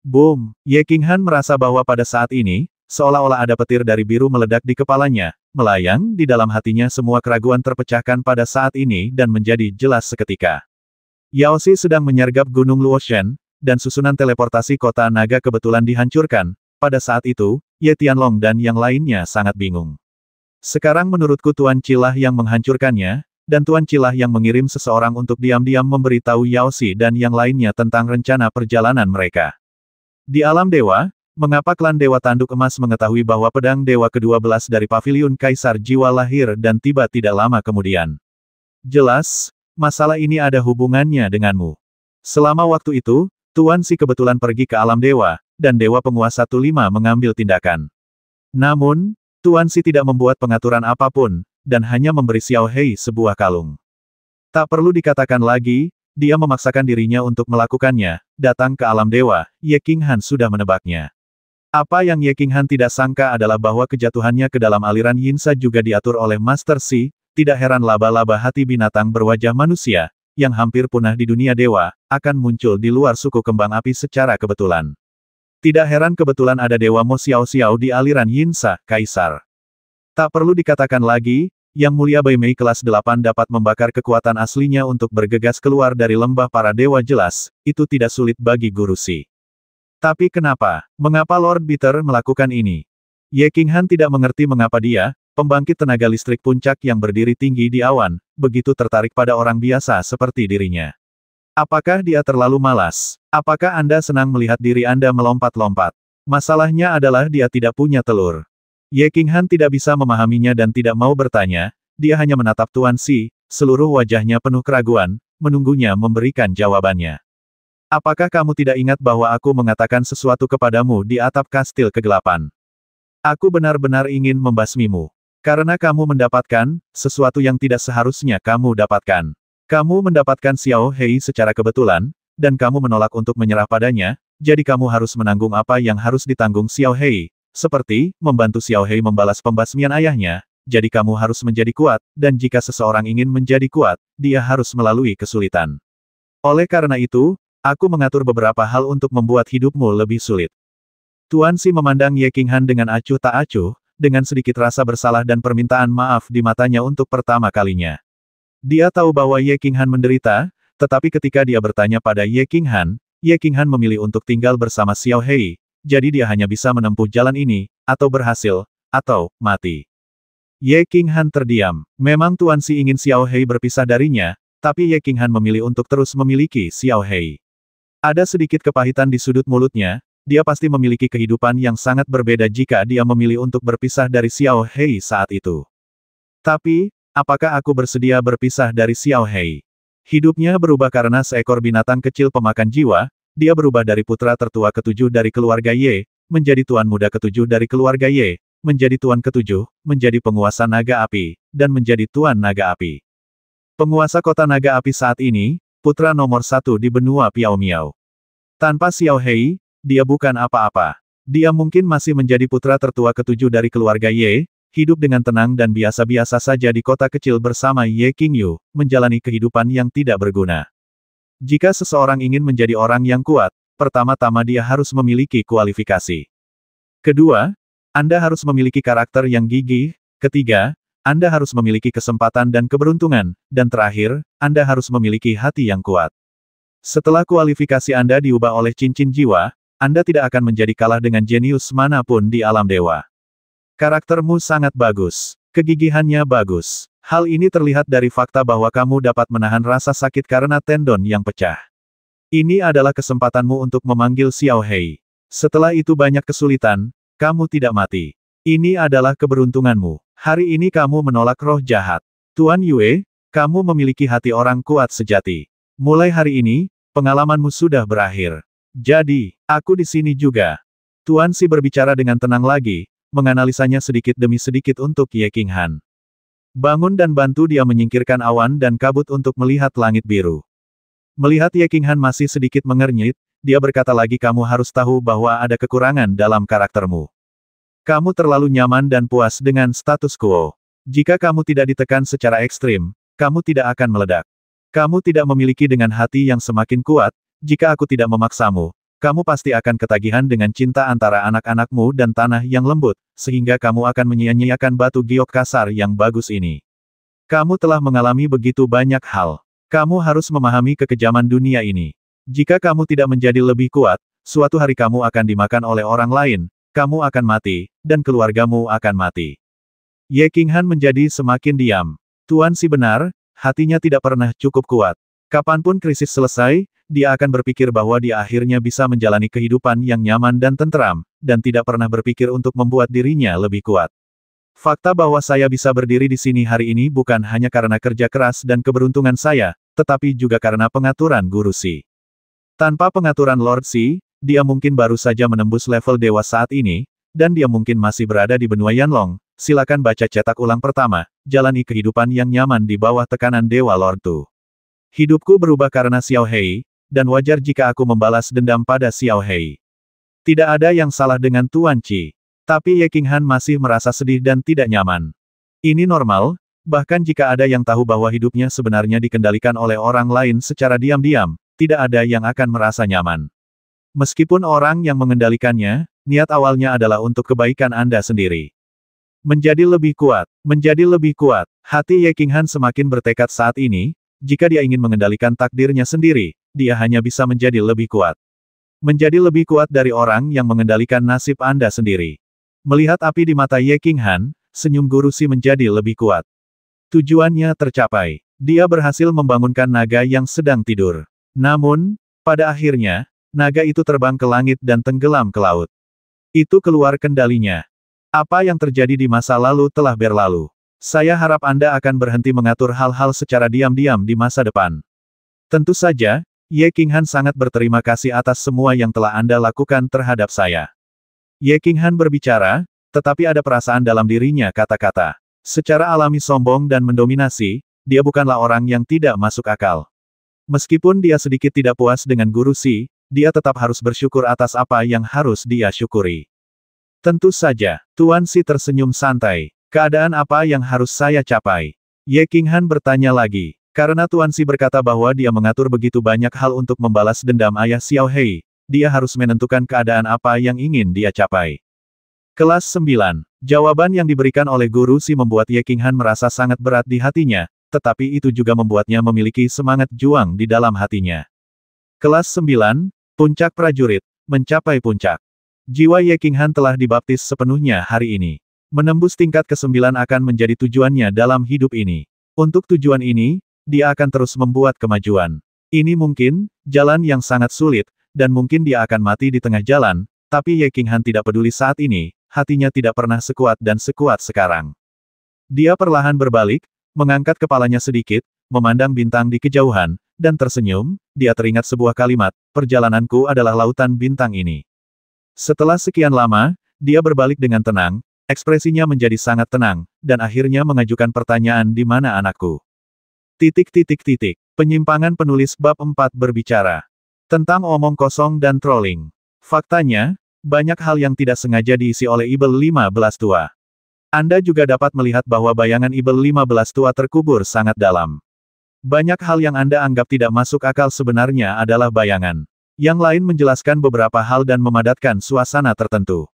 Boom! Ye Han merasa bahwa pada saat ini, seolah-olah ada petir dari biru meledak di kepalanya, melayang di dalam hatinya semua keraguan terpecahkan pada saat ini dan menjadi jelas seketika. Yao Si sedang menyergap Gunung Luoshen, dan susunan teleportasi kota naga kebetulan dihancurkan, pada saat itu, Ye Tianlong dan yang lainnya sangat bingung. Sekarang menurutku Tuan Cilah yang menghancurkannya, dan Tuan Cilah yang mengirim seseorang untuk diam-diam memberitahu Yao Si dan yang lainnya tentang rencana perjalanan mereka. Di alam dewa, mengapa klan Dewa Tanduk Emas mengetahui bahwa pedang Dewa ke-12 dari paviliun Kaisar Jiwa lahir dan tiba tidak lama kemudian? Jelas, masalah ini ada hubungannya denganmu. Selama waktu itu, Tuan Si kebetulan pergi ke alam dewa, dan Dewa Penguasa Tulima mengambil tindakan. Namun, Tuan Si tidak membuat pengaturan apapun, dan hanya memberi Xiao Hei sebuah kalung. Tak perlu dikatakan lagi, dia memaksakan dirinya untuk melakukannya, datang ke alam dewa, Ye King Han sudah menebaknya. Apa yang Ye King Han tidak sangka adalah bahwa kejatuhannya ke dalam aliran Yinsa juga diatur oleh Master Si, tidak heran laba-laba hati binatang berwajah manusia, yang hampir punah di dunia dewa, akan muncul di luar suku kembang api secara kebetulan. Tidak heran kebetulan ada dewa Mo Xiao Xiao di aliran Yinsa, Kaisar. Tak perlu dikatakan lagi, yang Mulia Bai Mei kelas 8 dapat membakar kekuatan aslinya untuk bergegas keluar dari lembah para dewa jelas, itu tidak sulit bagi Guru Si. Tapi kenapa? Mengapa Lord Bitter melakukan ini? Ye King Han tidak mengerti mengapa dia, pembangkit tenaga listrik puncak yang berdiri tinggi di awan, begitu tertarik pada orang biasa seperti dirinya. Apakah dia terlalu malas? Apakah Anda senang melihat diri Anda melompat-lompat? Masalahnya adalah dia tidak punya telur. Ye Qinghan tidak bisa memahaminya dan tidak mau bertanya, dia hanya menatap Tuan Si, seluruh wajahnya penuh keraguan, menunggunya memberikan jawabannya. Apakah kamu tidak ingat bahwa aku mengatakan sesuatu kepadamu di atap kastil kegelapan? Aku benar-benar ingin membasmimu. Karena kamu mendapatkan, sesuatu yang tidak seharusnya kamu dapatkan. Kamu mendapatkan Xiao Hei secara kebetulan, dan kamu menolak untuk menyerah padanya, jadi kamu harus menanggung apa yang harus ditanggung Xiao Hei, seperti, membantu Xiao Hei membalas pembasmian ayahnya, jadi kamu harus menjadi kuat, dan jika seseorang ingin menjadi kuat, dia harus melalui kesulitan. Oleh karena itu, aku mengatur beberapa hal untuk membuat hidupmu lebih sulit. Tuan Si memandang Ye Qinghan dengan acuh tak acuh, dengan sedikit rasa bersalah dan permintaan maaf di matanya untuk pertama kalinya. Dia tahu bahwa Ye Qinghan menderita, tetapi ketika dia bertanya pada Ye Qinghan, Ye Qinghan memilih untuk tinggal bersama Xiao Hei, jadi dia hanya bisa menempuh jalan ini, atau berhasil, atau mati. Ye King Han terdiam. Memang Tuan Si ingin Xiao Hei berpisah darinya, tapi Ye King Han memilih untuk terus memiliki Xiao Hei. Ada sedikit kepahitan di sudut mulutnya, dia pasti memiliki kehidupan yang sangat berbeda jika dia memilih untuk berpisah dari Xiao Hei saat itu. Tapi, apakah aku bersedia berpisah dari Xiao Hei? Hidupnya berubah karena seekor binatang kecil pemakan jiwa, dia berubah dari putra tertua ketujuh dari keluarga Ye, menjadi tuan muda ketujuh dari keluarga Ye, menjadi tuan ketujuh, menjadi penguasa naga api, dan menjadi tuan naga api. Penguasa kota naga api saat ini, putra nomor satu di benua Piao Miao. Tanpa Xiao Hei, dia bukan apa-apa. Dia mungkin masih menjadi putra tertua ketujuh dari keluarga Ye, hidup dengan tenang dan biasa-biasa saja di kota kecil bersama Ye Qingyu, menjalani kehidupan yang tidak berguna. Jika seseorang ingin menjadi orang yang kuat, pertama-tama dia harus memiliki kualifikasi. Kedua, Anda harus memiliki karakter yang gigih. Ketiga, Anda harus memiliki kesempatan dan keberuntungan. Dan terakhir, Anda harus memiliki hati yang kuat. Setelah kualifikasi Anda diubah oleh cincin jiwa, Anda tidak akan menjadi kalah dengan jenius manapun di alam dewa. Karaktermu sangat bagus. Kegigihannya bagus. Hal ini terlihat dari fakta bahwa kamu dapat menahan rasa sakit karena tendon yang pecah. Ini adalah kesempatanmu untuk memanggil Xiao Hei. Setelah itu banyak kesulitan, kamu tidak mati. Ini adalah keberuntunganmu. Hari ini kamu menolak roh jahat. Tuan Yue, kamu memiliki hati orang kuat sejati. Mulai hari ini, pengalamanmu sudah berakhir. Jadi, aku di sini juga. Tuan Si berbicara dengan tenang lagi, menganalisanya sedikit demi sedikit untuk Ye King Han. Bangun dan bantu dia menyingkirkan awan dan kabut untuk melihat langit biru. Melihat Ye Qinghan masih sedikit mengernyit, dia berkata lagi kamu harus tahu bahwa ada kekurangan dalam karaktermu. Kamu terlalu nyaman dan puas dengan status quo. Jika kamu tidak ditekan secara ekstrim, kamu tidak akan meledak. Kamu tidak memiliki dengan hati yang semakin kuat, jika aku tidak memaksamu, kamu pasti akan ketagihan dengan cinta antara anak-anakmu dan tanah yang lembut, sehingga kamu akan menyia-nyiakan batu giok kasar yang bagus ini. Kamu telah mengalami begitu banyak hal. Kamu harus memahami kekejaman dunia ini. Jika kamu tidak menjadi lebih kuat, suatu hari kamu akan dimakan oleh orang lain, kamu akan mati, dan keluargamu akan mati. Ye Qinghan menjadi semakin diam. Tuan si benar, hatinya tidak pernah cukup kuat. Kapanpun krisis selesai, dia akan berpikir bahwa dia akhirnya bisa menjalani kehidupan yang nyaman dan tentram, dan tidak pernah berpikir untuk membuat dirinya lebih kuat. Fakta bahwa saya bisa berdiri di sini hari ini bukan hanya karena kerja keras dan keberuntungan saya, tetapi juga karena pengaturan guru Si. Tanpa pengaturan Lord Si, dia mungkin baru saja menembus level dewa saat ini, dan dia mungkin masih berada di benua Yanlong. Silakan baca cetak ulang pertama, jalani kehidupan yang nyaman di bawah tekanan Dewa Lord Tu. Hidupku berubah karena Xiao Hei, dan wajar jika aku membalas dendam pada Xiao Hei. Tidak ada yang salah dengan Tuan Chi. Tapi Ye King Han masih merasa sedih dan tidak nyaman. Ini normal, bahkan jika ada yang tahu bahwa hidupnya sebenarnya dikendalikan oleh orang lain secara diam-diam, tidak ada yang akan merasa nyaman. Meskipun orang yang mengendalikannya, niat awalnya adalah untuk kebaikan Anda sendiri. Menjadi lebih kuat, menjadi lebih kuat, hati Ye King Han semakin bertekad saat ini, jika dia ingin mengendalikan takdirnya sendiri, dia hanya bisa menjadi lebih kuat. Menjadi lebih kuat dari orang yang mengendalikan nasib Anda sendiri. Melihat api di mata Ye King Han, senyum Guru Si menjadi lebih kuat. Tujuannya tercapai. Dia berhasil membangunkan naga yang sedang tidur. Namun, pada akhirnya, naga itu terbang ke langit dan tenggelam ke laut. Itu keluar kendalinya. Apa yang terjadi di masa lalu telah berlalu. Saya harap Anda akan berhenti mengatur hal-hal secara diam-diam di masa depan. Tentu saja, Ye Qinghan sangat berterima kasih atas semua yang telah Anda lakukan terhadap saya. Ye Qinghan berbicara, tetapi ada perasaan dalam dirinya kata-kata. Secara alami sombong dan mendominasi, dia bukanlah orang yang tidak masuk akal. Meskipun dia sedikit tidak puas dengan guru Si, dia tetap harus bersyukur atas apa yang harus dia syukuri. Tentu saja, Tuan Si tersenyum santai. Keadaan apa yang harus saya capai? Ye Qinghan bertanya lagi. Karena Tuan Si berkata bahwa dia mengatur begitu banyak hal untuk membalas dendam ayah Xiao Hei, dia harus menentukan keadaan apa yang ingin dia capai. Kelas 9. Jawaban yang diberikan oleh Guru Si membuat Ye Qinghan merasa sangat berat di hatinya, tetapi itu juga membuatnya memiliki semangat juang di dalam hatinya. Kelas 9. Puncak Prajurit. Mencapai puncak. Jiwa Ye Qinghan telah dibaptis sepenuhnya hari ini. Menembus tingkat ke-9 akan menjadi tujuannya dalam hidup ini. Untuk tujuan ini, dia akan terus membuat kemajuan. Ini mungkin, jalan yang sangat sulit, dan mungkin dia akan mati di tengah jalan, tapi Ye Qinghan tidak peduli saat ini, hatinya tidak pernah sekuat dan sekuat sekarang. Dia perlahan berbalik, mengangkat kepalanya sedikit, memandang bintang di kejauhan, dan tersenyum, dia teringat sebuah kalimat, perjalananku adalah lautan bintang ini. Setelah sekian lama, dia berbalik dengan tenang, Ekspresinya menjadi sangat tenang, dan akhirnya mengajukan pertanyaan di mana anakku. Titik titik titik. Penyimpangan penulis bab 4 berbicara. Tentang omong kosong dan trolling. Faktanya, banyak hal yang tidak sengaja diisi oleh Ibel 15 tua. Anda juga dapat melihat bahwa bayangan Ibel 15 tua terkubur sangat dalam. Banyak hal yang Anda anggap tidak masuk akal sebenarnya adalah bayangan. Yang lain menjelaskan beberapa hal dan memadatkan suasana tertentu.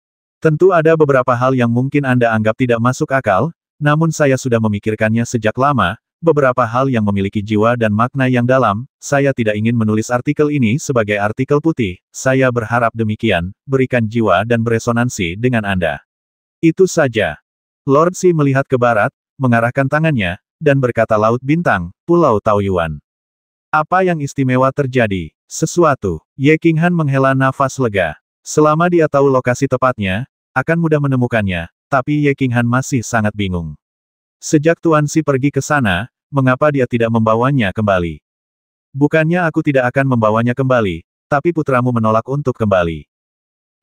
Tentu ada beberapa hal yang mungkin Anda anggap tidak masuk akal, namun saya sudah memikirkannya sejak lama, beberapa hal yang memiliki jiwa dan makna yang dalam, saya tidak ingin menulis artikel ini sebagai artikel putih, saya berharap demikian, berikan jiwa dan beresonansi dengan Anda. Itu saja. Lord Si melihat ke barat, mengarahkan tangannya, dan berkata Laut Bintang, Pulau Taoyuan. Apa yang istimewa terjadi? Sesuatu. Ye Qinghan menghela nafas lega. Selama dia tahu lokasi tepatnya, akan mudah menemukannya, tapi Ye Han masih sangat bingung. Sejak Tuan Si pergi ke sana, mengapa dia tidak membawanya kembali? Bukannya aku tidak akan membawanya kembali, tapi putramu menolak untuk kembali.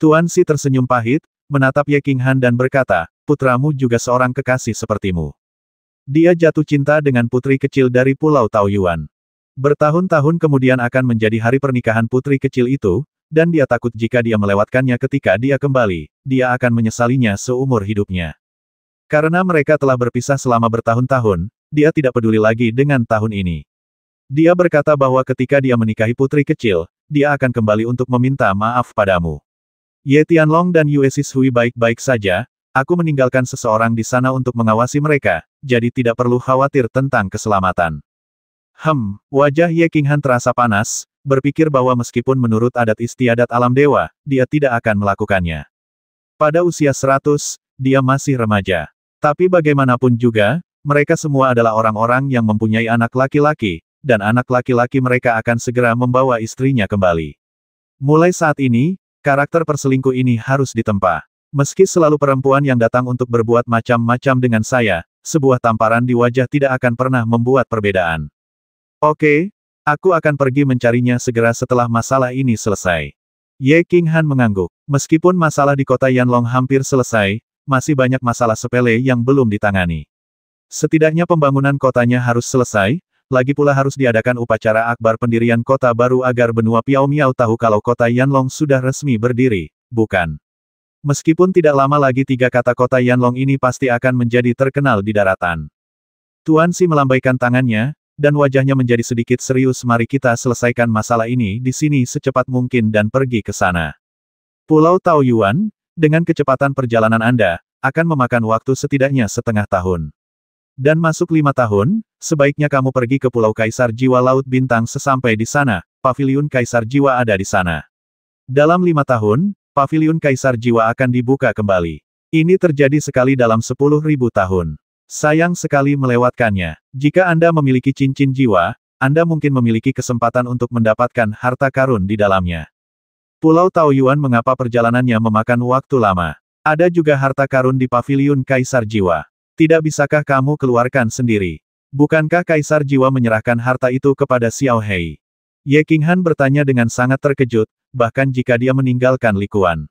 Tuan Si tersenyum pahit, menatap Ye Han dan berkata, putramu juga seorang kekasih sepertimu. Dia jatuh cinta dengan putri kecil dari Pulau Taoyuan. Bertahun-tahun kemudian akan menjadi hari pernikahan putri kecil itu, dan dia takut jika dia melewatkannya ketika dia kembali, dia akan menyesalinya seumur hidupnya. Karena mereka telah berpisah selama bertahun-tahun, dia tidak peduli lagi dengan tahun ini. Dia berkata bahwa ketika dia menikahi putri kecil, dia akan kembali untuk meminta maaf padamu. Ye Tianlong dan Yue Sishui baik-baik saja, aku meninggalkan seseorang di sana untuk mengawasi mereka, jadi tidak perlu khawatir tentang keselamatan. Hem, wajah Ye Qinghan terasa panas, berpikir bahwa meskipun menurut adat istiadat alam dewa, dia tidak akan melakukannya. Pada usia 100, dia masih remaja. Tapi bagaimanapun juga, mereka semua adalah orang-orang yang mempunyai anak laki-laki, dan anak laki-laki mereka akan segera membawa istrinya kembali. Mulai saat ini, karakter perselingkuh ini harus ditempa. Meski selalu perempuan yang datang untuk berbuat macam-macam dengan saya, sebuah tamparan di wajah tidak akan pernah membuat perbedaan. Oke, Aku akan pergi mencarinya segera setelah masalah ini selesai. Ye King Han mengangguk. Meskipun masalah di kota Yanlong hampir selesai, masih banyak masalah sepele yang belum ditangani. Setidaknya pembangunan kotanya harus selesai, lagi pula harus diadakan upacara akbar pendirian kota baru agar benua Piao Miao tahu kalau kota Yanlong sudah resmi berdiri, bukan? Meskipun tidak lama lagi tiga kata kota Yanlong ini pasti akan menjadi terkenal di daratan. Tuan Si melambaikan tangannya, dan wajahnya menjadi sedikit serius mari kita selesaikan masalah ini di sini secepat mungkin dan pergi ke sana. Pulau Taoyuan, dengan kecepatan perjalanan Anda, akan memakan waktu setidaknya setengah tahun. Dan masuk lima tahun, sebaiknya kamu pergi ke Pulau Kaisar Jiwa Laut Bintang sesampai di sana, Paviliun Kaisar Jiwa ada di sana. Dalam lima tahun, Paviliun Kaisar Jiwa akan dibuka kembali. Ini terjadi sekali dalam sepuluh ribu tahun. Sayang sekali melewatkannya. Jika Anda memiliki cincin jiwa, Anda mungkin memiliki kesempatan untuk mendapatkan harta karun di dalamnya. Pulau Taoyuan mengapa perjalanannya memakan waktu lama. Ada juga harta karun di paviliun Kaisar Jiwa. Tidak bisakah kamu keluarkan sendiri? Bukankah Kaisar Jiwa menyerahkan harta itu kepada Xiao Hei? Ye Qinghan bertanya dengan sangat terkejut, bahkan jika dia meninggalkan likuan.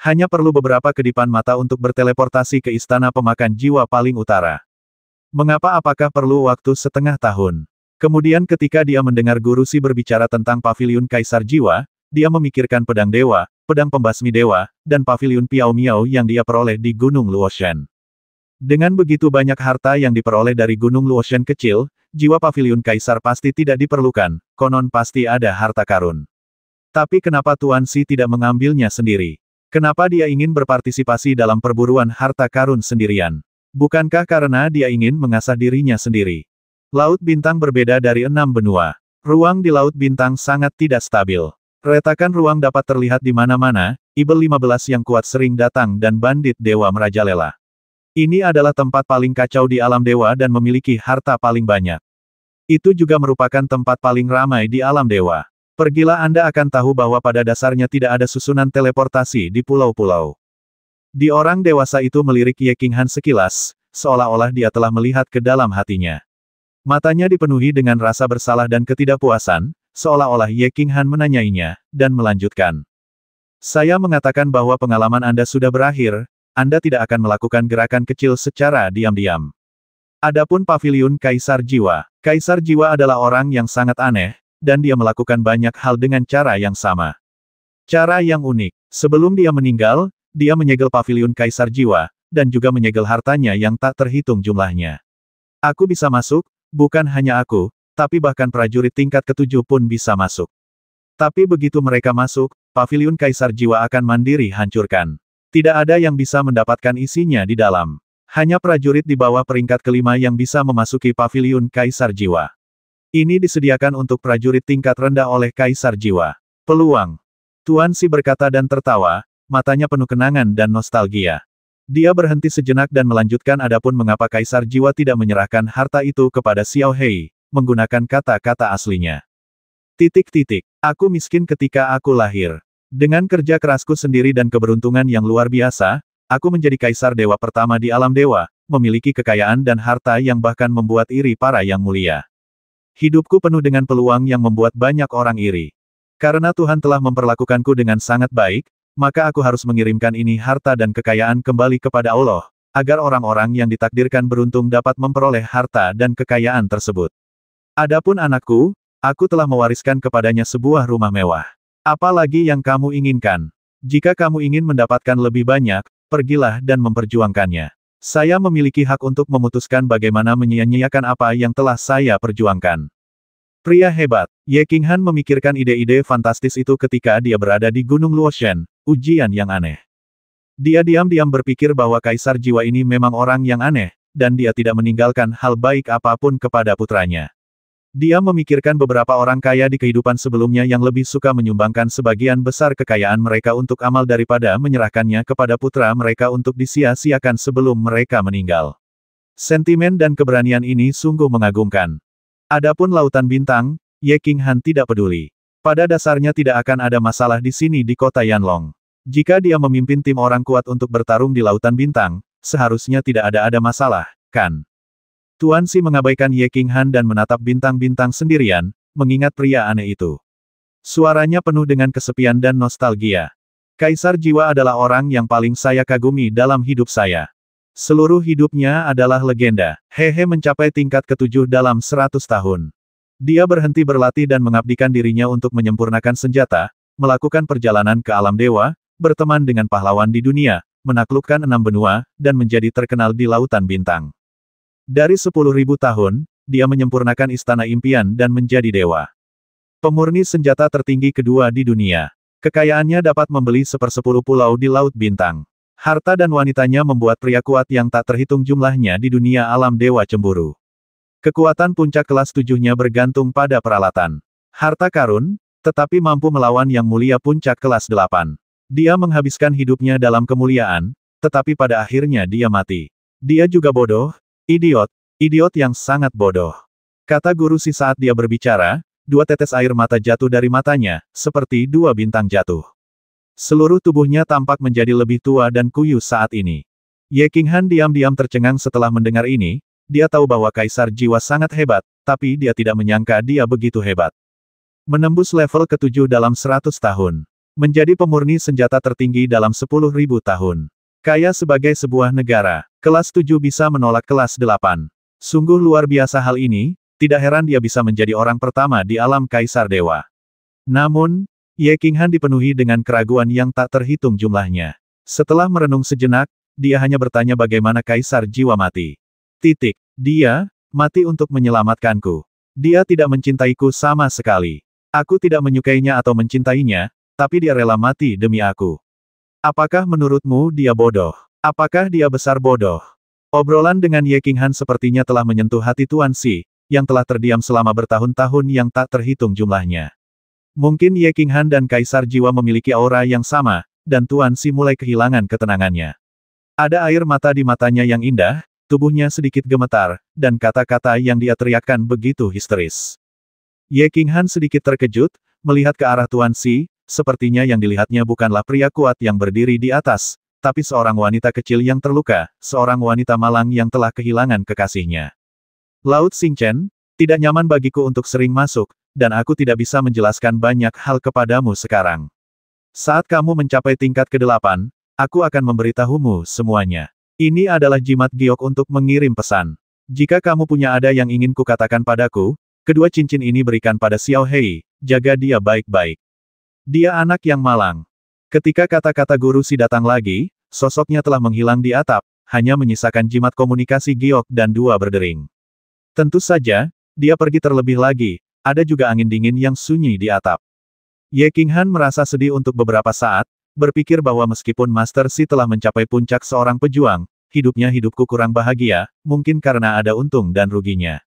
Hanya perlu beberapa kedipan mata untuk berteleportasi ke istana pemakan jiwa paling utara. Mengapa apakah perlu waktu setengah tahun? Kemudian ketika dia mendengar Guru Si berbicara tentang Pavilion Kaisar Jiwa, dia memikirkan pedang dewa, pedang pembasmi dewa, dan Pavilion Piao Miao yang dia peroleh di Gunung Luoshen. Dengan begitu banyak harta yang diperoleh dari Gunung Luoshen kecil, jiwa Pavilion kaisar pasti tidak diperlukan, konon pasti ada harta karun. Tapi kenapa Tuan Si tidak mengambilnya sendiri? Kenapa dia ingin berpartisipasi dalam perburuan harta karun sendirian? Bukankah karena dia ingin mengasah dirinya sendiri? Laut bintang berbeda dari enam benua. Ruang di Laut Bintang sangat tidak stabil. Retakan ruang dapat terlihat di mana-mana, Ibel 15 yang kuat sering datang dan bandit dewa merajalela. Ini adalah tempat paling kacau di alam dewa dan memiliki harta paling banyak. Itu juga merupakan tempat paling ramai di alam dewa. Pergilah Anda akan tahu bahwa pada dasarnya tidak ada susunan teleportasi di pulau-pulau. Di orang dewasa itu melirik Ye King Han sekilas, seolah-olah dia telah melihat ke dalam hatinya. Matanya dipenuhi dengan rasa bersalah dan ketidakpuasan, seolah-olah Ye King Han menanyainya, dan melanjutkan. Saya mengatakan bahwa pengalaman Anda sudah berakhir, Anda tidak akan melakukan gerakan kecil secara diam-diam. Adapun Pavilion Kaisar Jiwa. Kaisar Jiwa adalah orang yang sangat aneh, dan dia melakukan banyak hal dengan cara yang sama. Cara yang unik. Sebelum dia meninggal, dia menyegel paviliun Kaisar Jiwa, dan juga menyegel hartanya yang tak terhitung jumlahnya. Aku bisa masuk, bukan hanya aku, tapi bahkan prajurit tingkat ketujuh pun bisa masuk. Tapi begitu mereka masuk, paviliun Kaisar Jiwa akan mandiri hancurkan. Tidak ada yang bisa mendapatkan isinya di dalam. Hanya prajurit di bawah peringkat kelima yang bisa memasuki paviliun Kaisar Jiwa. Ini disediakan untuk prajurit tingkat rendah oleh Kaisar Jiwa. Peluang. Tuan Si berkata dan tertawa, matanya penuh kenangan dan nostalgia. Dia berhenti sejenak dan melanjutkan adapun mengapa Kaisar Jiwa tidak menyerahkan harta itu kepada Xiao Hei, menggunakan kata-kata aslinya. Titik-titik, aku miskin ketika aku lahir. Dengan kerja kerasku sendiri dan keberuntungan yang luar biasa, aku menjadi Kaisar Dewa pertama di alam Dewa, memiliki kekayaan dan harta yang bahkan membuat iri para yang mulia. Hidupku penuh dengan peluang yang membuat banyak orang iri. Karena Tuhan telah memperlakukanku dengan sangat baik, maka aku harus mengirimkan ini harta dan kekayaan kembali kepada Allah, agar orang-orang yang ditakdirkan beruntung dapat memperoleh harta dan kekayaan tersebut. Adapun anakku, aku telah mewariskan kepadanya sebuah rumah mewah. Apalagi yang kamu inginkan? Jika kamu ingin mendapatkan lebih banyak, pergilah dan memperjuangkannya. Saya memiliki hak untuk memutuskan bagaimana menyia-nyiakan apa yang telah saya perjuangkan. Pria hebat, Ye Qinghan memikirkan ide-ide fantastis itu ketika dia berada di Gunung Luoshen, ujian yang aneh. Dia diam-diam berpikir bahwa kaisar jiwa ini memang orang yang aneh, dan dia tidak meninggalkan hal baik apapun kepada putranya. Dia memikirkan beberapa orang kaya di kehidupan sebelumnya yang lebih suka menyumbangkan sebagian besar kekayaan mereka untuk amal daripada menyerahkannya kepada putra mereka untuk disia-siakan sebelum mereka meninggal. Sentimen dan keberanian ini sungguh mengagumkan. Adapun lautan bintang, Ye King Han tidak peduli. Pada dasarnya tidak akan ada masalah di sini di kota Yanlong. Jika dia memimpin tim orang kuat untuk bertarung di lautan bintang, seharusnya tidak ada ada masalah, kan? Tuan Si mengabaikan Ye King Han dan menatap bintang-bintang sendirian, mengingat pria aneh itu. Suaranya penuh dengan kesepian dan nostalgia. Kaisar Jiwa adalah orang yang paling saya kagumi dalam hidup saya. Seluruh hidupnya adalah legenda. Hehe mencapai tingkat ketujuh dalam seratus tahun. Dia berhenti berlatih dan mengabdikan dirinya untuk menyempurnakan senjata, melakukan perjalanan ke alam dewa, berteman dengan pahlawan di dunia, menaklukkan enam benua, dan menjadi terkenal di Lautan Bintang. Dari sepuluh ribu tahun, dia menyempurnakan istana impian dan menjadi dewa. Pemurni senjata tertinggi kedua di dunia. Kekayaannya dapat membeli sepersepuluh pulau di Laut Bintang. Harta dan wanitanya membuat pria kuat yang tak terhitung jumlahnya di dunia alam dewa cemburu. Kekuatan puncak kelas tujuhnya bergantung pada peralatan. Harta karun, tetapi mampu melawan yang mulia puncak kelas delapan. Dia menghabiskan hidupnya dalam kemuliaan, tetapi pada akhirnya dia mati. Dia juga bodoh, Idiot, idiot yang sangat bodoh. Kata guru si saat dia berbicara, dua tetes air mata jatuh dari matanya, seperti dua bintang jatuh. Seluruh tubuhnya tampak menjadi lebih tua dan kuyu saat ini. Ye Han diam-diam tercengang setelah mendengar ini, dia tahu bahwa Kaisar Jiwa sangat hebat, tapi dia tidak menyangka dia begitu hebat. Menembus level ketujuh dalam seratus tahun. Menjadi pemurni senjata tertinggi dalam sepuluh ribu tahun. Kaya sebagai sebuah negara, kelas 7 bisa menolak kelas 8. Sungguh luar biasa hal ini, tidak heran dia bisa menjadi orang pertama di alam Kaisar Dewa. Namun, Ye Qinghan dipenuhi dengan keraguan yang tak terhitung jumlahnya. Setelah merenung sejenak, dia hanya bertanya bagaimana Kaisar jiwa mati. Titik. Dia, mati untuk menyelamatkanku. Dia tidak mencintaiku sama sekali. Aku tidak menyukainya atau mencintainya, tapi dia rela mati demi aku. Apakah menurutmu dia bodoh? Apakah dia besar bodoh? Obrolan dengan Ye Qinghan sepertinya telah menyentuh hati Tuan Si, yang telah terdiam selama bertahun-tahun yang tak terhitung jumlahnya. Mungkin Ye Qinghan dan Kaisar Jiwa memiliki aura yang sama, dan Tuan Si mulai kehilangan ketenangannya. Ada air mata di matanya yang indah, tubuhnya sedikit gemetar, dan kata-kata yang dia teriakkan begitu histeris. Ye Qinghan sedikit terkejut, melihat ke arah Tuan Si, Sepertinya yang dilihatnya bukanlah pria kuat yang berdiri di atas, tapi seorang wanita kecil yang terluka, seorang wanita malang yang telah kehilangan kekasihnya. Laut Singchen, tidak nyaman bagiku untuk sering masuk, dan aku tidak bisa menjelaskan banyak hal kepadamu sekarang. Saat kamu mencapai tingkat ke-8, aku akan memberitahumu semuanya. Ini adalah jimat giok untuk mengirim pesan. Jika kamu punya ada yang ingin kukatakan padaku, kedua cincin ini berikan pada Xiao Hei, jaga dia baik-baik. Dia anak yang malang. Ketika kata-kata guru si datang lagi, sosoknya telah menghilang di atap, hanya menyisakan jimat komunikasi giok dan dua berdering. Tentu saja, dia pergi terlebih lagi, ada juga angin dingin yang sunyi di atap. Ye King Han merasa sedih untuk beberapa saat, berpikir bahwa meskipun Master Si telah mencapai puncak seorang pejuang, hidupnya hidupku kurang bahagia, mungkin karena ada untung dan ruginya.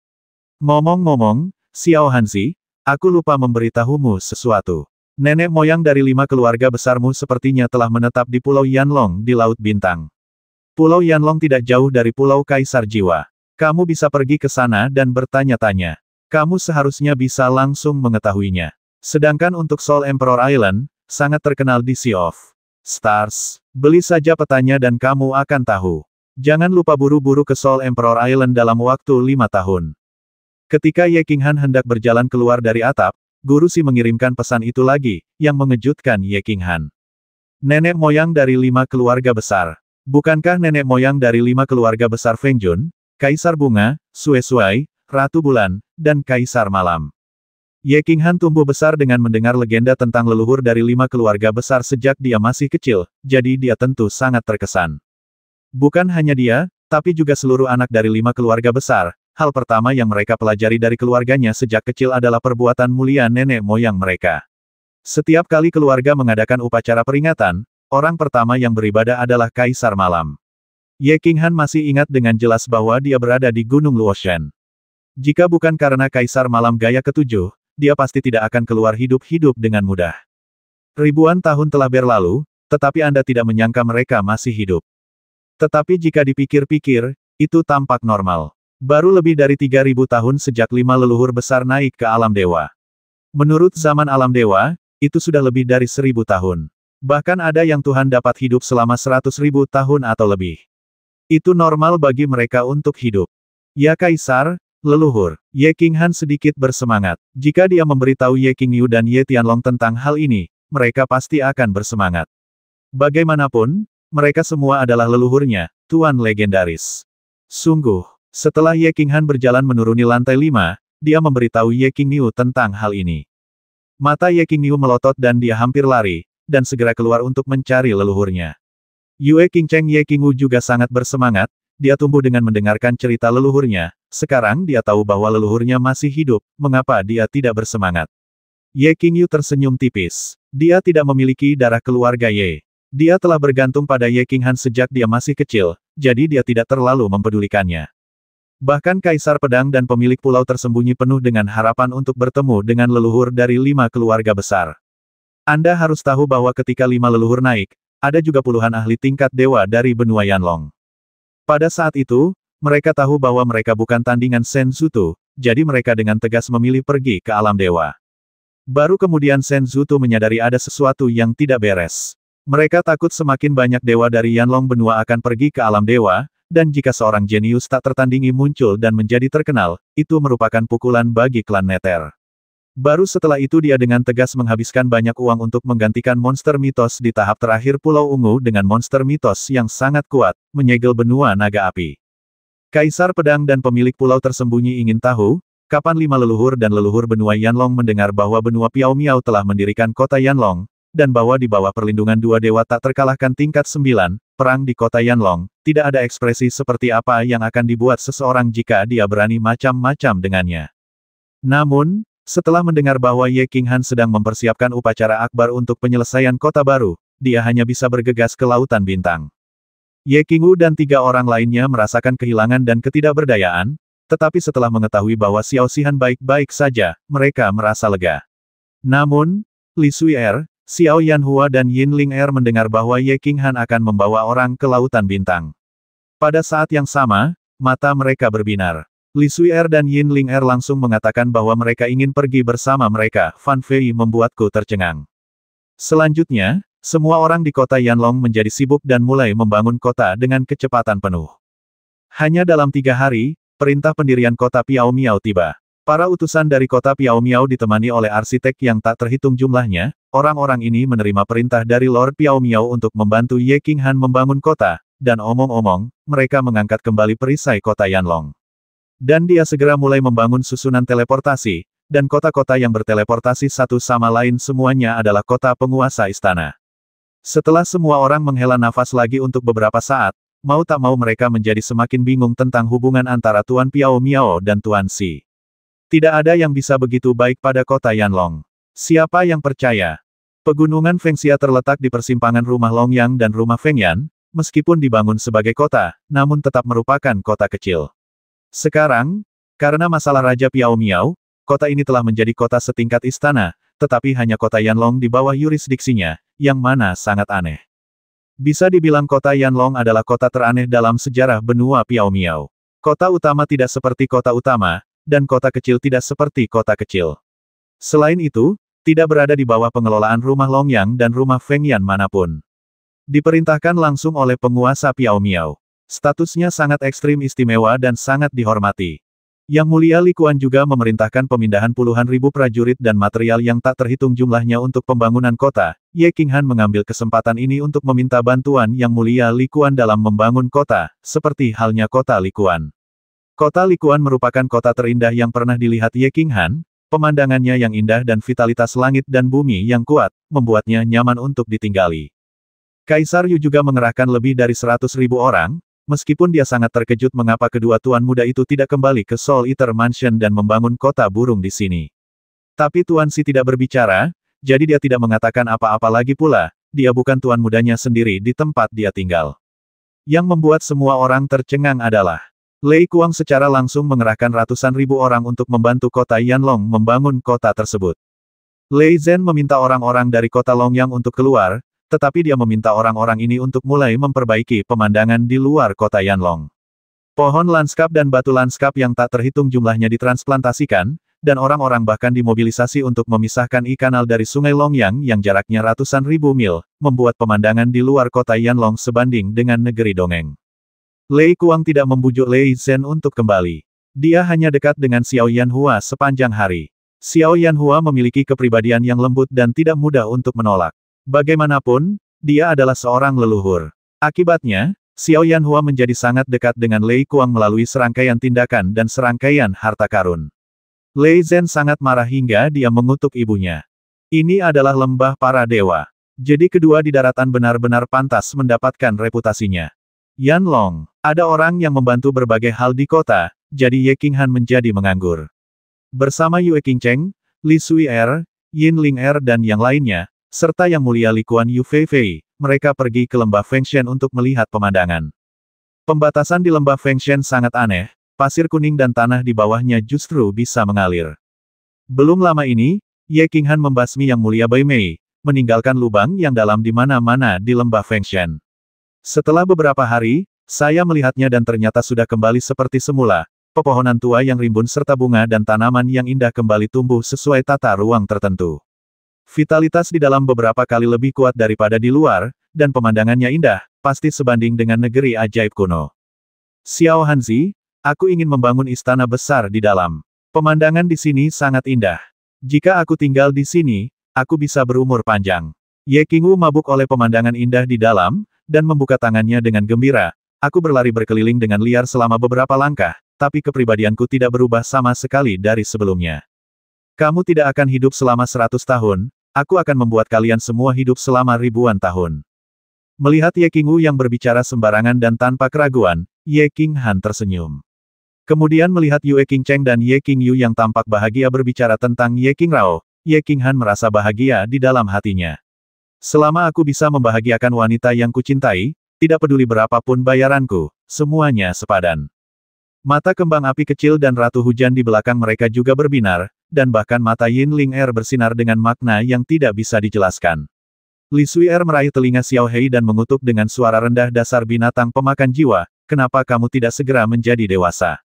Ngomong-ngomong, Xiao Hanzi, aku lupa memberitahumu sesuatu. Nenek moyang dari lima keluarga besarmu sepertinya telah menetap di Pulau Yanlong di Laut Bintang. Pulau Yanlong tidak jauh dari Pulau Kaisar Jiwa. Kamu bisa pergi ke sana dan bertanya-tanya. Kamu seharusnya bisa langsung mengetahuinya. Sedangkan untuk Soul Emperor Island, sangat terkenal di Sea of Stars. Beli saja petanya dan kamu akan tahu. Jangan lupa buru-buru ke Soul Emperor Island dalam waktu lima tahun. Ketika Ye Qinghan hendak berjalan keluar dari atap, Guru Si mengirimkan pesan itu lagi, yang mengejutkan Ye King Han. Nenek moyang dari lima keluarga besar. Bukankah nenek moyang dari lima keluarga besar Feng Jun, Kaisar Bunga, Sue Suai, Ratu Bulan, dan Kaisar Malam? Ye King Han tumbuh besar dengan mendengar legenda tentang leluhur dari lima keluarga besar sejak dia masih kecil, jadi dia tentu sangat terkesan. Bukan hanya dia, tapi juga seluruh anak dari lima keluarga besar, hal pertama yang mereka pelajari dari keluarganya sejak kecil adalah perbuatan mulia nenek moyang mereka. Setiap kali keluarga mengadakan upacara peringatan, orang pertama yang beribadah adalah Kaisar Malam. Ye Qinghan masih ingat dengan jelas bahwa dia berada di Gunung Luoshan. Jika bukan karena Kaisar Malam Gaya ketujuh, dia pasti tidak akan keluar hidup-hidup dengan mudah. Ribuan tahun telah berlalu, tetapi Anda tidak menyangka mereka masih hidup. Tetapi jika dipikir-pikir, itu tampak normal. Baru lebih dari 3.000 tahun sejak lima leluhur besar naik ke alam dewa. Menurut zaman alam dewa, itu sudah lebih dari seribu tahun. Bahkan ada yang Tuhan dapat hidup selama seratus ribu tahun atau lebih. Itu normal bagi mereka untuk hidup. Ya Kaisar, leluhur, Ye King Han sedikit bersemangat. Jika dia memberitahu Ye King Yu dan Ye Tianlong tentang hal ini, mereka pasti akan bersemangat. Bagaimanapun, mereka semua adalah leluhurnya, Tuan Legendaris. Sungguh, setelah Ye Han berjalan menuruni lantai lima, dia memberitahu Ye Niu tentang hal ini. Mata Ye Niu melotot dan dia hampir lari, dan segera keluar untuk mencari leluhurnya. Yue Cheng Ye Wu juga sangat bersemangat, dia tumbuh dengan mendengarkan cerita leluhurnya, sekarang dia tahu bahwa leluhurnya masih hidup, mengapa dia tidak bersemangat. Ye Yu tersenyum tipis. Dia tidak memiliki darah keluarga Ye. Dia telah bergantung pada Ye Han sejak dia masih kecil, jadi dia tidak terlalu mempedulikannya. Bahkan Kaisar Pedang dan pemilik pulau tersembunyi penuh dengan harapan untuk bertemu dengan leluhur dari lima keluarga besar. Anda harus tahu bahwa ketika lima leluhur naik, ada juga puluhan ahli tingkat dewa dari benua Yanlong. Pada saat itu, mereka tahu bahwa mereka bukan tandingan Sen Zutu, jadi mereka dengan tegas memilih pergi ke alam dewa. Baru kemudian Sen Zutu menyadari ada sesuatu yang tidak beres. Mereka takut semakin banyak dewa dari Yanlong benua akan pergi ke alam dewa, dan jika seorang jenius tak tertandingi muncul dan menjadi terkenal, itu merupakan pukulan bagi klan Neter. Baru setelah itu dia dengan tegas menghabiskan banyak uang untuk menggantikan monster mitos di tahap terakhir Pulau Ungu dengan monster mitos yang sangat kuat, menyegel benua naga api. Kaisar Pedang dan pemilik pulau tersembunyi ingin tahu, kapan lima leluhur dan leluhur benua Yanlong mendengar bahwa benua Piao Miao telah mendirikan kota Yanlong, dan bahwa di bawah perlindungan dua dewa tak terkalahkan tingkat sembilan, perang di kota Yanlong, tidak ada ekspresi seperti apa yang akan dibuat seseorang jika dia berani macam-macam dengannya. Namun, setelah mendengar bahwa Ye King Han sedang mempersiapkan upacara akbar untuk penyelesaian kota baru, dia hanya bisa bergegas ke Lautan Bintang. Ye King Wu dan tiga orang lainnya merasakan kehilangan dan ketidakberdayaan, tetapi setelah mengetahui bahwa Xiao Xihan baik-baik saja, mereka merasa lega. Namun, Li Sui Er, Xiao Yanhua dan Yin Ling Er mendengar bahwa Ye Han akan membawa orang ke Lautan Bintang. Pada saat yang sama, mata mereka berbinar. Li Sui Er dan Yin Ling Er langsung mengatakan bahwa mereka ingin pergi bersama mereka. Fan Fei membuatku tercengang. Selanjutnya, semua orang di kota Yanlong menjadi sibuk dan mulai membangun kota dengan kecepatan penuh. Hanya dalam tiga hari, perintah pendirian kota Piao Miao tiba. Para utusan dari kota Piao Miao ditemani oleh arsitek yang tak terhitung jumlahnya, orang-orang ini menerima perintah dari Lord Piao Miao untuk membantu Ye King Han membangun kota, dan omong-omong, mereka mengangkat kembali perisai kota Yanlong. Dan dia segera mulai membangun susunan teleportasi, dan kota-kota yang berteleportasi satu sama lain semuanya adalah kota penguasa istana. Setelah semua orang menghela nafas lagi untuk beberapa saat, mau tak mau mereka menjadi semakin bingung tentang hubungan antara Tuan Piao Miao dan Tuan Si. Tidak ada yang bisa begitu baik pada kota Yanlong. Siapa yang percaya? Pegunungan Fengxia terletak di persimpangan rumah Longyang dan rumah Fengyan, meskipun dibangun sebagai kota, namun tetap merupakan kota kecil. Sekarang, karena masalah Raja Piao Miao, kota ini telah menjadi kota setingkat istana, tetapi hanya kota Yanlong di bawah yurisdiksinya, yang mana sangat aneh. Bisa dibilang kota Yanlong adalah kota teraneh dalam sejarah benua Piao Miao. Kota utama tidak seperti kota utama, dan kota kecil tidak seperti kota kecil. Selain itu, tidak berada di bawah pengelolaan rumah Longyang dan rumah Feng Yan manapun. Diperintahkan langsung oleh penguasa Piao Miao. Statusnya sangat ekstrim istimewa dan sangat dihormati. Yang Mulia Li Kuan juga memerintahkan pemindahan puluhan ribu prajurit dan material yang tak terhitung jumlahnya untuk pembangunan kota. Ye Han mengambil kesempatan ini untuk meminta bantuan Yang Mulia Li Kuan dalam membangun kota, seperti halnya kota Li Kuan. Kota Likuan merupakan kota terindah yang pernah dilihat Ye King Han, pemandangannya yang indah dan vitalitas langit dan bumi yang kuat, membuatnya nyaman untuk ditinggali. Kaisar Yu juga mengerahkan lebih dari seratus ribu orang, meskipun dia sangat terkejut mengapa kedua tuan muda itu tidak kembali ke Seoul Eater Mansion dan membangun kota burung di sini. Tapi Tuan Si tidak berbicara, jadi dia tidak mengatakan apa-apa lagi pula, dia bukan tuan mudanya sendiri di tempat dia tinggal. Yang membuat semua orang tercengang adalah, Lei Kuang secara langsung mengerahkan ratusan ribu orang untuk membantu kota Yanlong membangun kota tersebut. Lei Zhen meminta orang-orang dari kota Longyang untuk keluar, tetapi dia meminta orang-orang ini untuk mulai memperbaiki pemandangan di luar kota Yanlong. Pohon lanskap dan batu lanskap yang tak terhitung jumlahnya ditransplantasikan, dan orang-orang bahkan dimobilisasi untuk memisahkan ikanal dari sungai Longyang yang jaraknya ratusan ribu mil, membuat pemandangan di luar kota Yanlong sebanding dengan negeri dongeng. Lei Kuang tidak membujuk Lei Zhen untuk kembali. Dia hanya dekat dengan Xiao Yanhua sepanjang hari. Xiao Yanhua memiliki kepribadian yang lembut dan tidak mudah untuk menolak. Bagaimanapun, dia adalah seorang leluhur. Akibatnya, Xiao Yanhua menjadi sangat dekat dengan Lei Kuang melalui serangkaian tindakan dan serangkaian harta karun. Lei Zhen sangat marah hingga dia mengutuk ibunya. Ini adalah lembah para dewa. Jadi kedua di daratan benar-benar pantas mendapatkan reputasinya. Yan Long, ada orang yang membantu berbagai hal di kota, jadi Ye Han menjadi menganggur. Bersama Yue Cheng, Li Sui Er, Yin Ling Er dan yang lainnya, serta yang mulia Li Kuan Yu Fei Fei, mereka pergi ke lembah Shen untuk melihat pemandangan. Pembatasan di lembah Shen sangat aneh, pasir kuning dan tanah di bawahnya justru bisa mengalir. Belum lama ini, Ye Han membasmi Yang Mulia Bai Mei, meninggalkan lubang yang dalam di mana-mana di lembah Shen. Setelah beberapa hari, saya melihatnya dan ternyata sudah kembali seperti semula, pepohonan tua yang rimbun serta bunga dan tanaman yang indah kembali tumbuh sesuai tata ruang tertentu. Vitalitas di dalam beberapa kali lebih kuat daripada di luar, dan pemandangannya indah, pasti sebanding dengan negeri ajaib kuno. Xiao Hanzi, aku ingin membangun istana besar di dalam. Pemandangan di sini sangat indah. Jika aku tinggal di sini, aku bisa berumur panjang. Ye Qingwu mabuk oleh pemandangan indah di dalam, dan membuka tangannya dengan gembira. Aku berlari berkeliling dengan liar selama beberapa langkah, tapi kepribadianku tidak berubah sama sekali dari sebelumnya. Kamu tidak akan hidup selama seratus tahun, aku akan membuat kalian semua hidup selama ribuan tahun. Melihat Ye Qingwu yang berbicara sembarangan dan tanpa keraguan, Ye King Han tersenyum. Kemudian melihat Yue King Cheng dan Ye King Yu yang tampak bahagia berbicara tentang Ye King Rao, Ye King Han merasa bahagia di dalam hatinya. Selama aku bisa membahagiakan wanita yang kucintai, tidak peduli berapapun bayaranku, semuanya sepadan. Mata kembang api kecil dan ratu hujan di belakang mereka juga berbinar, dan bahkan mata Yin Ling Er bersinar dengan makna yang tidak bisa dijelaskan. Li Sui Er meraih telinga Xiao Hei dan mengutuk dengan suara rendah dasar binatang pemakan jiwa, kenapa kamu tidak segera menjadi dewasa?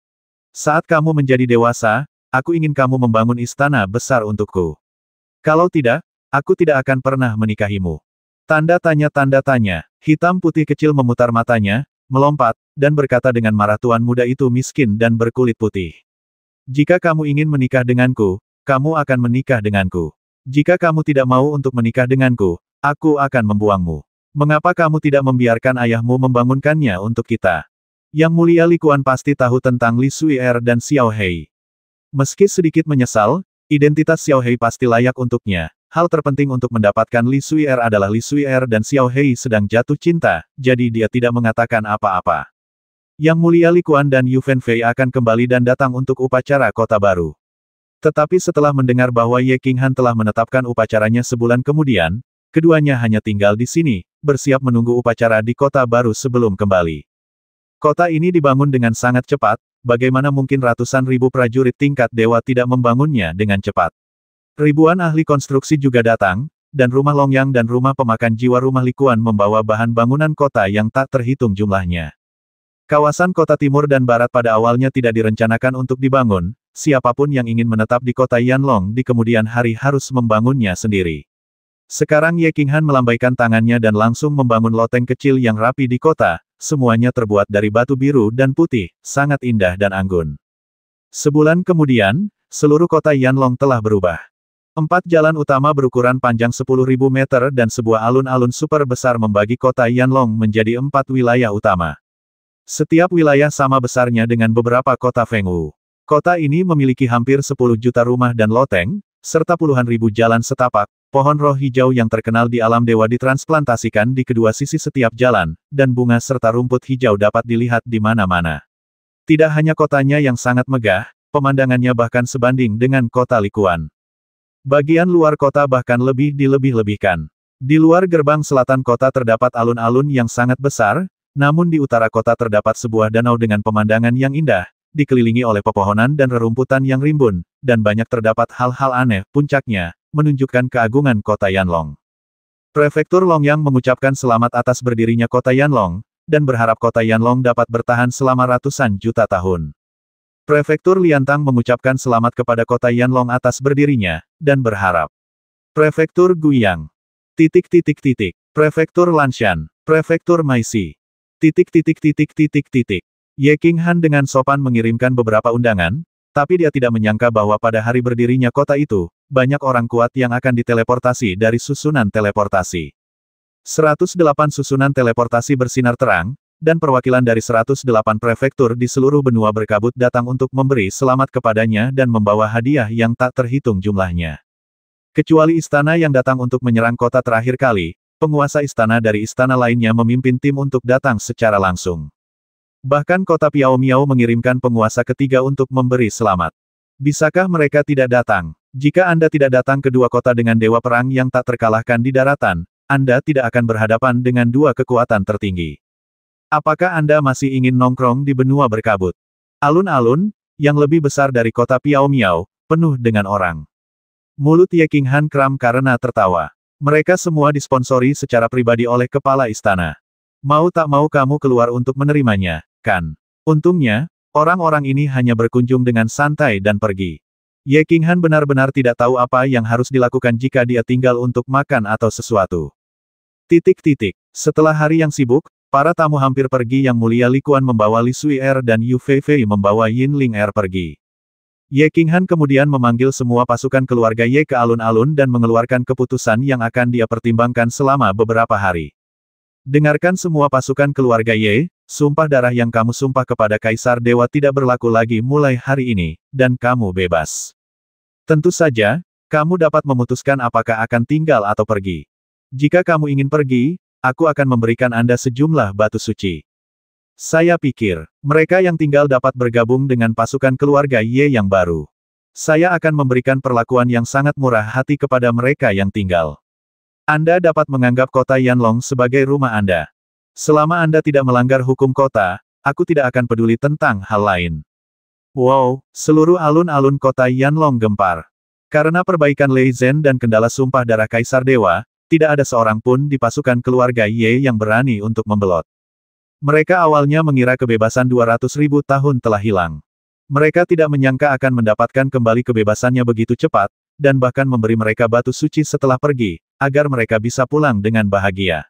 Saat kamu menjadi dewasa, aku ingin kamu membangun istana besar untukku. Kalau tidak, Aku tidak akan pernah menikahimu. Tanda tanya tanda tanya, hitam putih kecil memutar matanya, melompat, dan berkata dengan marah tuan muda itu miskin dan berkulit putih. Jika kamu ingin menikah denganku, kamu akan menikah denganku. Jika kamu tidak mau untuk menikah denganku, aku akan membuangmu. Mengapa kamu tidak membiarkan ayahmu membangunkannya untuk kita? Yang mulia Li Kuan pasti tahu tentang Li Er dan Xiao Hei. Meski sedikit menyesal, identitas Xiao Hei pasti layak untuknya, Hal terpenting untuk mendapatkan Li Suier adalah Li Suier dan Xiao Hei sedang jatuh cinta, jadi dia tidak mengatakan apa-apa. Yang mulia Li Kuan dan Yu Fei akan kembali dan datang untuk upacara kota baru. Tetapi setelah mendengar bahwa Ye Qinghan telah menetapkan upacaranya sebulan kemudian, keduanya hanya tinggal di sini, bersiap menunggu upacara di kota baru sebelum kembali. Kota ini dibangun dengan sangat cepat, bagaimana mungkin ratusan ribu prajurit tingkat dewa tidak membangunnya dengan cepat. Ribuan ahli konstruksi juga datang, dan rumah Longyang dan rumah pemakan jiwa rumah Likuan membawa bahan bangunan kota yang tak terhitung jumlahnya. Kawasan kota timur dan barat pada awalnya tidak direncanakan untuk dibangun, siapapun yang ingin menetap di kota Yanlong di kemudian hari harus membangunnya sendiri. Sekarang Ye Qinghan melambaikan tangannya dan langsung membangun loteng kecil yang rapi di kota, semuanya terbuat dari batu biru dan putih, sangat indah dan anggun. Sebulan kemudian, seluruh kota Yanlong telah berubah. Empat jalan utama berukuran panjang 10.000 meter dan sebuah alun-alun super besar membagi kota Yanlong menjadi empat wilayah utama. Setiap wilayah sama besarnya dengan beberapa kota Fengwu. Kota ini memiliki hampir 10 juta rumah dan loteng, serta puluhan ribu jalan setapak, pohon roh hijau yang terkenal di alam dewa ditransplantasikan di kedua sisi setiap jalan, dan bunga serta rumput hijau dapat dilihat di mana-mana. Tidak hanya kotanya yang sangat megah, pemandangannya bahkan sebanding dengan kota Likuan. Bagian luar kota bahkan lebih dilebih-lebihkan. Di luar gerbang selatan kota terdapat alun-alun yang sangat besar, namun di utara kota terdapat sebuah danau dengan pemandangan yang indah, dikelilingi oleh pepohonan dan rerumputan yang rimbun, dan banyak terdapat hal-hal aneh, puncaknya, menunjukkan keagungan kota Yanlong. Prefektur Longyang mengucapkan selamat atas berdirinya kota Yanlong, dan berharap kota Yanlong dapat bertahan selama ratusan juta tahun. Prefektur Liantang mengucapkan selamat kepada kota Yanlong atas berdirinya, dan berharap. Prefektur Guiyang Titik titik titik. Prefektur Lanshan. Prefektur Maisi. Titik titik titik titik titik. Ye King Han dengan sopan mengirimkan beberapa undangan, tapi dia tidak menyangka bahwa pada hari berdirinya kota itu, banyak orang kuat yang akan diteleportasi dari susunan teleportasi. 108 susunan teleportasi bersinar terang, dan perwakilan dari 108 prefektur di seluruh benua berkabut datang untuk memberi selamat kepadanya dan membawa hadiah yang tak terhitung jumlahnya. Kecuali istana yang datang untuk menyerang kota terakhir kali, penguasa istana dari istana lainnya memimpin tim untuk datang secara langsung. Bahkan kota Piao Miao mengirimkan penguasa ketiga untuk memberi selamat. Bisakah mereka tidak datang? Jika Anda tidak datang ke dua kota dengan dewa perang yang tak terkalahkan di daratan, Anda tidak akan berhadapan dengan dua kekuatan tertinggi. Apakah Anda masih ingin nongkrong di benua berkabut? Alun-alun, yang lebih besar dari kota Piao Miao, penuh dengan orang. Mulut Ye King Han kram karena tertawa. Mereka semua disponsori secara pribadi oleh kepala istana. Mau tak mau kamu keluar untuk menerimanya, kan? Untungnya, orang-orang ini hanya berkunjung dengan santai dan pergi. Ye King Han benar-benar tidak tahu apa yang harus dilakukan jika dia tinggal untuk makan atau sesuatu. Titik-titik. Setelah hari yang sibuk, Para tamu hampir pergi yang mulia Li Kuan membawa Li Sui Er dan Yu Fei Fei membawa Yin Ling Er pergi. Ye Han kemudian memanggil semua pasukan keluarga Ye ke alun-alun dan mengeluarkan keputusan yang akan dia pertimbangkan selama beberapa hari. Dengarkan semua pasukan keluarga Ye, sumpah darah yang kamu sumpah kepada Kaisar Dewa tidak berlaku lagi mulai hari ini, dan kamu bebas. Tentu saja, kamu dapat memutuskan apakah akan tinggal atau pergi. Jika kamu ingin pergi, aku akan memberikan Anda sejumlah batu suci. Saya pikir, mereka yang tinggal dapat bergabung dengan pasukan keluarga Ye yang baru. Saya akan memberikan perlakuan yang sangat murah hati kepada mereka yang tinggal. Anda dapat menganggap kota Yanlong sebagai rumah Anda. Selama Anda tidak melanggar hukum kota, aku tidak akan peduli tentang hal lain. Wow, seluruh alun-alun kota Yanlong gempar. Karena perbaikan Lei Zhen dan kendala sumpah darah Kaisar Dewa, tidak ada seorang pun di pasukan keluarga Ye yang berani untuk membelot. Mereka awalnya mengira kebebasan 200 ribu tahun telah hilang. Mereka tidak menyangka akan mendapatkan kembali kebebasannya begitu cepat, dan bahkan memberi mereka batu suci setelah pergi, agar mereka bisa pulang dengan bahagia.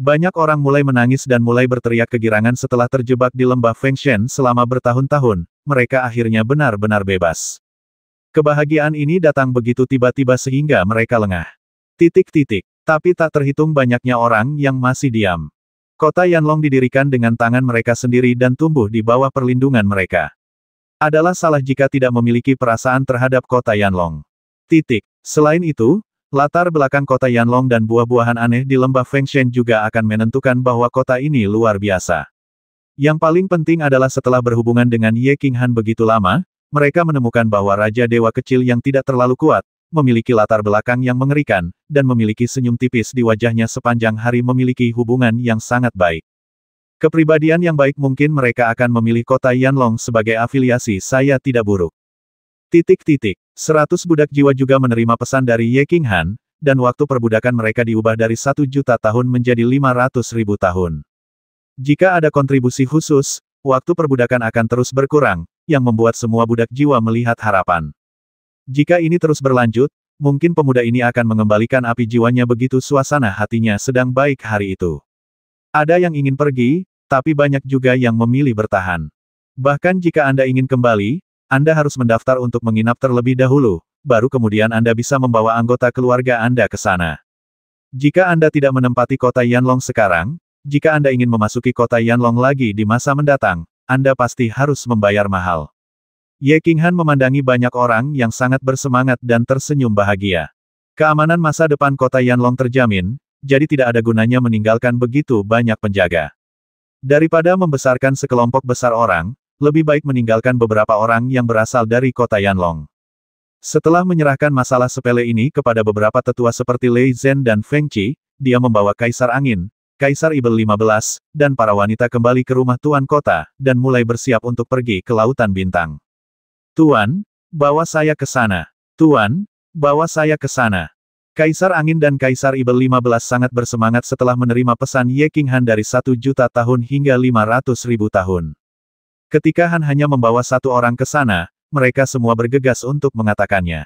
Banyak orang mulai menangis dan mulai berteriak kegirangan setelah terjebak di lembah Shen selama bertahun-tahun, mereka akhirnya benar-benar bebas. Kebahagiaan ini datang begitu tiba-tiba sehingga mereka lengah. Titik-titik. Tapi tak terhitung banyaknya orang yang masih diam. Kota Yanlong didirikan dengan tangan mereka sendiri dan tumbuh di bawah perlindungan mereka. Adalah salah jika tidak memiliki perasaan terhadap kota Yanlong. Titik. Selain itu, latar belakang kota Yanlong dan buah-buahan aneh di lembah Fengshen juga akan menentukan bahwa kota ini luar biasa. Yang paling penting adalah setelah berhubungan dengan Ye Qinghan begitu lama, mereka menemukan bahwa Raja Dewa kecil yang tidak terlalu kuat, memiliki latar belakang yang mengerikan, dan memiliki senyum tipis di wajahnya sepanjang hari memiliki hubungan yang sangat baik. Kepribadian yang baik mungkin mereka akan memilih kota Yanlong sebagai afiliasi saya tidak buruk. Titik-titik. Seratus budak jiwa juga menerima pesan dari Ye King Han, dan waktu perbudakan mereka diubah dari satu juta tahun menjadi lima ratus ribu tahun. Jika ada kontribusi khusus, waktu perbudakan akan terus berkurang, yang membuat semua budak jiwa melihat harapan. Jika ini terus berlanjut, mungkin pemuda ini akan mengembalikan api jiwanya begitu suasana hatinya sedang baik hari itu. Ada yang ingin pergi, tapi banyak juga yang memilih bertahan. Bahkan jika Anda ingin kembali, Anda harus mendaftar untuk menginap terlebih dahulu, baru kemudian Anda bisa membawa anggota keluarga Anda ke sana. Jika Anda tidak menempati kota Yanlong sekarang, jika Anda ingin memasuki kota Yanlong lagi di masa mendatang, Anda pasti harus membayar mahal. Ye Qinghan memandangi banyak orang yang sangat bersemangat dan tersenyum bahagia. Keamanan masa depan kota Yanlong terjamin, jadi tidak ada gunanya meninggalkan begitu banyak penjaga. Daripada membesarkan sekelompok besar orang, lebih baik meninggalkan beberapa orang yang berasal dari kota Yanlong. Setelah menyerahkan masalah sepele ini kepada beberapa tetua seperti Lei Zhen dan Feng Qi, dia membawa Kaisar Angin, Kaisar Ibel 15, dan para wanita kembali ke rumah Tuan Kota, dan mulai bersiap untuk pergi ke Lautan Bintang. Tuan, bawa saya ke sana. Tuan, bawa saya ke sana. Kaisar Angin dan Kaisar Ibel 15 sangat bersemangat setelah menerima pesan Ye King Han dari satu juta tahun hingga lima ratus ribu tahun. Ketika Han hanya membawa satu orang ke sana, mereka semua bergegas untuk mengatakannya.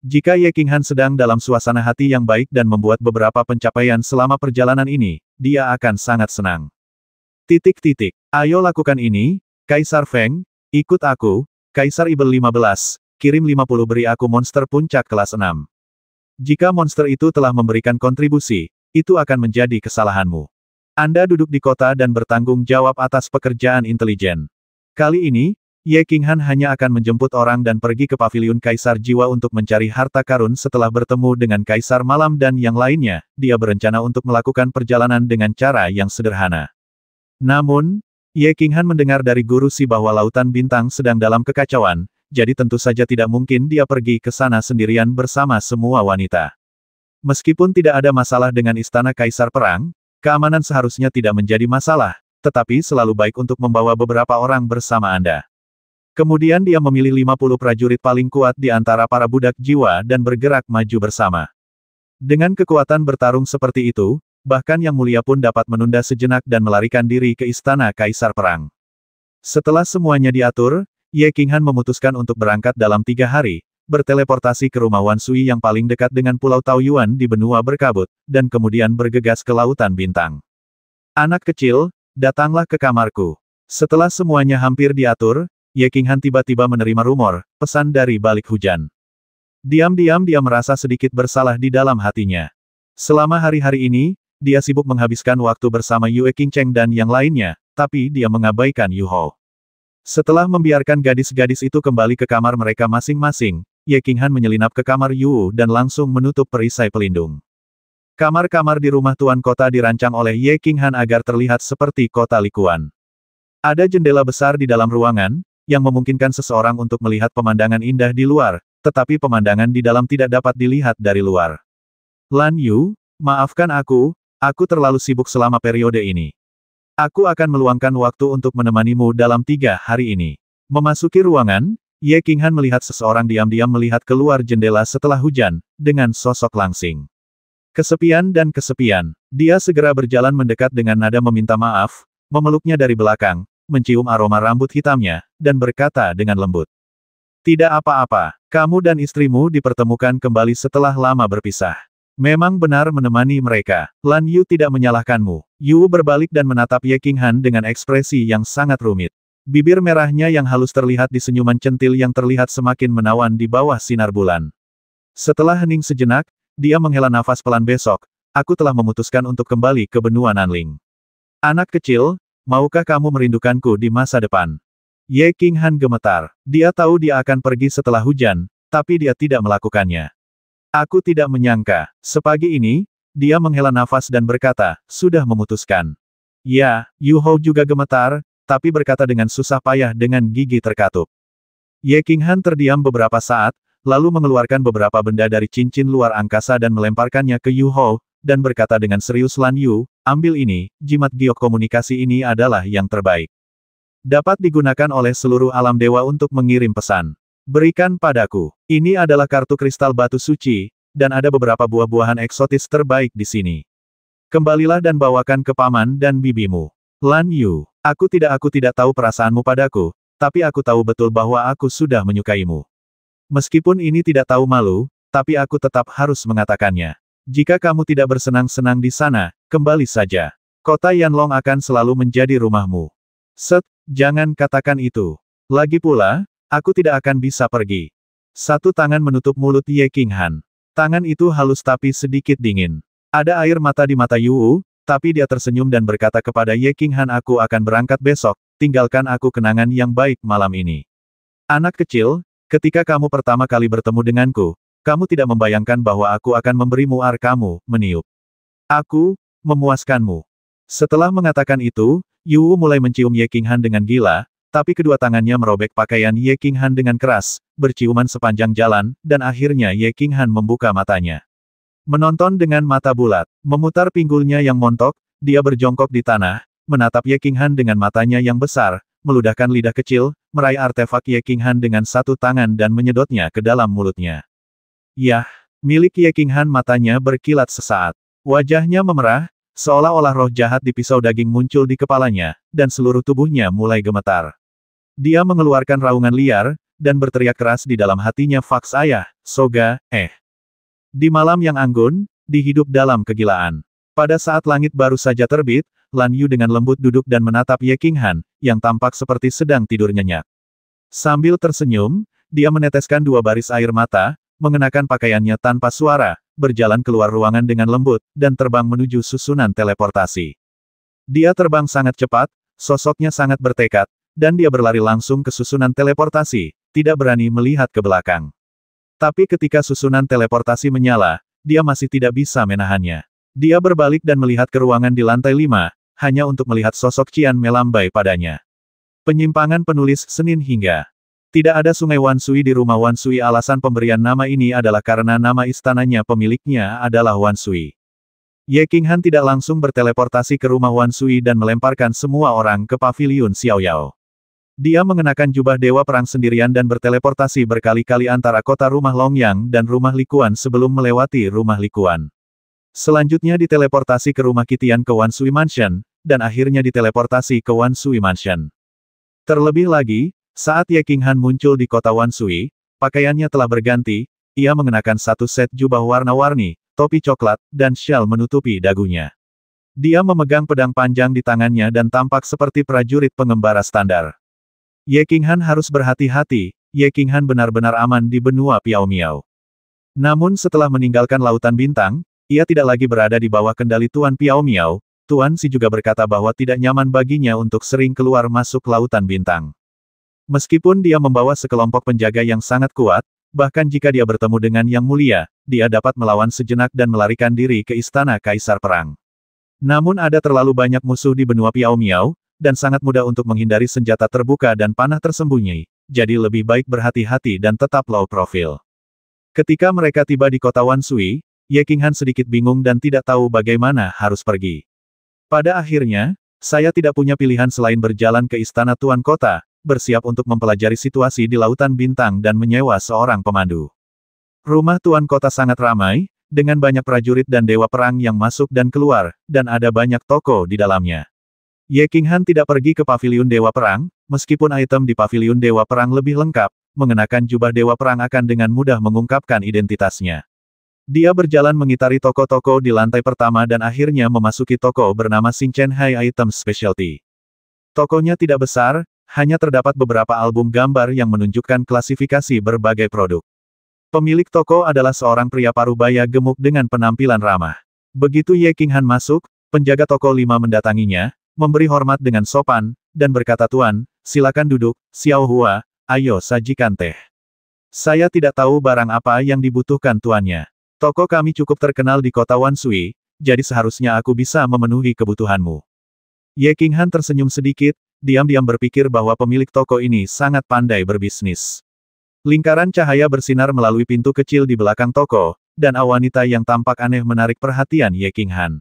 Jika Ye King Han sedang dalam suasana hati yang baik dan membuat beberapa pencapaian selama perjalanan ini, dia akan sangat senang. Titik-titik, ayo lakukan ini, Kaisar Feng, ikut aku, Kaisar Ibel 15, kirim 50 beri aku monster puncak kelas 6. Jika monster itu telah memberikan kontribusi, itu akan menjadi kesalahanmu. Anda duduk di kota dan bertanggung jawab atas pekerjaan intelijen. Kali ini, Ye Qinghan hanya akan menjemput orang dan pergi ke paviliun Kaisar Jiwa untuk mencari harta karun setelah bertemu dengan Kaisar Malam dan yang lainnya, dia berencana untuk melakukan perjalanan dengan cara yang sederhana. Namun, Ye Qinghan mendengar dari guru si bahwa Lautan Bintang sedang dalam kekacauan, jadi tentu saja tidak mungkin dia pergi ke sana sendirian bersama semua wanita. Meskipun tidak ada masalah dengan istana kaisar perang, keamanan seharusnya tidak menjadi masalah, tetapi selalu baik untuk membawa beberapa orang bersama Anda. Kemudian dia memilih 50 prajurit paling kuat di antara para budak jiwa dan bergerak maju bersama. Dengan kekuatan bertarung seperti itu, bahkan yang mulia pun dapat menunda sejenak dan melarikan diri ke istana Kaisar Perang. Setelah semuanya diatur, Ye Qinghan memutuskan untuk berangkat dalam tiga hari, berteleportasi ke rumah Wan Sui yang paling dekat dengan Pulau Taoyuan di benua berkabut, dan kemudian bergegas ke Lautan Bintang. Anak kecil, datanglah ke kamarku. Setelah semuanya hampir diatur, Ye Qinghan tiba-tiba menerima rumor, pesan dari balik hujan. Diam-diam dia merasa sedikit bersalah di dalam hatinya. Selama hari-hari ini, dia sibuk menghabiskan waktu bersama Yue Qingcheng dan yang lainnya, tapi dia mengabaikan Yu Hou. Setelah membiarkan gadis-gadis itu kembali ke kamar mereka masing-masing, Ye Qinghan menyelinap ke kamar Yu dan langsung menutup perisai pelindung. Kamar-kamar di rumah tuan kota dirancang oleh Ye Qinghan agar terlihat seperti kota likuan. Ada jendela besar di dalam ruangan, yang memungkinkan seseorang untuk melihat pemandangan indah di luar, tetapi pemandangan di dalam tidak dapat dilihat dari luar. Lan Yu, maafkan aku, Aku terlalu sibuk selama periode ini. Aku akan meluangkan waktu untuk menemanimu dalam tiga hari ini. Memasuki ruangan, Ye Qinghan melihat seseorang diam-diam melihat keluar jendela setelah hujan, dengan sosok langsing. Kesepian dan kesepian, dia segera berjalan mendekat dengan nada meminta maaf, memeluknya dari belakang, mencium aroma rambut hitamnya, dan berkata dengan lembut. Tidak apa-apa, kamu dan istrimu dipertemukan kembali setelah lama berpisah. Memang benar menemani mereka. Lan Yu tidak menyalahkanmu. Yu berbalik dan menatap Ye King Han dengan ekspresi yang sangat rumit. Bibir merahnya yang halus terlihat di senyuman centil yang terlihat semakin menawan di bawah sinar bulan. Setelah hening sejenak, dia menghela nafas pelan besok, aku telah memutuskan untuk kembali ke benua Nanling. Anak kecil, maukah kamu merindukanku di masa depan? Ye King Han gemetar. Dia tahu dia akan pergi setelah hujan, tapi dia tidak melakukannya. Aku tidak menyangka, sepagi ini, dia menghela nafas dan berkata, sudah memutuskan. Ya, Yu Hou juga gemetar, tapi berkata dengan susah payah dengan gigi terkatup. Ye King Han terdiam beberapa saat, lalu mengeluarkan beberapa benda dari cincin luar angkasa dan melemparkannya ke Yu Hou, dan berkata dengan serius Lan Yu, ambil ini, jimat giok komunikasi ini adalah yang terbaik. Dapat digunakan oleh seluruh alam dewa untuk mengirim pesan. Berikan padaku. Ini adalah kartu kristal batu suci, dan ada beberapa buah-buahan eksotis terbaik di sini. Kembalilah dan bawakan ke paman dan bibimu. Lan Yu, aku tidak aku tidak tahu perasaanmu padaku, tapi aku tahu betul bahwa aku sudah menyukaimu. Meskipun ini tidak tahu malu, tapi aku tetap harus mengatakannya. Jika kamu tidak bersenang-senang di sana, kembali saja. Kota Yanlong akan selalu menjadi rumahmu. Set, jangan katakan itu. Lagi pula, Aku tidak akan bisa pergi. Satu tangan menutup mulut Ye King Han. Tangan itu halus tapi sedikit dingin. Ada air mata di mata Yu Wu, tapi dia tersenyum dan berkata kepada Ye King Han aku akan berangkat besok, tinggalkan aku kenangan yang baik malam ini. Anak kecil, ketika kamu pertama kali bertemu denganku, kamu tidak membayangkan bahwa aku akan memberimu ar kamu, meniup. Aku, memuaskanmu. Setelah mengatakan itu, Yu Wu mulai mencium Ye King Han dengan gila, tapi kedua tangannya merobek pakaian Ye King Han dengan keras, berciuman sepanjang jalan, dan akhirnya Ye King Han membuka matanya. Menonton dengan mata bulat, memutar pinggulnya yang montok, dia berjongkok di tanah, menatap Ye King Han dengan matanya yang besar, meludahkan lidah kecil, meraih artefak Ye King Han dengan satu tangan dan menyedotnya ke dalam mulutnya. Yah, milik Ye King Han matanya berkilat sesaat. Wajahnya memerah, Seolah-olah roh jahat di pisau daging muncul di kepalanya, dan seluruh tubuhnya mulai gemetar. Dia mengeluarkan raungan liar, dan berteriak keras di dalam hatinya Faks ayah, Soga, eh. Di malam yang anggun, dihidup dalam kegilaan. Pada saat langit baru saja terbit, Lan Yu dengan lembut duduk dan menatap Ye King Han, yang tampak seperti sedang tidur nyenyak. Sambil tersenyum, dia meneteskan dua baris air mata, mengenakan pakaiannya tanpa suara, berjalan keluar ruangan dengan lembut, dan terbang menuju susunan teleportasi. Dia terbang sangat cepat, sosoknya sangat bertekad, dan dia berlari langsung ke susunan teleportasi, tidak berani melihat ke belakang. Tapi ketika susunan teleportasi menyala, dia masih tidak bisa menahannya. Dia berbalik dan melihat ke ruangan di lantai lima hanya untuk melihat sosok Cian melambai padanya. Penyimpangan penulis Senin hingga tidak ada sungai Wansui di rumah Wansui alasan pemberian nama ini adalah karena nama istananya pemiliknya adalah Wansui. Ye Qinghan tidak langsung berteleportasi ke rumah Wansui dan melemparkan semua orang ke paviliun Yao. Dia mengenakan jubah dewa perang sendirian dan berteleportasi berkali-kali antara kota rumah Longyang dan rumah Likuan sebelum melewati rumah Likuan. Selanjutnya diteleportasi ke rumah Kitian ke Wansui Mansion, dan akhirnya diteleportasi ke Wansui Mansion. Terlebih lagi, saat Ye Han muncul di kota Wansui, pakaiannya telah berganti, ia mengenakan satu set jubah warna-warni, topi coklat, dan shell menutupi dagunya. Dia memegang pedang panjang di tangannya dan tampak seperti prajurit pengembara standar. Ye Han harus berhati-hati, Ye Han benar-benar aman di benua Piao Miao. Namun setelah meninggalkan Lautan Bintang, ia tidak lagi berada di bawah kendali Tuan Piao Miao, Tuan Si juga berkata bahwa tidak nyaman baginya untuk sering keluar masuk Lautan Bintang. Meskipun dia membawa sekelompok penjaga yang sangat kuat, bahkan jika dia bertemu dengan Yang Mulia, dia dapat melawan sejenak dan melarikan diri ke istana Kaisar Perang. Namun ada terlalu banyak musuh di benua Piao Miao, dan sangat mudah untuk menghindari senjata terbuka dan panah tersembunyi, jadi lebih baik berhati-hati dan tetap low profil. Ketika mereka tiba di kota Wansui, Ye Qinghan sedikit bingung dan tidak tahu bagaimana harus pergi. Pada akhirnya, saya tidak punya pilihan selain berjalan ke istana Tuan Kota, bersiap untuk mempelajari situasi di Lautan Bintang dan menyewa seorang pemandu. Rumah Tuan Kota sangat ramai, dengan banyak prajurit dan dewa perang yang masuk dan keluar, dan ada banyak toko di dalamnya. Ye Han tidak pergi ke pavilion dewa perang, meskipun item di pavilion dewa perang lebih lengkap, mengenakan jubah dewa perang akan dengan mudah mengungkapkan identitasnya. Dia berjalan mengitari toko-toko di lantai pertama dan akhirnya memasuki toko bernama Chen Hai Item Specialty. Tokonya tidak besar, hanya terdapat beberapa album gambar yang menunjukkan klasifikasi berbagai produk. Pemilik toko adalah seorang pria parubaya gemuk dengan penampilan ramah. Begitu Ye Han masuk, penjaga toko lima mendatanginya, memberi hormat dengan sopan, dan berkata Tuan, silakan duduk, Xiao Hua, ayo sajikan teh. Saya tidak tahu barang apa yang dibutuhkan tuannya. Toko kami cukup terkenal di kota Wansui, jadi seharusnya aku bisa memenuhi kebutuhanmu. Ye Han tersenyum sedikit, diam-diam berpikir bahwa pemilik toko ini sangat pandai berbisnis. Lingkaran cahaya bersinar melalui pintu kecil di belakang toko, dan wanita yang tampak aneh menarik perhatian Ye King Han.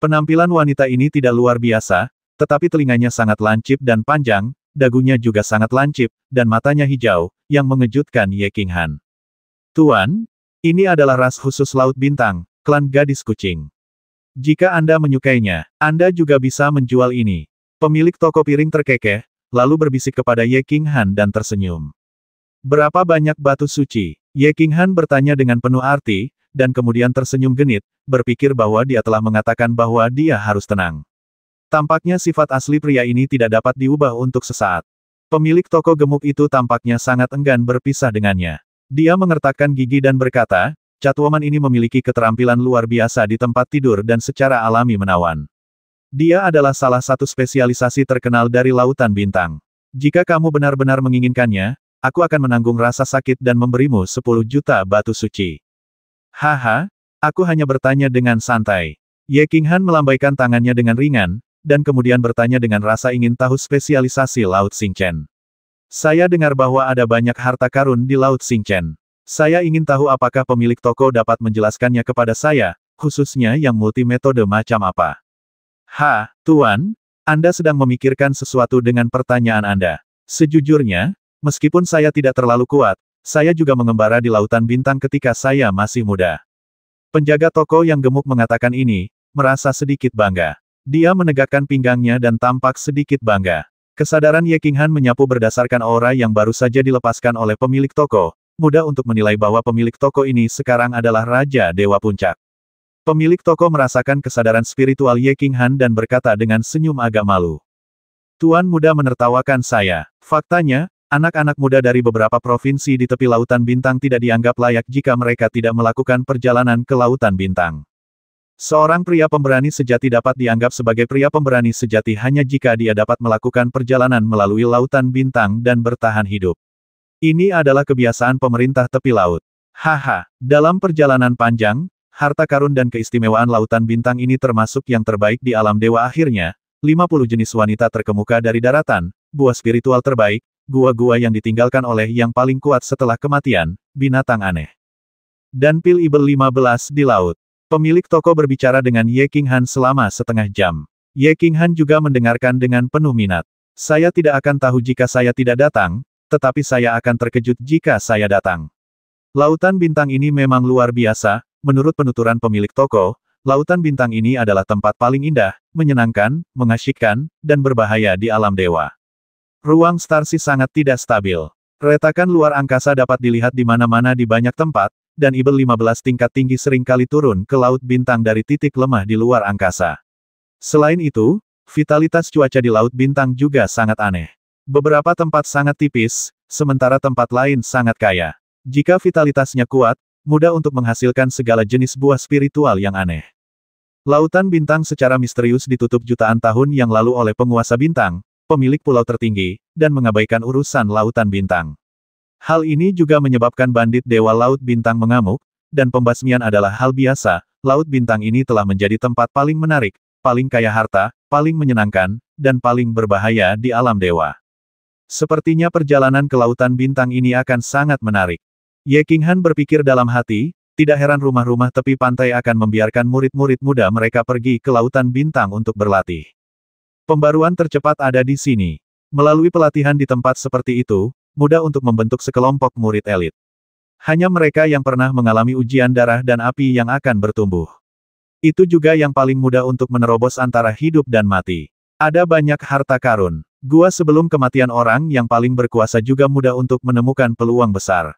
Penampilan wanita ini tidak luar biasa, tetapi telinganya sangat lancip dan panjang, dagunya juga sangat lancip, dan matanya hijau, yang mengejutkan Ye King Han. Tuan, ini adalah ras khusus Laut Bintang, klan gadis kucing. Jika Anda menyukainya, Anda juga bisa menjual ini. Pemilik toko piring terkekeh, lalu berbisik kepada Ye King Han dan tersenyum. Berapa banyak batu suci? Ye King Han bertanya dengan penuh arti, dan kemudian tersenyum genit, berpikir bahwa dia telah mengatakan bahwa dia harus tenang. Tampaknya sifat asli pria ini tidak dapat diubah untuk sesaat. Pemilik toko gemuk itu tampaknya sangat enggan berpisah dengannya. Dia mengertakkan gigi dan berkata, Catwoman ini memiliki keterampilan luar biasa di tempat tidur dan secara alami menawan. Dia adalah salah satu spesialisasi terkenal dari Lautan Bintang. Jika kamu benar-benar menginginkannya, aku akan menanggung rasa sakit dan memberimu 10 juta batu suci. Haha, aku hanya bertanya dengan santai. Ye King Han melambaikan tangannya dengan ringan, dan kemudian bertanya dengan rasa ingin tahu spesialisasi Laut Singchen. Saya dengar bahwa ada banyak harta karun di Laut Singchen. Saya ingin tahu apakah pemilik toko dapat menjelaskannya kepada saya, khususnya yang multi metode macam apa. Ha, Tuan, Anda sedang memikirkan sesuatu dengan pertanyaan Anda. Sejujurnya, meskipun saya tidak terlalu kuat, saya juga mengembara di lautan bintang ketika saya masih muda. Penjaga toko yang gemuk mengatakan ini, merasa sedikit bangga. Dia menegakkan pinggangnya dan tampak sedikit bangga. Kesadaran Ye Han menyapu berdasarkan aura yang baru saja dilepaskan oleh pemilik toko, mudah untuk menilai bahwa pemilik toko ini sekarang adalah Raja Dewa Puncak. Pemilik toko merasakan kesadaran spiritual Ye King Han dan berkata dengan senyum agak malu. Tuan muda menertawakan saya. Faktanya, anak-anak muda dari beberapa provinsi di tepi Lautan Bintang tidak dianggap layak jika mereka tidak melakukan perjalanan ke Lautan Bintang. Seorang pria pemberani sejati dapat dianggap sebagai pria pemberani sejati hanya jika dia dapat melakukan perjalanan melalui Lautan Bintang dan bertahan hidup. Ini adalah kebiasaan pemerintah tepi laut. Haha, dalam perjalanan panjang, Harta karun dan keistimewaan lautan bintang ini termasuk yang terbaik di alam dewa akhirnya, 50 jenis wanita terkemuka dari daratan, buah spiritual terbaik, gua-gua yang ditinggalkan oleh yang paling kuat setelah kematian, binatang aneh. Dan pil ibel 15 di laut. Pemilik toko berbicara dengan Ye King Han selama setengah jam. Ye King Han juga mendengarkan dengan penuh minat. Saya tidak akan tahu jika saya tidak datang, tetapi saya akan terkejut jika saya datang. Lautan bintang ini memang luar biasa, Menurut penuturan pemilik toko, lautan bintang ini adalah tempat paling indah, menyenangkan, mengasyikkan, dan berbahaya di alam dewa. Ruang stasi sangat tidak stabil. Retakan luar angkasa dapat dilihat di mana-mana di banyak tempat, dan Ibel 15 tingkat tinggi seringkali turun ke laut bintang dari titik lemah di luar angkasa. Selain itu, vitalitas cuaca di laut bintang juga sangat aneh. Beberapa tempat sangat tipis, sementara tempat lain sangat kaya. Jika vitalitasnya kuat, mudah untuk menghasilkan segala jenis buah spiritual yang aneh. Lautan bintang secara misterius ditutup jutaan tahun yang lalu oleh penguasa bintang, pemilik pulau tertinggi, dan mengabaikan urusan lautan bintang. Hal ini juga menyebabkan bandit dewa laut bintang mengamuk, dan pembasmian adalah hal biasa, laut bintang ini telah menjadi tempat paling menarik, paling kaya harta, paling menyenangkan, dan paling berbahaya di alam dewa. Sepertinya perjalanan ke lautan bintang ini akan sangat menarik. Ye Qinghan berpikir dalam hati, tidak heran rumah-rumah tepi pantai akan membiarkan murid-murid muda mereka pergi ke lautan bintang untuk berlatih. Pembaruan tercepat ada di sini. Melalui pelatihan di tempat seperti itu, mudah untuk membentuk sekelompok murid elit. Hanya mereka yang pernah mengalami ujian darah dan api yang akan bertumbuh. Itu juga yang paling mudah untuk menerobos antara hidup dan mati. Ada banyak harta karun. Gua sebelum kematian orang yang paling berkuasa juga mudah untuk menemukan peluang besar.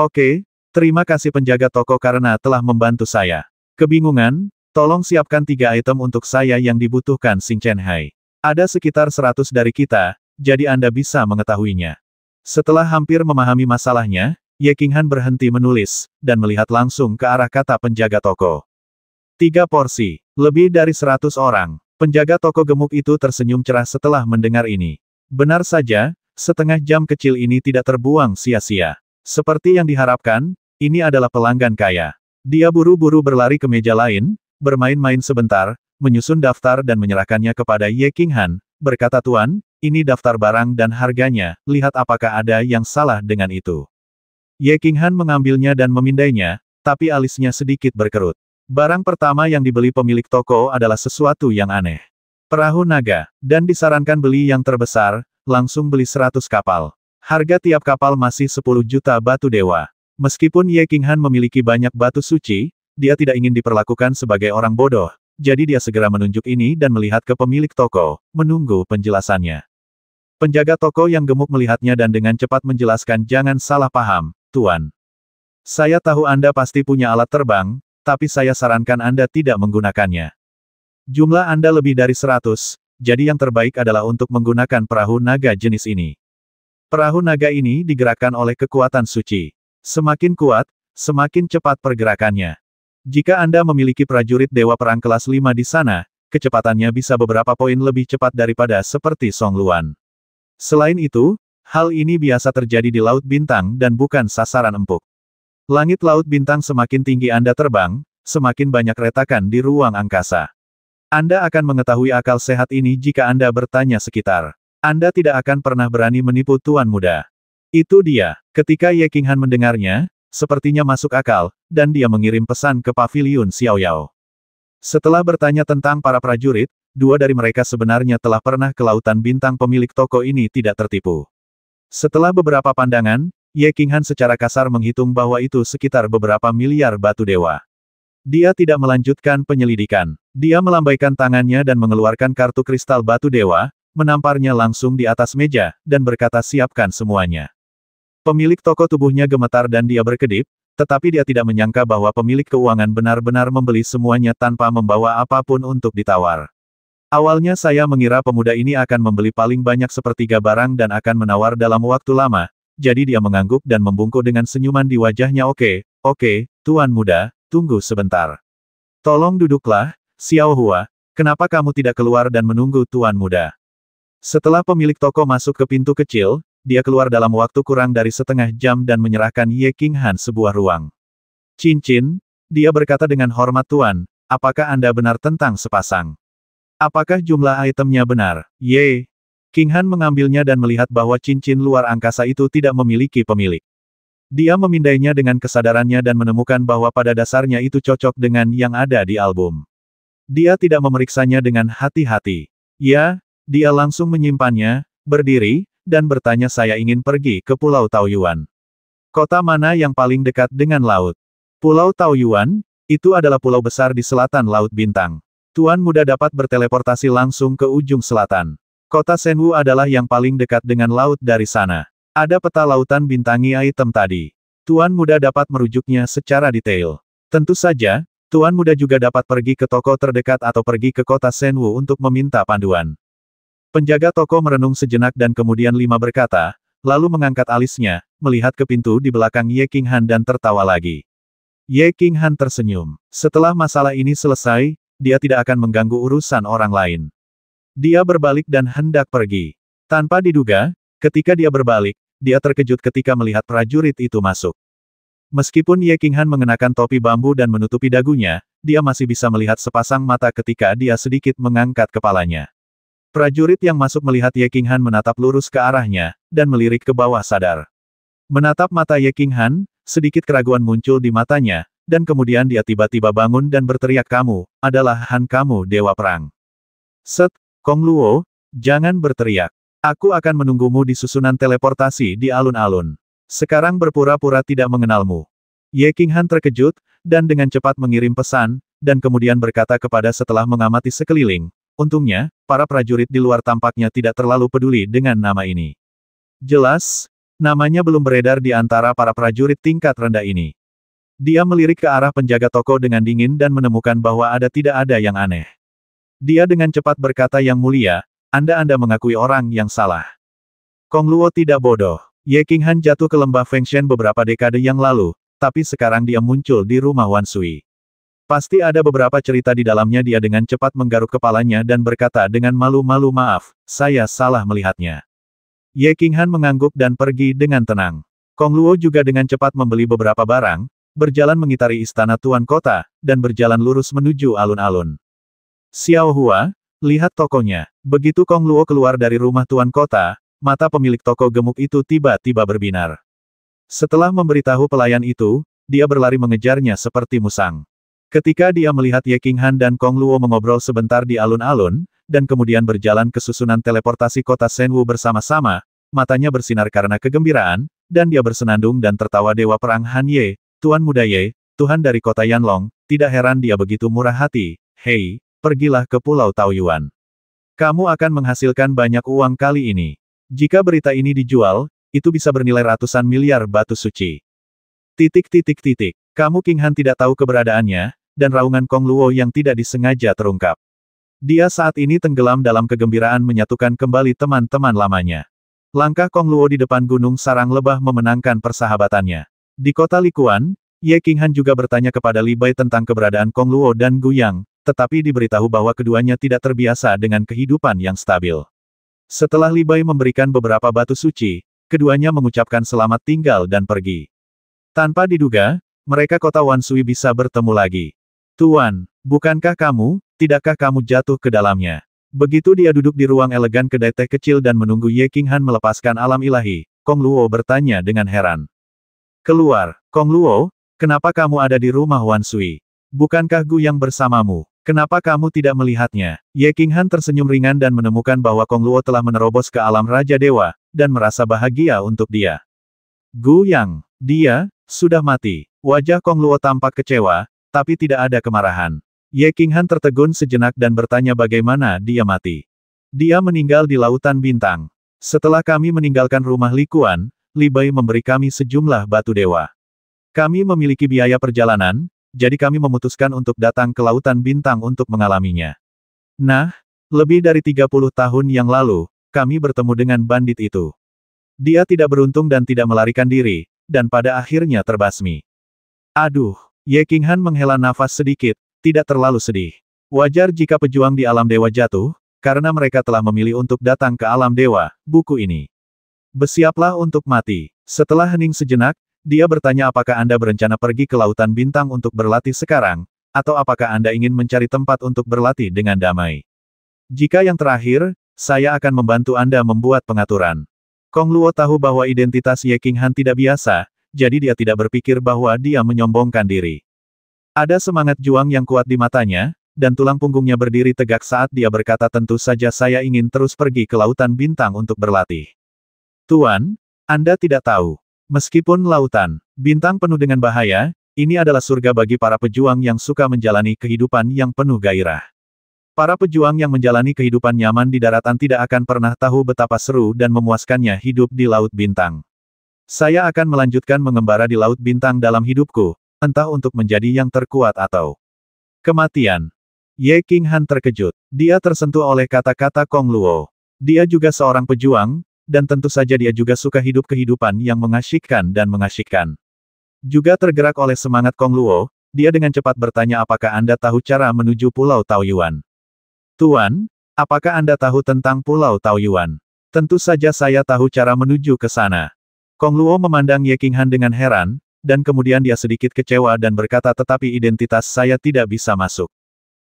Oke, terima kasih penjaga toko karena telah membantu saya. Kebingungan? Tolong siapkan tiga item untuk saya yang dibutuhkan Sing Chen Hai. Ada sekitar seratus dari kita, jadi Anda bisa mengetahuinya. Setelah hampir memahami masalahnya, Ye Han berhenti menulis, dan melihat langsung ke arah kata penjaga toko. Tiga porsi, lebih dari seratus orang. Penjaga toko gemuk itu tersenyum cerah setelah mendengar ini. Benar saja, setengah jam kecil ini tidak terbuang sia-sia. Seperti yang diharapkan, ini adalah pelanggan kaya. Dia buru-buru berlari ke meja lain, bermain-main sebentar, menyusun daftar dan menyerahkannya kepada Ye Han, berkata Tuan, ini daftar barang dan harganya, lihat apakah ada yang salah dengan itu. Ye Han mengambilnya dan memindainya, tapi alisnya sedikit berkerut. Barang pertama yang dibeli pemilik toko adalah sesuatu yang aneh. Perahu naga, dan disarankan beli yang terbesar, langsung beli 100 kapal. Harga tiap kapal masih 10 juta batu dewa. Meskipun Ye Qinghan memiliki banyak batu suci, dia tidak ingin diperlakukan sebagai orang bodoh, jadi dia segera menunjuk ini dan melihat ke pemilik toko, menunggu penjelasannya. Penjaga toko yang gemuk melihatnya dan dengan cepat menjelaskan jangan salah paham, Tuan. Saya tahu Anda pasti punya alat terbang, tapi saya sarankan Anda tidak menggunakannya. Jumlah Anda lebih dari 100, jadi yang terbaik adalah untuk menggunakan perahu naga jenis ini. Perahu naga ini digerakkan oleh kekuatan suci. Semakin kuat, semakin cepat pergerakannya. Jika Anda memiliki prajurit Dewa Perang kelas 5 di sana, kecepatannya bisa beberapa poin lebih cepat daripada seperti Song Luan. Selain itu, hal ini biasa terjadi di Laut Bintang dan bukan sasaran empuk. Langit Laut Bintang semakin tinggi Anda terbang, semakin banyak retakan di ruang angkasa. Anda akan mengetahui akal sehat ini jika Anda bertanya sekitar. Anda tidak akan pernah berani menipu Tuan Muda. Itu dia. Ketika Ye Qinghan mendengarnya, sepertinya masuk akal, dan dia mengirim pesan ke paviliun Yao. Setelah bertanya tentang para prajurit, dua dari mereka sebenarnya telah pernah ke Lautan Bintang pemilik toko ini tidak tertipu. Setelah beberapa pandangan, Ye Qinghan secara kasar menghitung bahwa itu sekitar beberapa miliar batu dewa. Dia tidak melanjutkan penyelidikan. Dia melambaikan tangannya dan mengeluarkan kartu kristal batu dewa, menamparnya langsung di atas meja, dan berkata siapkan semuanya. Pemilik toko tubuhnya gemetar dan dia berkedip, tetapi dia tidak menyangka bahwa pemilik keuangan benar-benar membeli semuanya tanpa membawa apapun untuk ditawar. Awalnya saya mengira pemuda ini akan membeli paling banyak sepertiga barang dan akan menawar dalam waktu lama, jadi dia mengangguk dan membungkuk dengan senyuman di wajahnya oke, oke, okay, tuan muda, tunggu sebentar. Tolong duduklah, Xiao Hua, kenapa kamu tidak keluar dan menunggu tuan muda? Setelah pemilik toko masuk ke pintu kecil, dia keluar dalam waktu kurang dari setengah jam dan menyerahkan Ye King Han sebuah ruang. Cincin, dia berkata dengan hormat Tuan, apakah Anda benar tentang sepasang? Apakah jumlah itemnya benar? Ye. King Han mengambilnya dan melihat bahwa cincin luar angkasa itu tidak memiliki pemilik. Dia memindainya dengan kesadarannya dan menemukan bahwa pada dasarnya itu cocok dengan yang ada di album. Dia tidak memeriksanya dengan hati-hati. Ya, dia langsung menyimpannya, berdiri, dan bertanya saya ingin pergi ke Pulau Taoyuan. Kota mana yang paling dekat dengan laut? Pulau Taoyuan, itu adalah pulau besar di selatan Laut Bintang. Tuan muda dapat berteleportasi langsung ke ujung selatan. Kota Senwu adalah yang paling dekat dengan laut dari sana. Ada peta lautan bintangi item tadi. Tuan muda dapat merujuknya secara detail. Tentu saja, Tuan muda juga dapat pergi ke toko terdekat atau pergi ke kota Senwu untuk meminta panduan. Penjaga toko merenung sejenak dan kemudian lima berkata, lalu mengangkat alisnya, melihat ke pintu di belakang Ye King Han dan tertawa lagi. Ye King Han tersenyum. Setelah masalah ini selesai, dia tidak akan mengganggu urusan orang lain. Dia berbalik dan hendak pergi. Tanpa diduga, ketika dia berbalik, dia terkejut ketika melihat prajurit itu masuk. Meskipun Ye King Han mengenakan topi bambu dan menutupi dagunya, dia masih bisa melihat sepasang mata ketika dia sedikit mengangkat kepalanya. Prajurit yang masuk melihat Ye King Han menatap lurus ke arahnya, dan melirik ke bawah sadar. Menatap mata Ye King Han, sedikit keraguan muncul di matanya, dan kemudian dia tiba-tiba bangun dan berteriak kamu, adalah Han kamu Dewa Perang. Set, Kong Luo, jangan berteriak. Aku akan menunggumu di susunan teleportasi di alun-alun. Sekarang berpura-pura tidak mengenalmu. Ye King Han terkejut, dan dengan cepat mengirim pesan, dan kemudian berkata kepada setelah mengamati sekeliling, Untungnya, para prajurit di luar tampaknya tidak terlalu peduli dengan nama ini. Jelas, namanya belum beredar di antara para prajurit tingkat rendah ini. Dia melirik ke arah penjaga toko dengan dingin dan menemukan bahwa ada tidak ada yang aneh. Dia dengan cepat berkata yang mulia, Anda-Anda mengakui orang yang salah. Kong Luo tidak bodoh. Ye Qinghan jatuh ke lembah Feng Shen beberapa dekade yang lalu, tapi sekarang dia muncul di rumah Wan Sui. Pasti ada beberapa cerita di dalamnya dia dengan cepat menggaruk kepalanya dan berkata dengan malu-malu maaf, saya salah melihatnya. Ye Qinghan mengangguk dan pergi dengan tenang. Kong Luo juga dengan cepat membeli beberapa barang, berjalan mengitari istana tuan kota, dan berjalan lurus menuju alun-alun. Xiao Hua, lihat tokonya. Begitu Kong Luo keluar dari rumah tuan kota, mata pemilik toko gemuk itu tiba-tiba berbinar. Setelah memberitahu pelayan itu, dia berlari mengejarnya seperti musang. Ketika dia melihat Ye King Han dan Kong Luo mengobrol sebentar di alun-alun, dan kemudian berjalan ke susunan teleportasi kota Senwu bersama-sama, matanya bersinar karena kegembiraan, dan dia bersenandung dan tertawa Dewa Perang Han Ye, Tuan Muda Ye, Tuhan dari kota Yanlong, tidak heran dia begitu murah hati, hei, pergilah ke Pulau Taoyuan. Kamu akan menghasilkan banyak uang kali ini. Jika berita ini dijual, itu bisa bernilai ratusan miliar batu suci. Titik titik titik. Kamu King Han tidak tahu keberadaannya, dan raungan Kong Luo yang tidak disengaja terungkap. Dia saat ini tenggelam dalam kegembiraan menyatukan kembali teman-teman lamanya. Langkah Kong Luo di depan Gunung Sarang Lebah memenangkan persahabatannya. Di kota Likuan, Ye Qinghan juga bertanya kepada Li Bai tentang keberadaan Kong Luo dan Gu Yang, tetapi diberitahu bahwa keduanya tidak terbiasa dengan kehidupan yang stabil. Setelah Li Bai memberikan beberapa batu suci, keduanya mengucapkan selamat tinggal dan pergi. Tanpa diduga, mereka kota Wansui bisa bertemu lagi. Tuan, bukankah kamu, tidakkah kamu jatuh ke dalamnya? Begitu dia duduk di ruang elegan kedai teh kecil dan menunggu Ye King Han melepaskan alam ilahi, Kong Luo bertanya dengan heran. Keluar, Kong Luo, kenapa kamu ada di rumah Wan Sui? Bukankah Gu yang bersamamu? Kenapa kamu tidak melihatnya? Ye King Han tersenyum ringan dan menemukan bahwa Kong Luo telah menerobos ke alam Raja Dewa, dan merasa bahagia untuk dia. Gu Yang, dia, sudah mati. Wajah Kong Luo tampak kecewa, tapi tidak ada kemarahan. Ye Qinghan tertegun sejenak dan bertanya bagaimana dia mati. Dia meninggal di Lautan Bintang. Setelah kami meninggalkan rumah Likuan, Li Bai memberi kami sejumlah batu dewa. Kami memiliki biaya perjalanan, jadi kami memutuskan untuk datang ke Lautan Bintang untuk mengalaminya. Nah, lebih dari 30 tahun yang lalu, kami bertemu dengan bandit itu. Dia tidak beruntung dan tidak melarikan diri, dan pada akhirnya terbasmi. Aduh, Ye Qinghan menghela nafas sedikit, tidak terlalu sedih. Wajar jika pejuang di alam dewa jatuh, karena mereka telah memilih untuk datang ke alam dewa, buku ini. Bersiaplah untuk mati. Setelah hening sejenak, dia bertanya apakah Anda berencana pergi ke Lautan Bintang untuk berlatih sekarang, atau apakah Anda ingin mencari tempat untuk berlatih dengan damai. Jika yang terakhir, saya akan membantu Anda membuat pengaturan. Kong Luo tahu bahwa identitas Ye Qinghan tidak biasa, jadi dia tidak berpikir bahwa dia menyombongkan diri. Ada semangat juang yang kuat di matanya, dan tulang punggungnya berdiri tegak saat dia berkata tentu saja saya ingin terus pergi ke Lautan Bintang untuk berlatih. Tuan, Anda tidak tahu. Meskipun Lautan Bintang penuh dengan bahaya, ini adalah surga bagi para pejuang yang suka menjalani kehidupan yang penuh gairah. Para pejuang yang menjalani kehidupan nyaman di daratan tidak akan pernah tahu betapa seru dan memuaskannya hidup di Laut Bintang. Saya akan melanjutkan mengembara di Laut Bintang dalam hidupku, entah untuk menjadi yang terkuat atau kematian. Ye King Han terkejut. Dia tersentuh oleh kata-kata Kong Luo. Dia juga seorang pejuang, dan tentu saja dia juga suka hidup kehidupan yang mengasyikkan dan mengasyikkan. Juga tergerak oleh semangat Kong Luo, dia dengan cepat bertanya apakah Anda tahu cara menuju Pulau Taoyuan. Tuan, apakah Anda tahu tentang Pulau Taoyuan? Tentu saja saya tahu cara menuju ke sana. Kong Luo memandang Ye Qinghan dengan heran, dan kemudian dia sedikit kecewa dan berkata tetapi identitas saya tidak bisa masuk.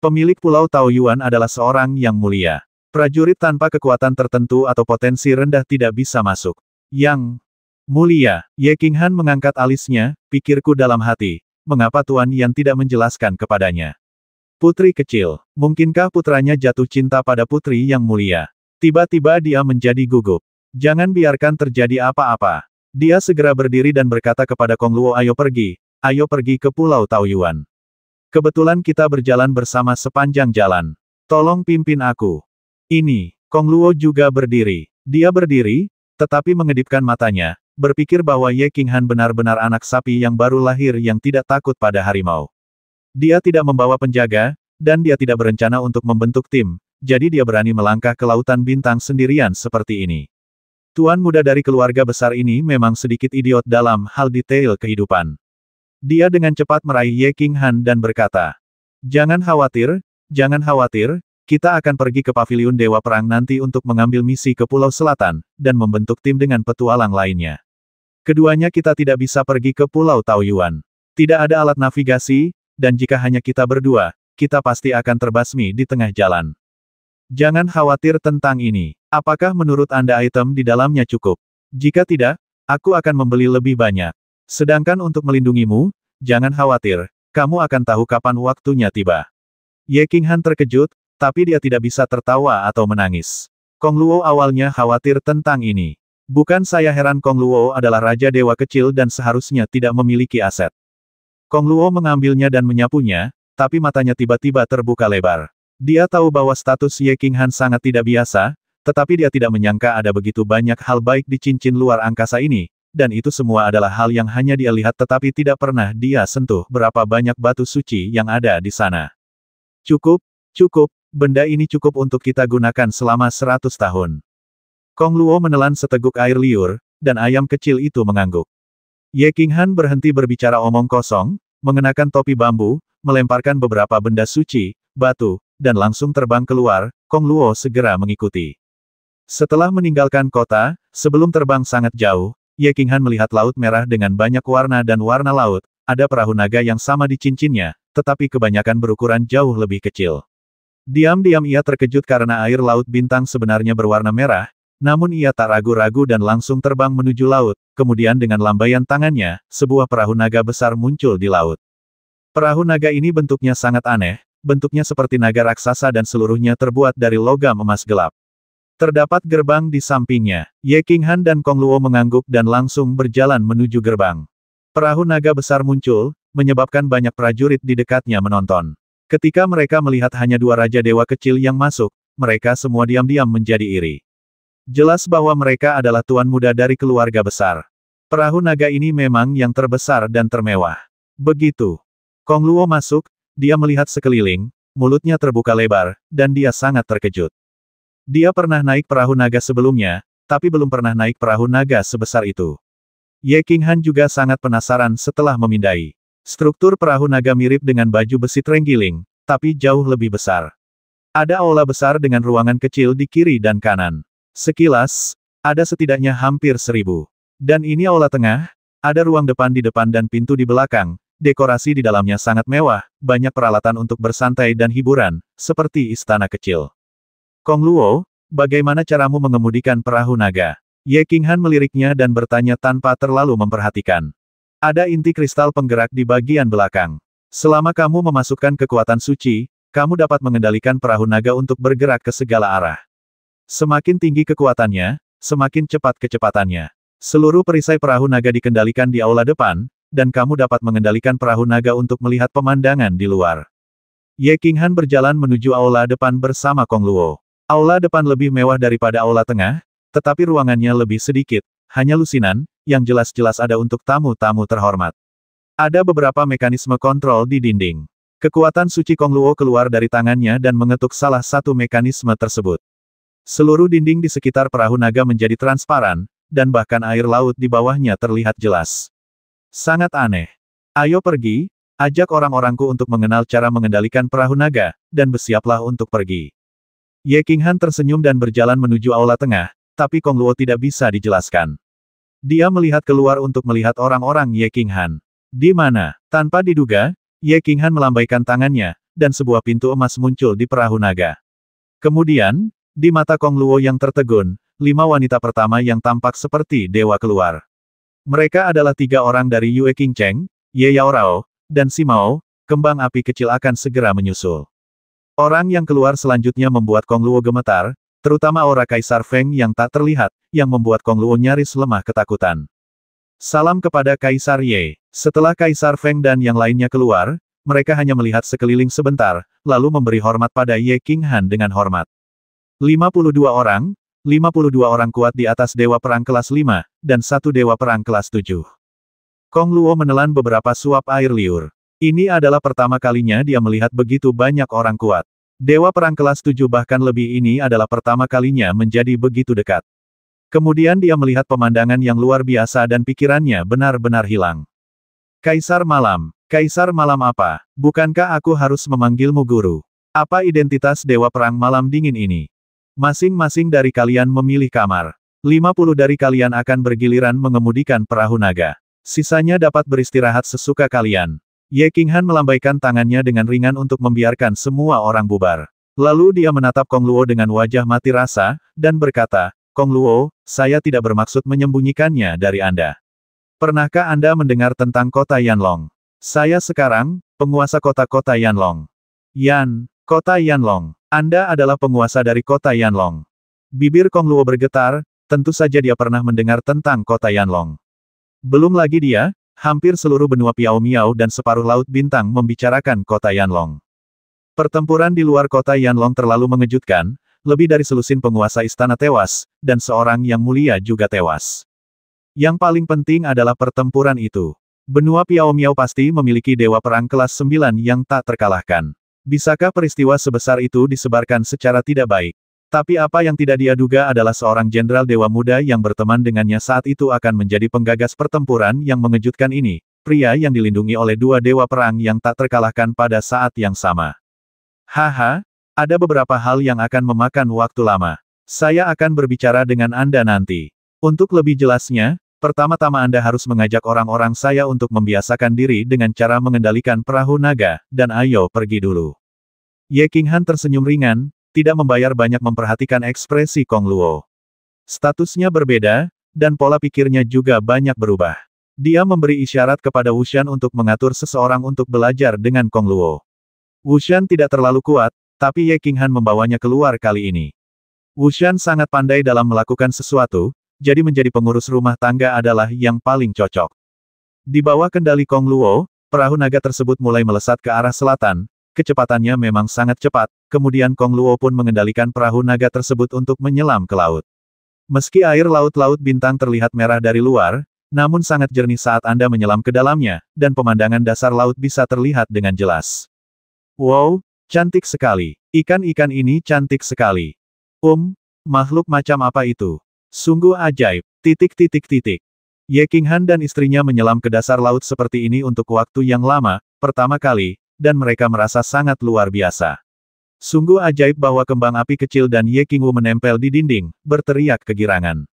Pemilik Pulau Tao Yuan adalah seorang yang mulia. Prajurit tanpa kekuatan tertentu atau potensi rendah tidak bisa masuk. Yang mulia, Ye Qinghan mengangkat alisnya, pikirku dalam hati, mengapa Tuan yang tidak menjelaskan kepadanya. Putri kecil, mungkinkah putranya jatuh cinta pada putri yang mulia? Tiba-tiba dia menjadi gugup. Jangan biarkan terjadi apa-apa. Dia segera berdiri dan berkata kepada Kong Luo ayo pergi, ayo pergi ke Pulau Taoyuan. Kebetulan kita berjalan bersama sepanjang jalan. Tolong pimpin aku. Ini, Kong Luo juga berdiri. Dia berdiri, tetapi mengedipkan matanya, berpikir bahwa Ye King Han benar-benar anak sapi yang baru lahir yang tidak takut pada harimau. Dia tidak membawa penjaga, dan dia tidak berencana untuk membentuk tim, jadi dia berani melangkah ke lautan bintang sendirian seperti ini. Tuan muda dari keluarga besar ini memang sedikit idiot dalam hal detail kehidupan. Dia dengan cepat meraih Ye King Han dan berkata, Jangan khawatir, jangan khawatir, kita akan pergi ke paviliun Dewa Perang nanti untuk mengambil misi ke Pulau Selatan, dan membentuk tim dengan petualang lainnya. Keduanya kita tidak bisa pergi ke Pulau Taoyuan. Tidak ada alat navigasi, dan jika hanya kita berdua, kita pasti akan terbasmi di tengah jalan. Jangan khawatir tentang ini. Apakah menurut Anda item di dalamnya cukup? Jika tidak, aku akan membeli lebih banyak. Sedangkan untuk melindungimu, jangan khawatir, kamu akan tahu kapan waktunya tiba. Ye King Han terkejut, tapi dia tidak bisa tertawa atau menangis. Kong Luo awalnya khawatir tentang ini. Bukan saya heran Kong Luo adalah raja dewa kecil dan seharusnya tidak memiliki aset. Kong Luo mengambilnya dan menyapunya, tapi matanya tiba-tiba terbuka lebar. Dia tahu bahwa status Ye King Han sangat tidak biasa, tetapi dia tidak menyangka ada begitu banyak hal baik di cincin luar angkasa ini, dan itu semua adalah hal yang hanya dia lihat tetapi tidak pernah dia sentuh berapa banyak batu suci yang ada di sana. Cukup, cukup, benda ini cukup untuk kita gunakan selama seratus tahun. Kong Luo menelan seteguk air liur, dan ayam kecil itu mengangguk. Ye King Han berhenti berbicara omong kosong, mengenakan topi bambu, melemparkan beberapa benda suci, batu, dan langsung terbang keluar, Kong Luo segera mengikuti. Setelah meninggalkan kota, sebelum terbang sangat jauh, Ye Qinghan melihat laut merah dengan banyak warna dan warna laut, ada perahu naga yang sama di cincinnya, tetapi kebanyakan berukuran jauh lebih kecil. Diam-diam ia terkejut karena air laut bintang sebenarnya berwarna merah, namun ia tak ragu-ragu dan langsung terbang menuju laut, kemudian dengan lambaian tangannya, sebuah perahu naga besar muncul di laut. Perahu naga ini bentuknya sangat aneh, bentuknya seperti naga raksasa dan seluruhnya terbuat dari logam emas gelap. Terdapat gerbang di sampingnya. Ye Han dan Kong Luo mengangguk dan langsung berjalan menuju gerbang. Perahu naga besar muncul, menyebabkan banyak prajurit di dekatnya menonton. Ketika mereka melihat hanya dua raja dewa kecil yang masuk, mereka semua diam-diam menjadi iri. Jelas bahwa mereka adalah tuan muda dari keluarga besar. Perahu naga ini memang yang terbesar dan termewah. Begitu. Kong Luo masuk, dia melihat sekeliling, mulutnya terbuka lebar, dan dia sangat terkejut. Dia pernah naik perahu naga sebelumnya, tapi belum pernah naik perahu naga sebesar itu. Ye King Han juga sangat penasaran setelah memindai. Struktur perahu naga mirip dengan baju besi terenggiling, tapi jauh lebih besar. Ada aula besar dengan ruangan kecil di kiri dan kanan. Sekilas, ada setidaknya hampir seribu. Dan ini aula tengah, ada ruang depan di depan dan pintu di belakang, Dekorasi di dalamnya sangat mewah, banyak peralatan untuk bersantai dan hiburan, seperti istana kecil. Kong Luo, bagaimana caramu mengemudikan perahu naga? Ye Han meliriknya dan bertanya tanpa terlalu memperhatikan. Ada inti kristal penggerak di bagian belakang. Selama kamu memasukkan kekuatan suci, kamu dapat mengendalikan perahu naga untuk bergerak ke segala arah. Semakin tinggi kekuatannya, semakin cepat kecepatannya. Seluruh perisai perahu naga dikendalikan di aula depan, dan kamu dapat mengendalikan perahu naga untuk melihat pemandangan di luar. Ye Qinghan berjalan menuju aula depan bersama Kong Luo. Aula depan lebih mewah daripada aula tengah, tetapi ruangannya lebih sedikit, hanya lusinan, yang jelas-jelas ada untuk tamu-tamu terhormat. Ada beberapa mekanisme kontrol di dinding. Kekuatan suci Kong Luo keluar dari tangannya dan mengetuk salah satu mekanisme tersebut. Seluruh dinding di sekitar perahu naga menjadi transparan, dan bahkan air laut di bawahnya terlihat jelas. Sangat aneh. Ayo pergi, ajak orang-orangku untuk mengenal cara mengendalikan perahu naga, dan bersiaplah untuk pergi. Ye Han tersenyum dan berjalan menuju aula tengah, tapi Kong Luo tidak bisa dijelaskan. Dia melihat keluar untuk melihat orang-orang Ye Han. Di mana, tanpa diduga, Ye Han melambaikan tangannya, dan sebuah pintu emas muncul di perahu naga. Kemudian, di mata Kong Luo yang tertegun, lima wanita pertama yang tampak seperti dewa keluar. Mereka adalah tiga orang dari Yue Qingcheng, Ye Yao Rao, dan Simao, kembang api kecil akan segera menyusul. Orang yang keluar selanjutnya membuat Kong Luo gemetar, terutama aura Kaisar Feng yang tak terlihat, yang membuat Kong Luo nyaris lemah ketakutan. Salam kepada Kaisar Ye. Setelah Kaisar Feng dan yang lainnya keluar, mereka hanya melihat sekeliling sebentar, lalu memberi hormat pada Ye King Han dengan hormat. 52 orang, 52 orang kuat di atas Dewa Perang kelas 5, dan satu Dewa Perang kelas 7. Kong Luo menelan beberapa suap air liur. Ini adalah pertama kalinya dia melihat begitu banyak orang kuat. Dewa Perang kelas 7 bahkan lebih ini adalah pertama kalinya menjadi begitu dekat. Kemudian dia melihat pemandangan yang luar biasa dan pikirannya benar-benar hilang. Kaisar Malam, Kaisar Malam apa? Bukankah aku harus memanggilmu guru? Apa identitas Dewa Perang Malam Dingin ini? Masing-masing dari kalian memilih kamar. 50 dari kalian akan bergiliran mengemudikan perahu naga. Sisanya dapat beristirahat sesuka kalian. Ye Han melambaikan tangannya dengan ringan untuk membiarkan semua orang bubar. Lalu dia menatap Kong Luo dengan wajah mati rasa, dan berkata, Kong Luo, saya tidak bermaksud menyembunyikannya dari Anda. Pernahkah Anda mendengar tentang kota Yanlong? Saya sekarang, penguasa kota-kota Yanlong. Yan, kota Yanlong. Anda adalah penguasa dari kota Yanlong. Bibir Kong Luo bergetar, tentu saja dia pernah mendengar tentang kota Yanlong. Belum lagi dia, hampir seluruh benua Piao Miao dan separuh Laut Bintang membicarakan kota Yanlong. Pertempuran di luar kota Yanlong terlalu mengejutkan, lebih dari selusin penguasa istana tewas, dan seorang yang mulia juga tewas. Yang paling penting adalah pertempuran itu. Benua Piao Miao pasti memiliki dewa perang kelas 9 yang tak terkalahkan. Bisakah peristiwa sebesar itu disebarkan secara tidak baik? Tapi apa yang tidak dia duga adalah seorang jenderal dewa muda yang berteman dengannya saat itu akan menjadi penggagas pertempuran yang mengejutkan ini, pria yang dilindungi oleh dua dewa perang yang tak terkalahkan pada saat yang sama. Haha, ada beberapa hal yang akan memakan waktu lama. Saya akan berbicara dengan Anda nanti. Untuk lebih jelasnya, Pertama-tama Anda harus mengajak orang-orang saya untuk membiasakan diri dengan cara mengendalikan perahu naga, dan ayo pergi dulu. Ye Han tersenyum ringan, tidak membayar banyak memperhatikan ekspresi Kong Luo. Statusnya berbeda, dan pola pikirnya juga banyak berubah. Dia memberi isyarat kepada Wushan untuk mengatur seseorang untuk belajar dengan Kong Luo. Wushan tidak terlalu kuat, tapi Ye Han membawanya keluar kali ini. Wushan sangat pandai dalam melakukan sesuatu, jadi menjadi pengurus rumah tangga adalah yang paling cocok. Di bawah kendali Kong Luo, perahu naga tersebut mulai melesat ke arah selatan, kecepatannya memang sangat cepat, kemudian Kong Luo pun mengendalikan perahu naga tersebut untuk menyelam ke laut. Meski air laut-laut bintang terlihat merah dari luar, namun sangat jernih saat Anda menyelam ke dalamnya, dan pemandangan dasar laut bisa terlihat dengan jelas. Wow, cantik sekali. Ikan-ikan ini cantik sekali. Um, makhluk macam apa itu? Sungguh ajaib. Titik titik titik. Ye Qinghan dan istrinya menyelam ke dasar laut seperti ini untuk waktu yang lama, pertama kali, dan mereka merasa sangat luar biasa. Sungguh ajaib bahwa kembang api kecil dan Ye Qingwu menempel di dinding, berteriak kegirangan.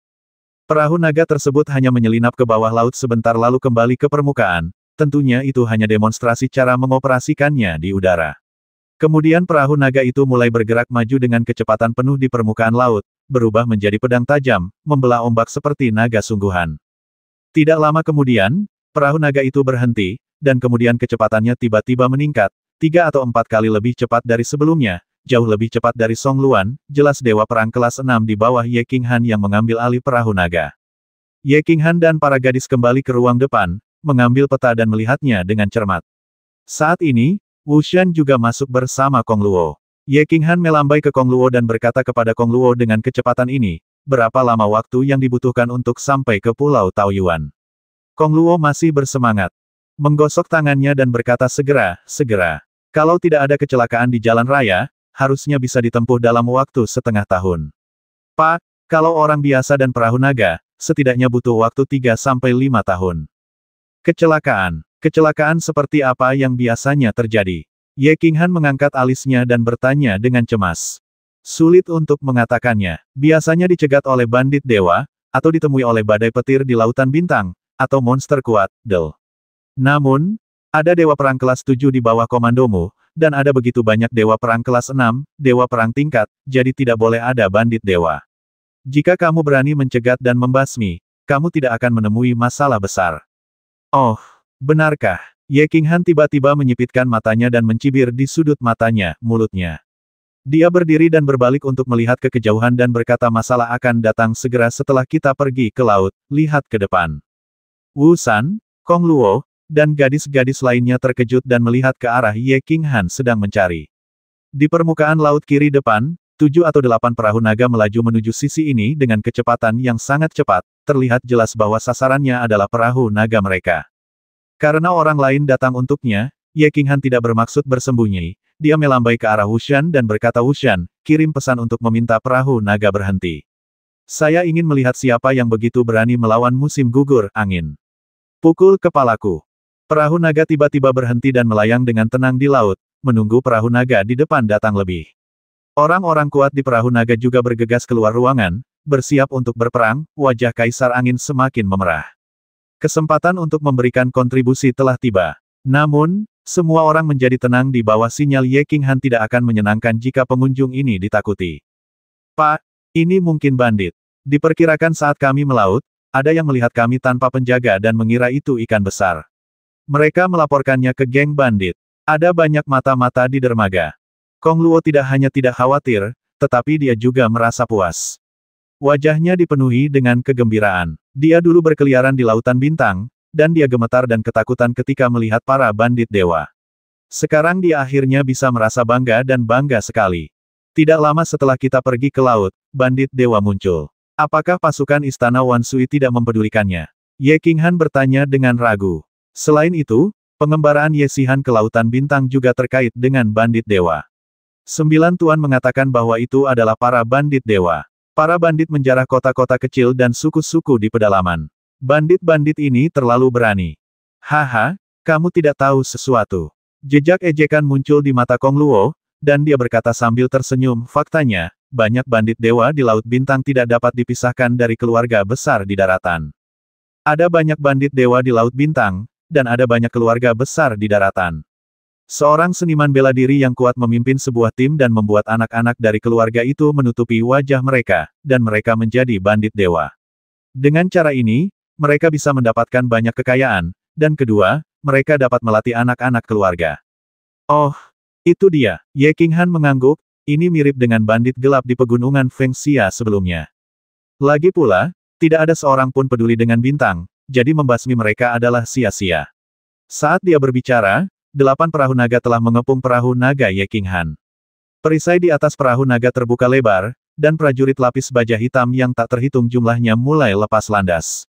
Perahu naga tersebut hanya menyelinap ke bawah laut sebentar lalu kembali ke permukaan, tentunya itu hanya demonstrasi cara mengoperasikannya di udara. Kemudian perahu naga itu mulai bergerak maju dengan kecepatan penuh di permukaan laut, berubah menjadi pedang tajam, membelah ombak seperti naga sungguhan. Tidak lama kemudian, perahu naga itu berhenti, dan kemudian kecepatannya tiba-tiba meningkat, tiga atau empat kali lebih cepat dari sebelumnya, jauh lebih cepat dari Song Luan, jelas dewa perang kelas 6 di bawah Ye King Han yang mengambil alih perahu naga. Ye King Han dan para gadis kembali ke ruang depan, mengambil peta dan melihatnya dengan cermat. Saat ini, Wu Shan juga masuk bersama Kong Luo. Ye Qinghan melambai ke Kong Luo dan berkata kepada Kong Luo dengan kecepatan ini, berapa lama waktu yang dibutuhkan untuk sampai ke Pulau Taoyuan. Kong Luo masih bersemangat. Menggosok tangannya dan berkata segera, segera. Kalau tidak ada kecelakaan di jalan raya, harusnya bisa ditempuh dalam waktu setengah tahun. Pak, kalau orang biasa dan perahu naga, setidaknya butuh waktu 3-5 tahun. Kecelakaan. Kecelakaan seperti apa yang biasanya terjadi? Ye Qinghan mengangkat alisnya dan bertanya dengan cemas. Sulit untuk mengatakannya, biasanya dicegat oleh bandit dewa, atau ditemui oleh badai petir di lautan bintang, atau monster kuat, Del. Namun, ada dewa perang kelas 7 di bawah komandomu, dan ada begitu banyak dewa perang kelas 6, dewa perang tingkat, jadi tidak boleh ada bandit dewa. Jika kamu berani mencegat dan membasmi, kamu tidak akan menemui masalah besar. Oh, benarkah? Ye Qinghan tiba-tiba menyipitkan matanya dan mencibir di sudut matanya, mulutnya. Dia berdiri dan berbalik untuk melihat ke kejauhan dan berkata masalah akan datang segera setelah kita pergi ke laut, lihat ke depan. Wu San, Kong Luo, dan gadis-gadis lainnya terkejut dan melihat ke arah Ye Qinghan sedang mencari. Di permukaan laut kiri depan, tujuh atau delapan perahu naga melaju menuju sisi ini dengan kecepatan yang sangat cepat, terlihat jelas bahwa sasarannya adalah perahu naga mereka. Karena orang lain datang untuknya, Ye Qinghan tidak bermaksud bersembunyi. Dia melambai ke arah Wushan dan berkata Wushan, kirim pesan untuk meminta perahu naga berhenti. Saya ingin melihat siapa yang begitu berani melawan musim gugur, angin. Pukul kepalaku. Perahu naga tiba-tiba berhenti dan melayang dengan tenang di laut, menunggu perahu naga di depan datang lebih. Orang-orang kuat di perahu naga juga bergegas keluar ruangan, bersiap untuk berperang, wajah Kaisar Angin semakin memerah. Kesempatan untuk memberikan kontribusi telah tiba. Namun, semua orang menjadi tenang di bawah sinyal Ye King Han tidak akan menyenangkan jika pengunjung ini ditakuti. Pak, ini mungkin bandit. Diperkirakan saat kami melaut, ada yang melihat kami tanpa penjaga dan mengira itu ikan besar. Mereka melaporkannya ke geng bandit. Ada banyak mata-mata di dermaga. Kong Luo tidak hanya tidak khawatir, tetapi dia juga merasa puas. Wajahnya dipenuhi dengan kegembiraan. Dia dulu berkeliaran di lautan bintang, dan dia gemetar dan ketakutan ketika melihat para bandit dewa. Sekarang dia akhirnya bisa merasa bangga dan bangga sekali. Tidak lama setelah kita pergi ke laut, bandit dewa muncul. Apakah pasukan istana Wan Wansui tidak mempedulikannya? Ye Qinghan bertanya dengan ragu. Selain itu, pengembaraan Ye Sihan ke Lautan Bintang juga terkait dengan bandit dewa. Sembilan tuan mengatakan bahwa itu adalah para bandit dewa. Para bandit menjarah kota-kota kecil dan suku-suku di pedalaman. Bandit-bandit ini terlalu berani. Haha, kamu tidak tahu sesuatu. Jejak ejekan muncul di mata Kong Luo, dan dia berkata sambil tersenyum, faktanya, banyak bandit dewa di Laut Bintang tidak dapat dipisahkan dari keluarga besar di daratan. Ada banyak bandit dewa di Laut Bintang, dan ada banyak keluarga besar di daratan. Seorang seniman bela diri yang kuat memimpin sebuah tim dan membuat anak-anak dari keluarga itu menutupi wajah mereka, dan mereka menjadi bandit dewa. Dengan cara ini, mereka bisa mendapatkan banyak kekayaan, dan kedua, mereka dapat melatih anak-anak keluarga. Oh, itu dia, Ye King Han mengangguk, ini mirip dengan bandit gelap di pegunungan Feng Xia sebelumnya. Lagi pula, tidak ada seorang pun peduli dengan bintang, jadi membasmi mereka adalah sia-sia. Saat dia berbicara, delapan perahu naga telah mengepung perahu naga Ye King Han. Perisai di atas perahu naga terbuka lebar, dan prajurit lapis baja hitam yang tak terhitung jumlahnya mulai lepas landas.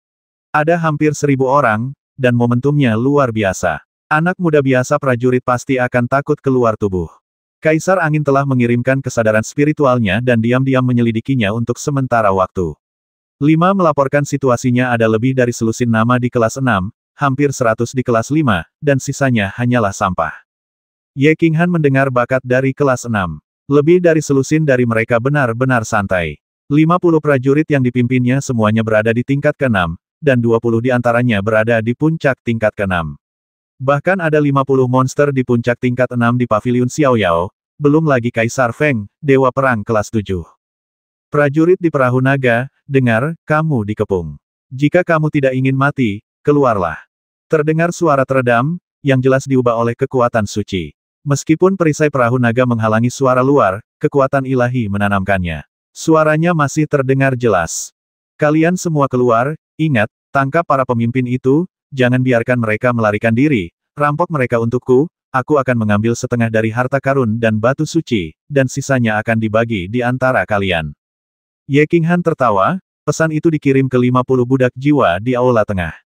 Ada hampir seribu orang, dan momentumnya luar biasa. Anak muda biasa prajurit pasti akan takut keluar tubuh. Kaisar Angin telah mengirimkan kesadaran spiritualnya dan diam-diam menyelidikinya untuk sementara waktu. Lima Melaporkan situasinya ada lebih dari selusin nama di kelas enam hampir 100 di kelas lima, dan sisanya hanyalah sampah. Ye King Han mendengar bakat dari kelas 6. Lebih dari selusin dari mereka benar-benar santai. 50 prajurit yang dipimpinnya semuanya berada di tingkat ke-6, dan 20 di antaranya berada di puncak tingkat ke-6. Bahkan ada 50 monster di puncak tingkat 6 di pavilion Xiaoyao, belum lagi Kaisar Feng, Dewa Perang kelas 7. Prajurit di perahu naga, dengar, kamu dikepung. Jika kamu tidak ingin mati, Keluarlah. Terdengar suara teredam, yang jelas diubah oleh kekuatan suci. Meskipun perisai perahu naga menghalangi suara luar, kekuatan ilahi menanamkannya. Suaranya masih terdengar jelas. Kalian semua keluar, ingat, tangkap para pemimpin itu, jangan biarkan mereka melarikan diri, rampok mereka untukku, aku akan mengambil setengah dari harta karun dan batu suci, dan sisanya akan dibagi di antara kalian. Ye King Han tertawa, pesan itu dikirim ke 50 budak jiwa di Aula Tengah.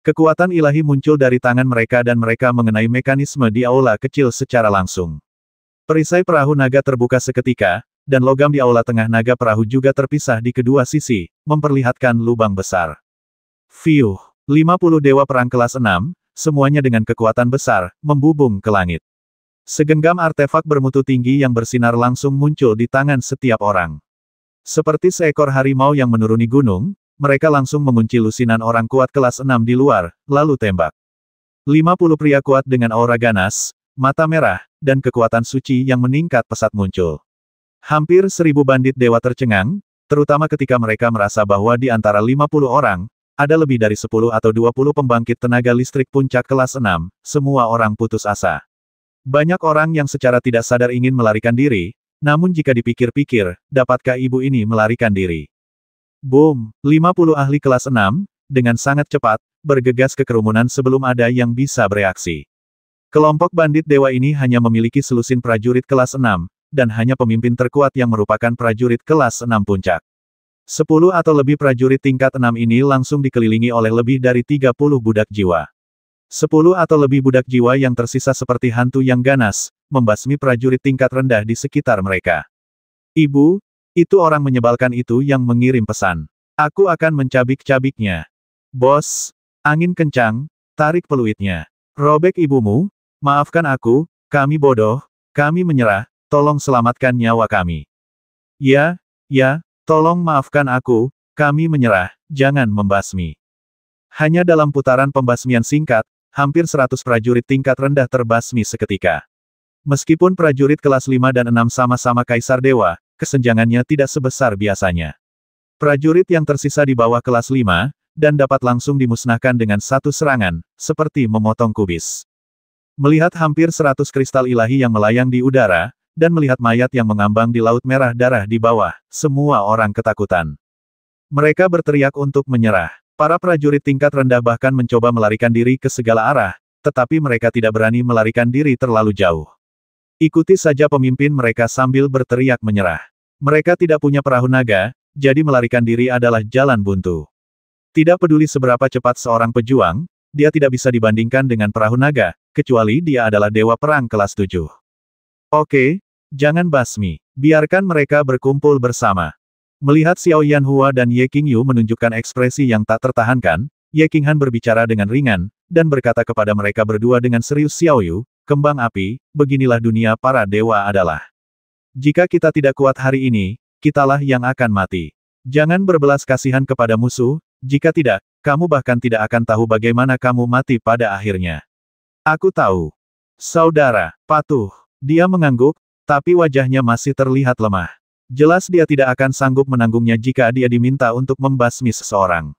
Kekuatan ilahi muncul dari tangan mereka dan mereka mengenai mekanisme di aula kecil secara langsung. Perisai perahu naga terbuka seketika, dan logam di aula tengah naga perahu juga terpisah di kedua sisi, memperlihatkan lubang besar. Fiuh! 50 dewa perang kelas 6, semuanya dengan kekuatan besar, membubung ke langit. Segenggam artefak bermutu tinggi yang bersinar langsung muncul di tangan setiap orang. Seperti seekor harimau yang menuruni gunung, mereka langsung mengunci lusinan orang kuat kelas 6 di luar, lalu tembak. 50 pria kuat dengan aura ganas, mata merah, dan kekuatan suci yang meningkat pesat muncul. Hampir seribu bandit dewa tercengang, terutama ketika mereka merasa bahwa di antara 50 orang, ada lebih dari 10 atau 20 pembangkit tenaga listrik puncak kelas 6, semua orang putus asa. Banyak orang yang secara tidak sadar ingin melarikan diri, namun jika dipikir-pikir, dapatkah ibu ini melarikan diri? Boom! 50 ahli kelas 6, dengan sangat cepat, bergegas ke kerumunan sebelum ada yang bisa bereaksi. Kelompok bandit dewa ini hanya memiliki selusin prajurit kelas 6, dan hanya pemimpin terkuat yang merupakan prajurit kelas 6 puncak. 10 atau lebih prajurit tingkat 6 ini langsung dikelilingi oleh lebih dari 30 budak jiwa. 10 atau lebih budak jiwa yang tersisa seperti hantu yang ganas, membasmi prajurit tingkat rendah di sekitar mereka. Ibu, itu orang menyebalkan itu yang mengirim pesan. Aku akan mencabik-cabiknya. Bos, angin kencang, tarik peluitnya. Robek ibumu, maafkan aku, kami bodoh, kami menyerah, tolong selamatkan nyawa kami. Ya, ya, tolong maafkan aku, kami menyerah, jangan membasmi. Hanya dalam putaran pembasmian singkat, hampir 100 prajurit tingkat rendah terbasmi seketika. Meskipun prajurit kelas 5 dan 6 sama-sama kaisar dewa, kesenjangannya tidak sebesar biasanya. Prajurit yang tersisa di bawah kelas 5, dan dapat langsung dimusnahkan dengan satu serangan, seperti memotong kubis. Melihat hampir 100 kristal ilahi yang melayang di udara, dan melihat mayat yang mengambang di Laut Merah Darah di bawah, semua orang ketakutan. Mereka berteriak untuk menyerah. Para prajurit tingkat rendah bahkan mencoba melarikan diri ke segala arah, tetapi mereka tidak berani melarikan diri terlalu jauh. Ikuti saja pemimpin mereka sambil berteriak menyerah. Mereka tidak punya perahu naga, jadi melarikan diri adalah jalan buntu. Tidak peduli seberapa cepat seorang pejuang, dia tidak bisa dibandingkan dengan perahu naga, kecuali dia adalah dewa perang kelas 7. Oke, jangan basmi. Biarkan mereka berkumpul bersama. Melihat Xiao Yan Hua dan Ye King Yu menunjukkan ekspresi yang tak tertahankan, Ye King Han berbicara dengan ringan, dan berkata kepada mereka berdua dengan serius Xiao Yu, kembang api, beginilah dunia para dewa adalah. Jika kita tidak kuat hari ini, kitalah yang akan mati. Jangan berbelas kasihan kepada musuh, jika tidak, kamu bahkan tidak akan tahu bagaimana kamu mati pada akhirnya. Aku tahu. Saudara, patuh. Dia mengangguk, tapi wajahnya masih terlihat lemah. Jelas dia tidak akan sanggup menanggungnya jika dia diminta untuk membasmi seseorang.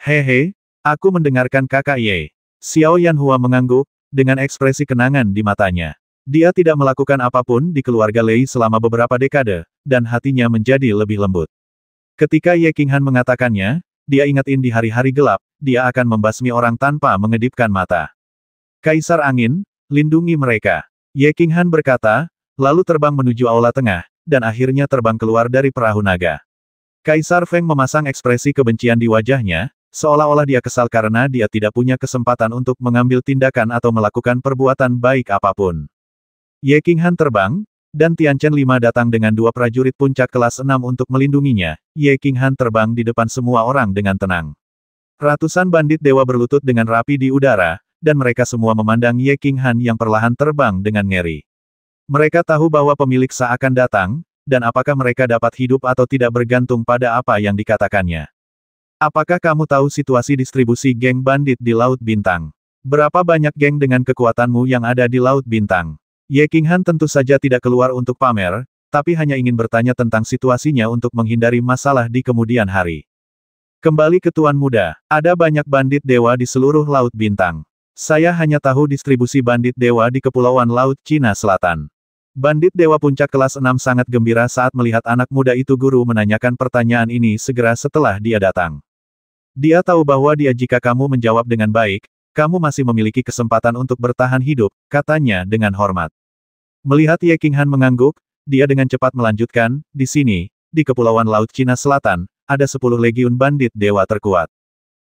Hehe, aku mendengarkan kakak Ye. Xiao Yanhua mengangguk, dengan ekspresi kenangan di matanya. Dia tidak melakukan apapun di keluarga Lei selama beberapa dekade, dan hatinya menjadi lebih lembut. Ketika Ye Qinghan mengatakannya, dia ingatin di hari-hari gelap, dia akan membasmi orang tanpa mengedipkan mata. Kaisar Angin, lindungi mereka. Ye Qinghan berkata, lalu terbang menuju aula tengah, dan akhirnya terbang keluar dari perahu naga. Kaisar Feng memasang ekspresi kebencian di wajahnya, seolah-olah dia kesal karena dia tidak punya kesempatan untuk mengambil tindakan atau melakukan perbuatan baik apapun. Ye Han terbang, dan Tian Lima datang dengan dua prajurit puncak kelas 6 untuk melindunginya. Ye Han terbang di depan semua orang dengan tenang. Ratusan bandit dewa berlutut dengan rapi di udara, dan mereka semua memandang Ye Han yang perlahan terbang dengan ngeri. Mereka tahu bahwa pemilik seakan datang, dan apakah mereka dapat hidup atau tidak bergantung pada apa yang dikatakannya. Apakah kamu tahu situasi distribusi geng bandit di Laut Bintang? Berapa banyak geng dengan kekuatanmu yang ada di Laut Bintang? Ye Qinghan tentu saja tidak keluar untuk pamer, tapi hanya ingin bertanya tentang situasinya untuk menghindari masalah di kemudian hari. Kembali ke Tuan Muda, ada banyak bandit dewa di seluruh Laut Bintang. Saya hanya tahu distribusi bandit dewa di Kepulauan Laut Cina Selatan. Bandit Dewa Puncak kelas 6 sangat gembira saat melihat anak muda itu guru menanyakan pertanyaan ini segera setelah dia datang. Dia tahu bahwa dia jika kamu menjawab dengan baik, kamu masih memiliki kesempatan untuk bertahan hidup, katanya dengan hormat. Melihat Ye Qinghan mengangguk, dia dengan cepat melanjutkan, di sini, di Kepulauan Laut Cina Selatan, ada sepuluh legiun bandit dewa terkuat.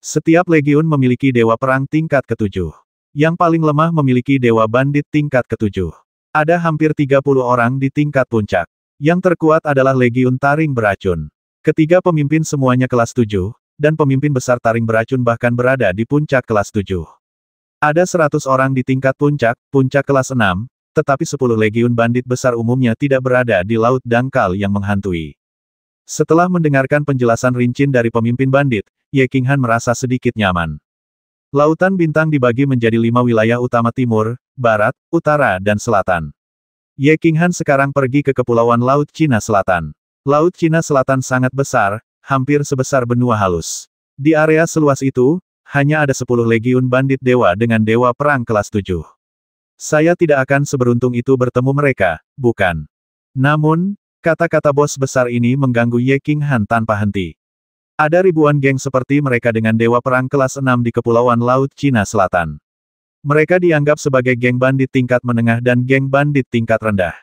Setiap legiun memiliki dewa perang tingkat ketujuh. Yang paling lemah memiliki dewa bandit tingkat ketujuh. Ada hampir 30 orang di tingkat puncak. Yang terkuat adalah legiun taring beracun. Ketiga pemimpin semuanya kelas tujuh, dan pemimpin besar taring beracun bahkan berada di puncak kelas tujuh. Ada 100 orang di tingkat puncak, puncak kelas 6, tetapi sepuluh legiun bandit besar umumnya tidak berada di laut dangkal yang menghantui. Setelah mendengarkan penjelasan rincin dari pemimpin bandit, Ye Qinghan merasa sedikit nyaman. Lautan Bintang dibagi menjadi lima wilayah utama timur, barat, utara dan selatan. Ye Qinghan sekarang pergi ke Kepulauan Laut Cina Selatan. Laut Cina Selatan sangat besar, hampir sebesar benua halus. Di area seluas itu, hanya ada sepuluh legiun bandit dewa dengan dewa perang kelas tujuh. Saya tidak akan seberuntung itu bertemu mereka, bukan? Namun, kata-kata bos besar ini mengganggu Ye King Han tanpa henti. Ada ribuan geng seperti mereka dengan dewa perang kelas 6 di Kepulauan Laut Cina Selatan. Mereka dianggap sebagai geng bandit tingkat menengah dan geng bandit tingkat rendah.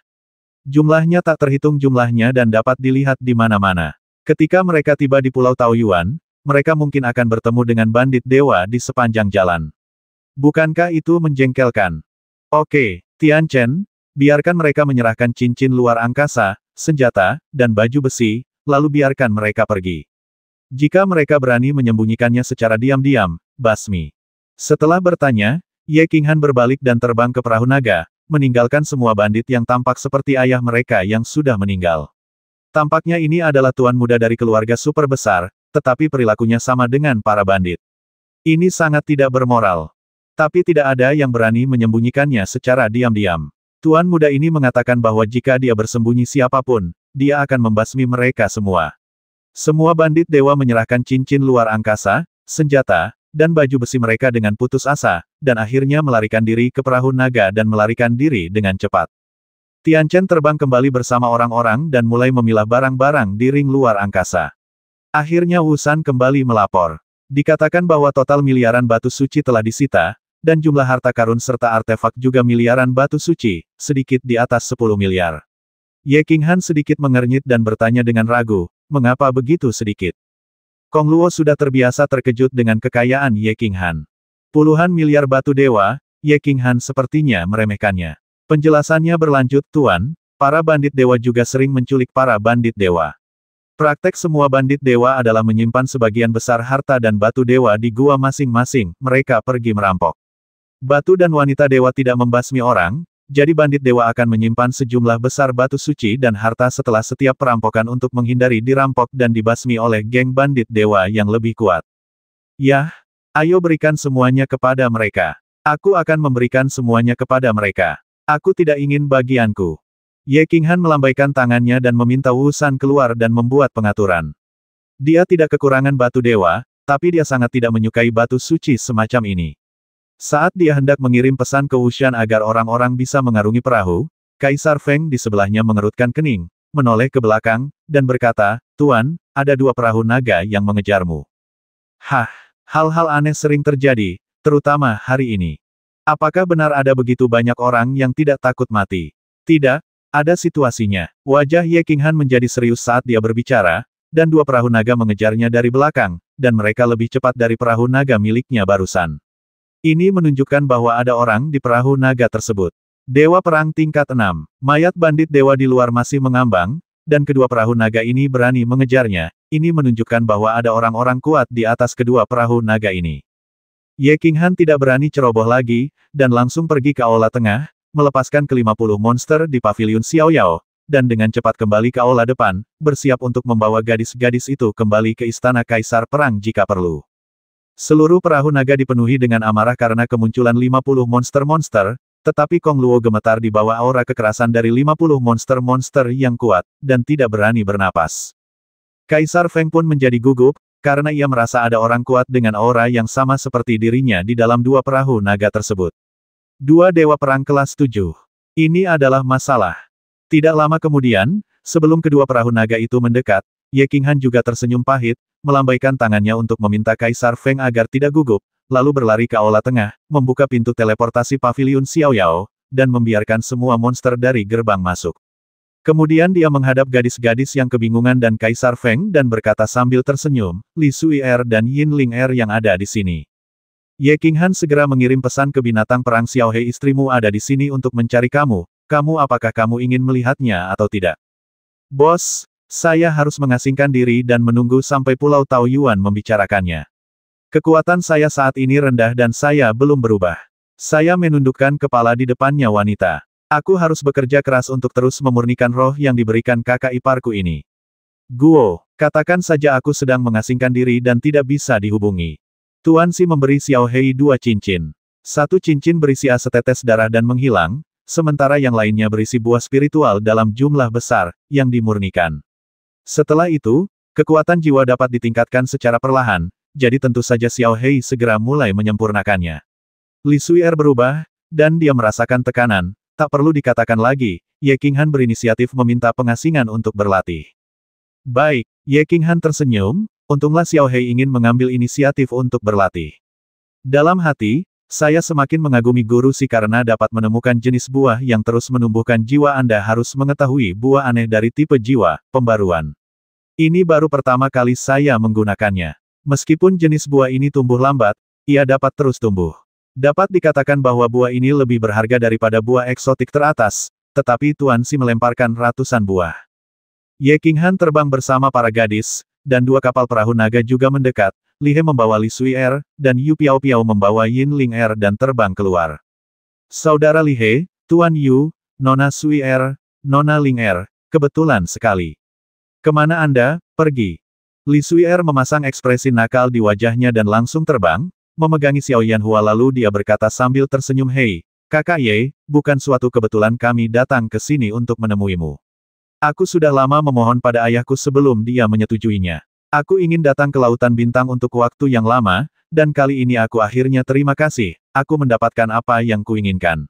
Jumlahnya tak terhitung jumlahnya dan dapat dilihat di mana-mana. Ketika mereka tiba di Pulau Taoyuan, mereka mungkin akan bertemu dengan bandit dewa di sepanjang jalan. Bukankah itu menjengkelkan? Oke, Tian Chen, biarkan mereka menyerahkan cincin luar angkasa, senjata, dan baju besi, lalu biarkan mereka pergi. Jika mereka berani menyembunyikannya secara diam-diam, basmi. Setelah bertanya, Ye Qinghan berbalik dan terbang ke perahu naga, meninggalkan semua bandit yang tampak seperti ayah mereka yang sudah meninggal. Tampaknya ini adalah tuan muda dari keluarga super besar, tetapi perilakunya sama dengan para bandit. Ini sangat tidak bermoral. Tapi tidak ada yang berani menyembunyikannya secara diam-diam. Tuan muda ini mengatakan bahwa jika dia bersembunyi siapapun, dia akan membasmi mereka semua. Semua bandit dewa menyerahkan cincin luar angkasa, senjata, dan baju besi mereka dengan putus asa, dan akhirnya melarikan diri ke perahu naga dan melarikan diri dengan cepat. Tian Chen terbang kembali bersama orang-orang dan mulai memilah barang-barang di ring luar angkasa. Akhirnya Wu San kembali melapor. Dikatakan bahwa total miliaran batu suci telah disita, dan jumlah harta karun serta artefak juga miliaran batu suci, sedikit di atas 10 miliar. Ye King Han sedikit mengernyit dan bertanya dengan ragu, mengapa begitu sedikit? Kong Luo sudah terbiasa terkejut dengan kekayaan Ye King Han. Puluhan miliar batu dewa, Ye King Han sepertinya meremehkannya. Penjelasannya berlanjut, Tuan, para bandit dewa juga sering menculik para bandit dewa. Praktek semua bandit dewa adalah menyimpan sebagian besar harta dan batu dewa di gua masing-masing, mereka pergi merampok. Batu dan wanita dewa tidak membasmi orang, jadi bandit dewa akan menyimpan sejumlah besar batu suci dan harta setelah setiap perampokan untuk menghindari dirampok dan dibasmi oleh geng bandit dewa yang lebih kuat. Yah, ayo berikan semuanya kepada mereka. Aku akan memberikan semuanya kepada mereka. Aku tidak ingin bagianku. Ye Qinghan melambaikan tangannya dan meminta Wu San keluar dan membuat pengaturan. Dia tidak kekurangan batu dewa, tapi dia sangat tidak menyukai batu suci semacam ini. Saat dia hendak mengirim pesan ke Wushan agar orang-orang bisa mengarungi perahu, Kaisar Feng di sebelahnya mengerutkan kening, menoleh ke belakang, dan berkata, Tuan, ada dua perahu naga yang mengejarmu. Hah, hal-hal aneh sering terjadi, terutama hari ini. Apakah benar ada begitu banyak orang yang tidak takut mati? Tidak, ada situasinya. Wajah Ye Qinghan menjadi serius saat dia berbicara, dan dua perahu naga mengejarnya dari belakang, dan mereka lebih cepat dari perahu naga miliknya barusan. Ini menunjukkan bahwa ada orang di perahu naga tersebut. Dewa Perang tingkat 6. Mayat bandit dewa di luar masih mengambang, dan kedua perahu naga ini berani mengejarnya. Ini menunjukkan bahwa ada orang-orang kuat di atas kedua perahu naga ini. Ye King Han tidak berani ceroboh lagi, dan langsung pergi ke aula tengah, melepaskan ke-50 monster di pavilion Xiao Yao, dan dengan cepat kembali ke aula depan, bersiap untuk membawa gadis-gadis itu kembali ke istana kaisar perang jika perlu. Seluruh perahu naga dipenuhi dengan amarah karena kemunculan 50 monster-monster, tetapi Kong Luo gemetar di bawah aura kekerasan dari 50 monster-monster yang kuat, dan tidak berani bernapas. Kaisar Feng pun menjadi gugup, karena ia merasa ada orang kuat dengan aura yang sama seperti dirinya di dalam dua perahu naga tersebut. Dua Dewa Perang Kelas 7. Ini adalah masalah. Tidak lama kemudian, sebelum kedua perahu naga itu mendekat, Ye Qinghan juga tersenyum pahit, melambaikan tangannya untuk meminta Kaisar Feng agar tidak gugup, lalu berlari ke aula tengah, membuka pintu teleportasi paviliun Yao, dan membiarkan semua monster dari gerbang masuk. Kemudian dia menghadap gadis-gadis yang kebingungan dan Kaisar Feng dan berkata sambil tersenyum, Li Sui Er dan Yin Ling Er yang ada di sini. Ye Han segera mengirim pesan ke binatang perang Xiao Xiaohe istrimu ada di sini untuk mencari kamu, kamu apakah kamu ingin melihatnya atau tidak? Bos, saya harus mengasingkan diri dan menunggu sampai Pulau Taoyuan membicarakannya. Kekuatan saya saat ini rendah dan saya belum berubah. Saya menundukkan kepala di depannya wanita. Aku harus bekerja keras untuk terus memurnikan roh yang diberikan kakak iparku ini. Guo, katakan saja aku sedang mengasingkan diri dan tidak bisa dihubungi. Tuan Si memberi Xiao Hei dua cincin. Satu cincin berisi asetetes darah dan menghilang, sementara yang lainnya berisi buah spiritual dalam jumlah besar, yang dimurnikan. Setelah itu, kekuatan jiwa dapat ditingkatkan secara perlahan, jadi tentu saja Xiao Hei segera mulai menyempurnakannya. Li Suier berubah, dan dia merasakan tekanan, tak perlu dikatakan lagi, Ye Han berinisiatif meminta pengasingan untuk berlatih. Baik, Ye Han tersenyum, untunglah Xiao Hei ingin mengambil inisiatif untuk berlatih. Dalam hati, saya semakin mengagumi guru si karena dapat menemukan jenis buah yang terus menumbuhkan jiwa Anda harus mengetahui buah aneh dari tipe jiwa, pembaruan. Ini baru pertama kali saya menggunakannya. Meskipun jenis buah ini tumbuh lambat, ia dapat terus tumbuh. Dapat dikatakan bahwa buah ini lebih berharga daripada buah eksotik teratas, tetapi Tuan Si melemparkan ratusan buah. Ye King Han terbang bersama para gadis, dan dua kapal perahu naga juga mendekat, Li He membawa Li Sui Er, dan Yu Piao Piao membawa Yin Ling Er dan terbang keluar. Saudara Li He, Tuan Yu, Nona Sui Er, Nona Ling Er, kebetulan sekali. Kemana Anda, pergi? Li Suier memasang ekspresi nakal di wajahnya dan langsung terbang, memegangi Xiao Yanhua lalu dia berkata sambil tersenyum Hei, kakak Ye, bukan suatu kebetulan kami datang ke sini untuk menemuimu. Aku sudah lama memohon pada ayahku sebelum dia menyetujuinya. Aku ingin datang ke Lautan Bintang untuk waktu yang lama, dan kali ini aku akhirnya terima kasih, aku mendapatkan apa yang kuinginkan.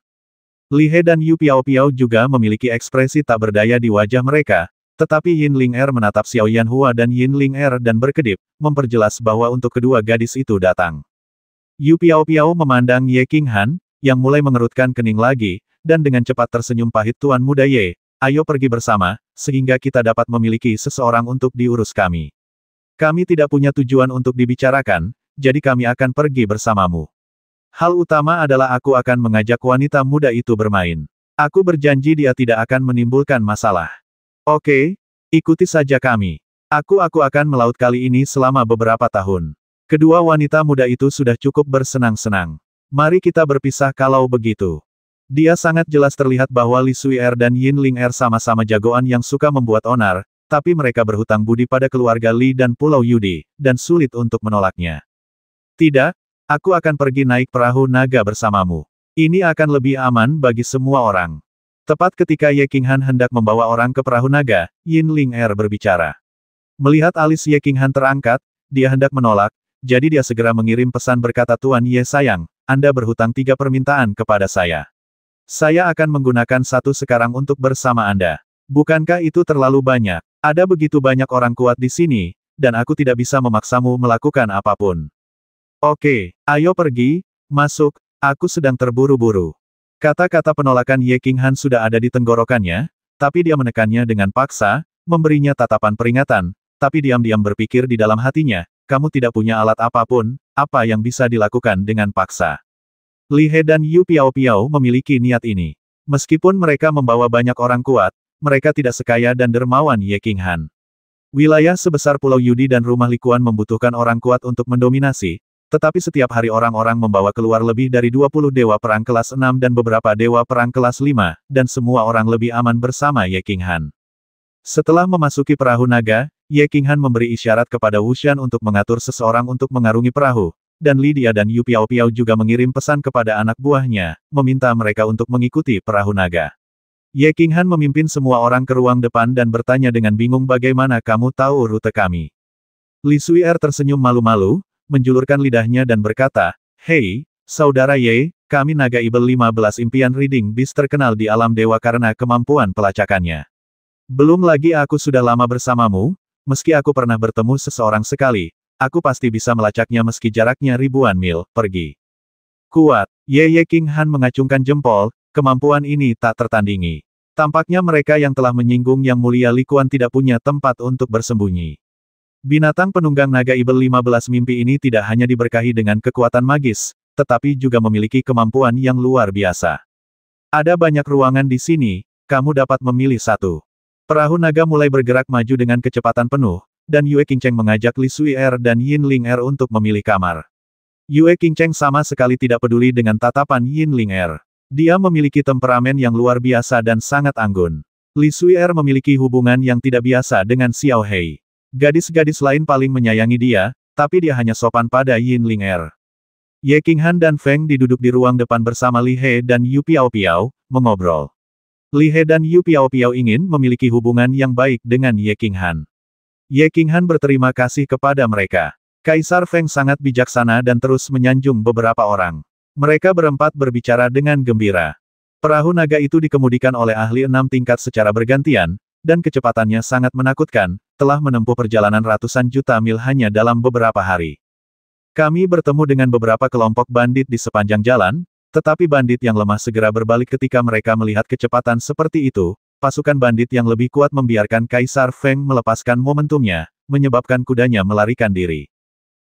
Li He dan Yu Piao Piao juga memiliki ekspresi tak berdaya di wajah mereka, tetapi Yin Ling Er menatap Xiao Yan Hua dan Yin Ling Er dan berkedip, memperjelas bahwa untuk kedua gadis itu datang. Yu Piao Piao memandang Ye King Han, yang mulai mengerutkan kening lagi, dan dengan cepat tersenyum pahit Tuan Muda Ye, ayo pergi bersama, sehingga kita dapat memiliki seseorang untuk diurus kami. Kami tidak punya tujuan untuk dibicarakan, jadi kami akan pergi bersamamu. Hal utama adalah aku akan mengajak wanita muda itu bermain. Aku berjanji dia tidak akan menimbulkan masalah. Oke, ikuti saja kami. Aku aku akan melaut kali ini selama beberapa tahun. Kedua wanita muda itu sudah cukup bersenang-senang. Mari kita berpisah kalau begitu. Dia sangat jelas terlihat bahwa Li Sui Er dan Yin Ling Er sama-sama jagoan yang suka membuat onar, tapi mereka berhutang budi pada keluarga Li dan Pulau Yudi, dan sulit untuk menolaknya. Tidak, aku akan pergi naik perahu naga bersamamu. Ini akan lebih aman bagi semua orang. Tepat ketika Ye Qinghan hendak membawa orang ke perahu naga, Yin Ling Er berbicara. Melihat alis Ye Qinghan terangkat, dia hendak menolak, jadi dia segera mengirim pesan berkata Tuan Ye sayang, Anda berhutang tiga permintaan kepada saya. Saya akan menggunakan satu sekarang untuk bersama Anda. Bukankah itu terlalu banyak? Ada begitu banyak orang kuat di sini, dan aku tidak bisa memaksamu melakukan apapun. Oke, ayo pergi, masuk, aku sedang terburu-buru. Kata-kata penolakan Ye King Han sudah ada di tenggorokannya, tapi dia menekannya dengan paksa, memberinya tatapan peringatan, tapi diam-diam berpikir di dalam hatinya, kamu tidak punya alat apapun, apa yang bisa dilakukan dengan paksa. Li He dan Yu Piao Piao memiliki niat ini. Meskipun mereka membawa banyak orang kuat, mereka tidak sekaya dan dermawan Ye King Han. Wilayah sebesar Pulau Yudi dan rumah likuan membutuhkan orang kuat untuk mendominasi, tetapi setiap hari orang-orang membawa keluar lebih dari 20 dewa perang kelas 6 dan beberapa dewa perang kelas 5, dan semua orang lebih aman bersama Ye King Han. Setelah memasuki perahu naga, Ye King Han memberi isyarat kepada Wushan untuk mengatur seseorang untuk mengarungi perahu, dan Lydia dan Yu Piao Piao juga mengirim pesan kepada anak buahnya, meminta mereka untuk mengikuti perahu naga. Ye King Han memimpin semua orang ke ruang depan dan bertanya dengan bingung bagaimana kamu tahu rute kami. Li Sui Er tersenyum malu-malu, menjulurkan lidahnya dan berkata, Hei, Saudara Ye, kami naga Ibel 15 impian Reading bis terkenal di alam dewa karena kemampuan pelacakannya. Belum lagi aku sudah lama bersamamu, meski aku pernah bertemu seseorang sekali, aku pasti bisa melacaknya meski jaraknya ribuan mil, pergi. Kuat, Ye Ye King Han mengacungkan jempol, kemampuan ini tak tertandingi. Tampaknya mereka yang telah menyinggung Yang Mulia Likuan tidak punya tempat untuk bersembunyi. Binatang penunggang naga Ibel 15 mimpi ini tidak hanya diberkahi dengan kekuatan magis, tetapi juga memiliki kemampuan yang luar biasa. Ada banyak ruangan di sini, kamu dapat memilih satu. Perahu naga mulai bergerak maju dengan kecepatan penuh, dan Yue Qingcheng mengajak Li Sui Er dan Yin Ling Er untuk memilih kamar. Yue Qingcheng sama sekali tidak peduli dengan tatapan Yin Ling Er. Dia memiliki temperamen yang luar biasa dan sangat anggun. Li Sui Er memiliki hubungan yang tidak biasa dengan Xiao Hei. Gadis-gadis lain paling menyayangi dia, tapi dia hanya sopan pada Yin Ling Er. Ye Han dan Feng diduduk di ruang depan bersama Li He dan Yu Piao Piao, mengobrol. Li He dan Yu Piao Piao ingin memiliki hubungan yang baik dengan Ye Han. Ye Han berterima kasih kepada mereka. Kaisar Feng sangat bijaksana dan terus menyanjung beberapa orang. Mereka berempat berbicara dengan gembira. Perahu naga itu dikemudikan oleh ahli enam tingkat secara bergantian, dan kecepatannya sangat menakutkan, telah menempuh perjalanan ratusan juta mil hanya dalam beberapa hari. Kami bertemu dengan beberapa kelompok bandit di sepanjang jalan, tetapi bandit yang lemah segera berbalik ketika mereka melihat kecepatan seperti itu. Pasukan bandit yang lebih kuat membiarkan Kaisar Feng melepaskan momentumnya, menyebabkan kudanya melarikan diri.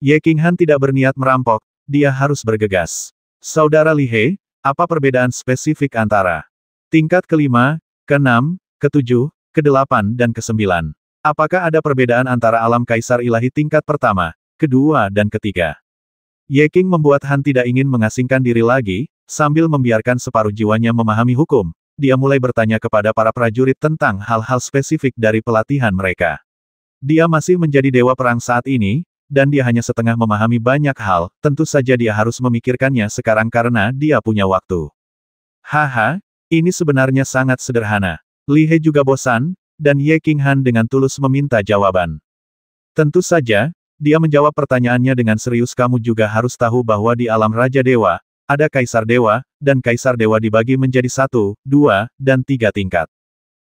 Ye Han tidak berniat merampok, dia harus bergegas. Saudara Li He, apa perbedaan spesifik antara tingkat kelima, keenam, ketujuh, kedelapan dan kesembilan? Apakah ada perbedaan antara alam kaisar ilahi tingkat pertama, kedua dan ketiga? Ye King membuat Han tidak ingin mengasingkan diri lagi, sambil membiarkan separuh jiwanya memahami hukum, dia mulai bertanya kepada para prajurit tentang hal-hal spesifik dari pelatihan mereka. Dia masih menjadi dewa perang saat ini, dan dia hanya setengah memahami banyak hal, tentu saja dia harus memikirkannya sekarang karena dia punya waktu. Haha, ini sebenarnya sangat sederhana. Lihe juga bosan, dan Ye King Han dengan tulus meminta jawaban. Tentu saja, dia menjawab pertanyaannya dengan serius kamu juga harus tahu bahwa di alam Raja Dewa, ada Kaisar Dewa, dan Kaisar Dewa dibagi menjadi satu, dua, dan tiga tingkat.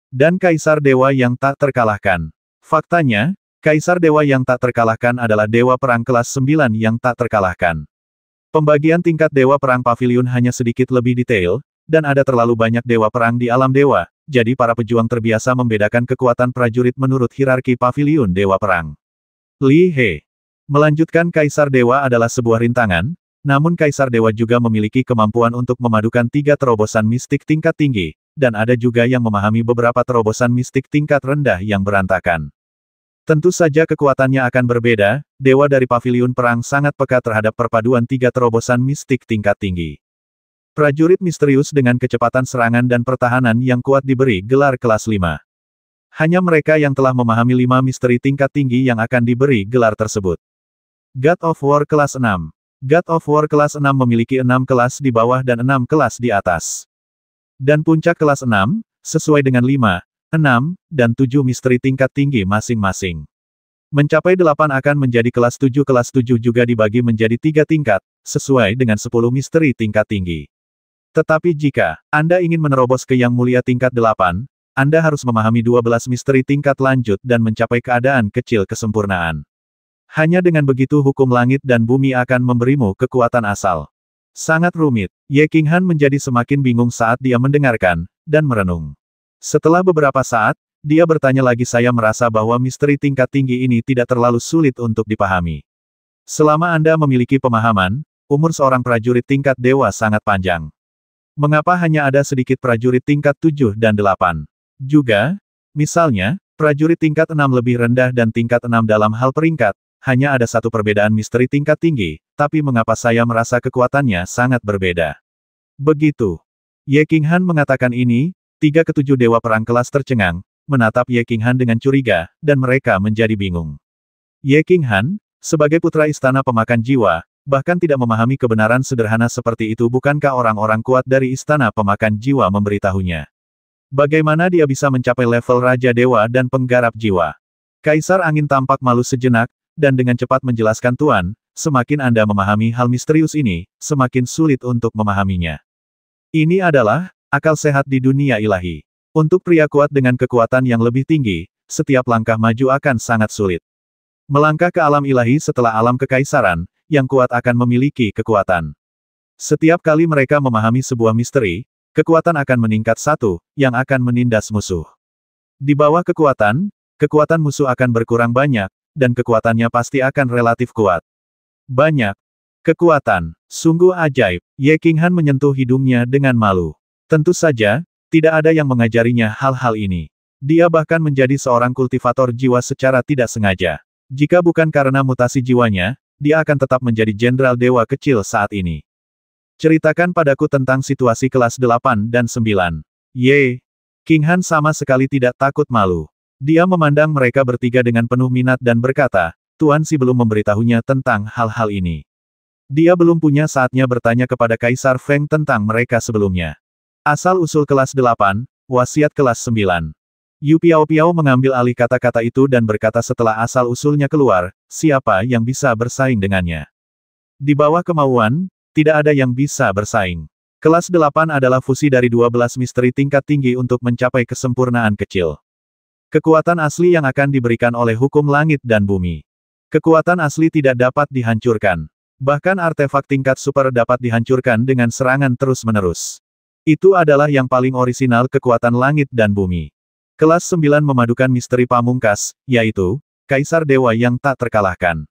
Dan Kaisar Dewa yang tak terkalahkan. Faktanya, Kaisar Dewa yang tak terkalahkan adalah Dewa Perang Kelas 9 yang tak terkalahkan. Pembagian tingkat Dewa Perang Pavilion hanya sedikit lebih detail, dan ada terlalu banyak Dewa Perang di alam Dewa, jadi para pejuang terbiasa membedakan kekuatan prajurit menurut hierarki pavilion Dewa Perang. Li He melanjutkan Kaisar Dewa adalah sebuah rintangan, namun Kaisar Dewa juga memiliki kemampuan untuk memadukan tiga terobosan mistik tingkat tinggi, dan ada juga yang memahami beberapa terobosan mistik tingkat rendah yang berantakan. Tentu saja kekuatannya akan berbeda, dewa dari paviliun perang sangat peka terhadap perpaduan tiga terobosan mistik tingkat tinggi. Prajurit misterius dengan kecepatan serangan dan pertahanan yang kuat diberi gelar kelas 5. Hanya mereka yang telah memahami lima misteri tingkat tinggi yang akan diberi gelar tersebut. God of War kelas 6 God of War kelas 6 memiliki enam kelas di bawah dan enam kelas di atas. Dan puncak kelas 6, sesuai dengan 5, 6, dan 7 misteri tingkat tinggi masing-masing. Mencapai 8 akan menjadi kelas 7 kelas 7 juga dibagi menjadi tiga tingkat, sesuai dengan 10 misteri tingkat tinggi. Tetapi jika Anda ingin menerobos ke yang mulia tingkat delapan, Anda harus memahami 12 misteri tingkat lanjut dan mencapai keadaan kecil kesempurnaan. Hanya dengan begitu hukum langit dan bumi akan memberimu kekuatan asal. Sangat rumit, Ye King Han menjadi semakin bingung saat dia mendengarkan, dan merenung. Setelah beberapa saat, dia bertanya lagi saya merasa bahwa misteri tingkat tinggi ini tidak terlalu sulit untuk dipahami. Selama Anda memiliki pemahaman, umur seorang prajurit tingkat dewa sangat panjang. Mengapa hanya ada sedikit prajurit tingkat 7 dan 8? Juga, misalnya, prajurit tingkat 6 lebih rendah dan tingkat 6 dalam hal peringkat, hanya ada satu perbedaan misteri tingkat tinggi, tapi mengapa saya merasa kekuatannya sangat berbeda? Begitu. Ye King Han mengatakan ini, tiga ketujuh dewa perang kelas tercengang, menatap Ye King Han dengan curiga, dan mereka menjadi bingung. Ye King Han, sebagai putra istana pemakan jiwa, bahkan tidak memahami kebenaran sederhana seperti itu bukankah orang-orang kuat dari istana pemakan jiwa memberitahunya. Bagaimana dia bisa mencapai level Raja Dewa dan penggarap jiwa? Kaisar Angin tampak malu sejenak, dan dengan cepat menjelaskan Tuan, semakin Anda memahami hal misterius ini, semakin sulit untuk memahaminya. Ini adalah akal sehat di dunia ilahi. Untuk pria kuat dengan kekuatan yang lebih tinggi, setiap langkah maju akan sangat sulit. Melangkah ke alam ilahi setelah alam kekaisaran, yang kuat akan memiliki kekuatan. Setiap kali mereka memahami sebuah misteri, kekuatan akan meningkat satu, yang akan menindas musuh. Di bawah kekuatan, kekuatan musuh akan berkurang banyak, dan kekuatannya pasti akan relatif kuat. Banyak. Kekuatan. Sungguh ajaib. Ye Han menyentuh hidungnya dengan malu. Tentu saja, tidak ada yang mengajarinya hal-hal ini. Dia bahkan menjadi seorang kultivator jiwa secara tidak sengaja. Jika bukan karena mutasi jiwanya, dia akan tetap menjadi jenderal dewa kecil saat ini. Ceritakan padaku tentang situasi kelas 8 dan 9. Ye, King Han sama sekali tidak takut malu. Dia memandang mereka bertiga dengan penuh minat dan berkata, Tuan Si belum memberitahunya tentang hal-hal ini. Dia belum punya saatnya bertanya kepada Kaisar Feng tentang mereka sebelumnya. Asal-usul kelas 8, wasiat kelas 9. Yu Piao-Piao mengambil alih kata-kata itu dan berkata setelah asal-usulnya keluar, siapa yang bisa bersaing dengannya? Di bawah kemauan, tidak ada yang bisa bersaing. Kelas 8 adalah fusi dari 12 misteri tingkat tinggi untuk mencapai kesempurnaan kecil. Kekuatan asli yang akan diberikan oleh hukum langit dan bumi. Kekuatan asli tidak dapat dihancurkan. Bahkan artefak tingkat super dapat dihancurkan dengan serangan terus-menerus. Itu adalah yang paling orisinal kekuatan langit dan bumi. Kelas 9 memadukan misteri pamungkas, yaitu, Kaisar Dewa yang tak terkalahkan.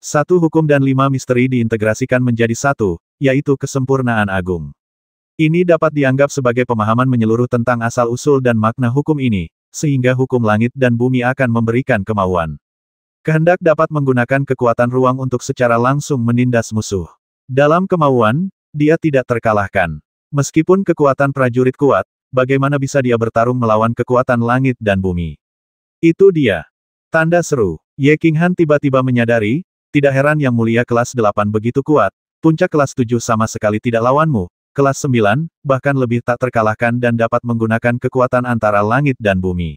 Satu hukum dan lima misteri diintegrasikan menjadi satu, yaitu kesempurnaan agung. Ini dapat dianggap sebagai pemahaman menyeluruh tentang asal-usul dan makna hukum ini, sehingga hukum langit dan bumi akan memberikan kemauan. Kehendak dapat menggunakan kekuatan ruang untuk secara langsung menindas musuh. Dalam kemauan, dia tidak terkalahkan. Meskipun kekuatan prajurit kuat, bagaimana bisa dia bertarung melawan kekuatan langit dan bumi? Itu dia. Tanda seru. Ye King tiba-tiba menyadari, tidak heran yang mulia kelas 8 begitu kuat, puncak kelas 7 sama sekali tidak lawanmu, kelas 9, bahkan lebih tak terkalahkan dan dapat menggunakan kekuatan antara langit dan bumi.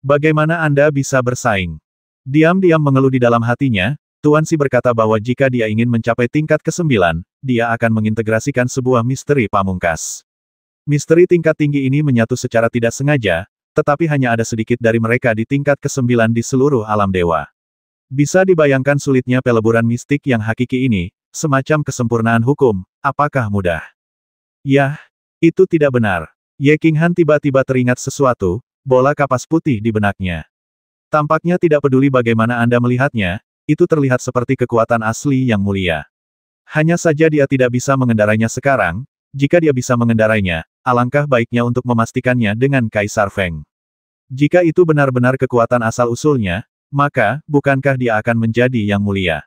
Bagaimana Anda bisa bersaing? Diam-diam mengeluh di dalam hatinya, Tuan Si berkata bahwa jika dia ingin mencapai tingkat ke-9, dia akan mengintegrasikan sebuah misteri pamungkas. Misteri tingkat tinggi ini menyatu secara tidak sengaja, tetapi hanya ada sedikit dari mereka di tingkat kesembilan di seluruh alam dewa. Bisa dibayangkan sulitnya peleburan mistik yang hakiki ini, semacam kesempurnaan hukum, apakah mudah? Yah, itu tidak benar. Ye King Han tiba-tiba teringat sesuatu, bola kapas putih di benaknya. Tampaknya tidak peduli bagaimana Anda melihatnya, itu terlihat seperti kekuatan asli yang mulia. Hanya saja dia tidak bisa mengendarainya sekarang, jika dia bisa mengendarainya, alangkah baiknya untuk memastikannya dengan Kaisar Feng. Jika itu benar-benar kekuatan asal-usulnya, maka, bukankah dia akan menjadi yang mulia?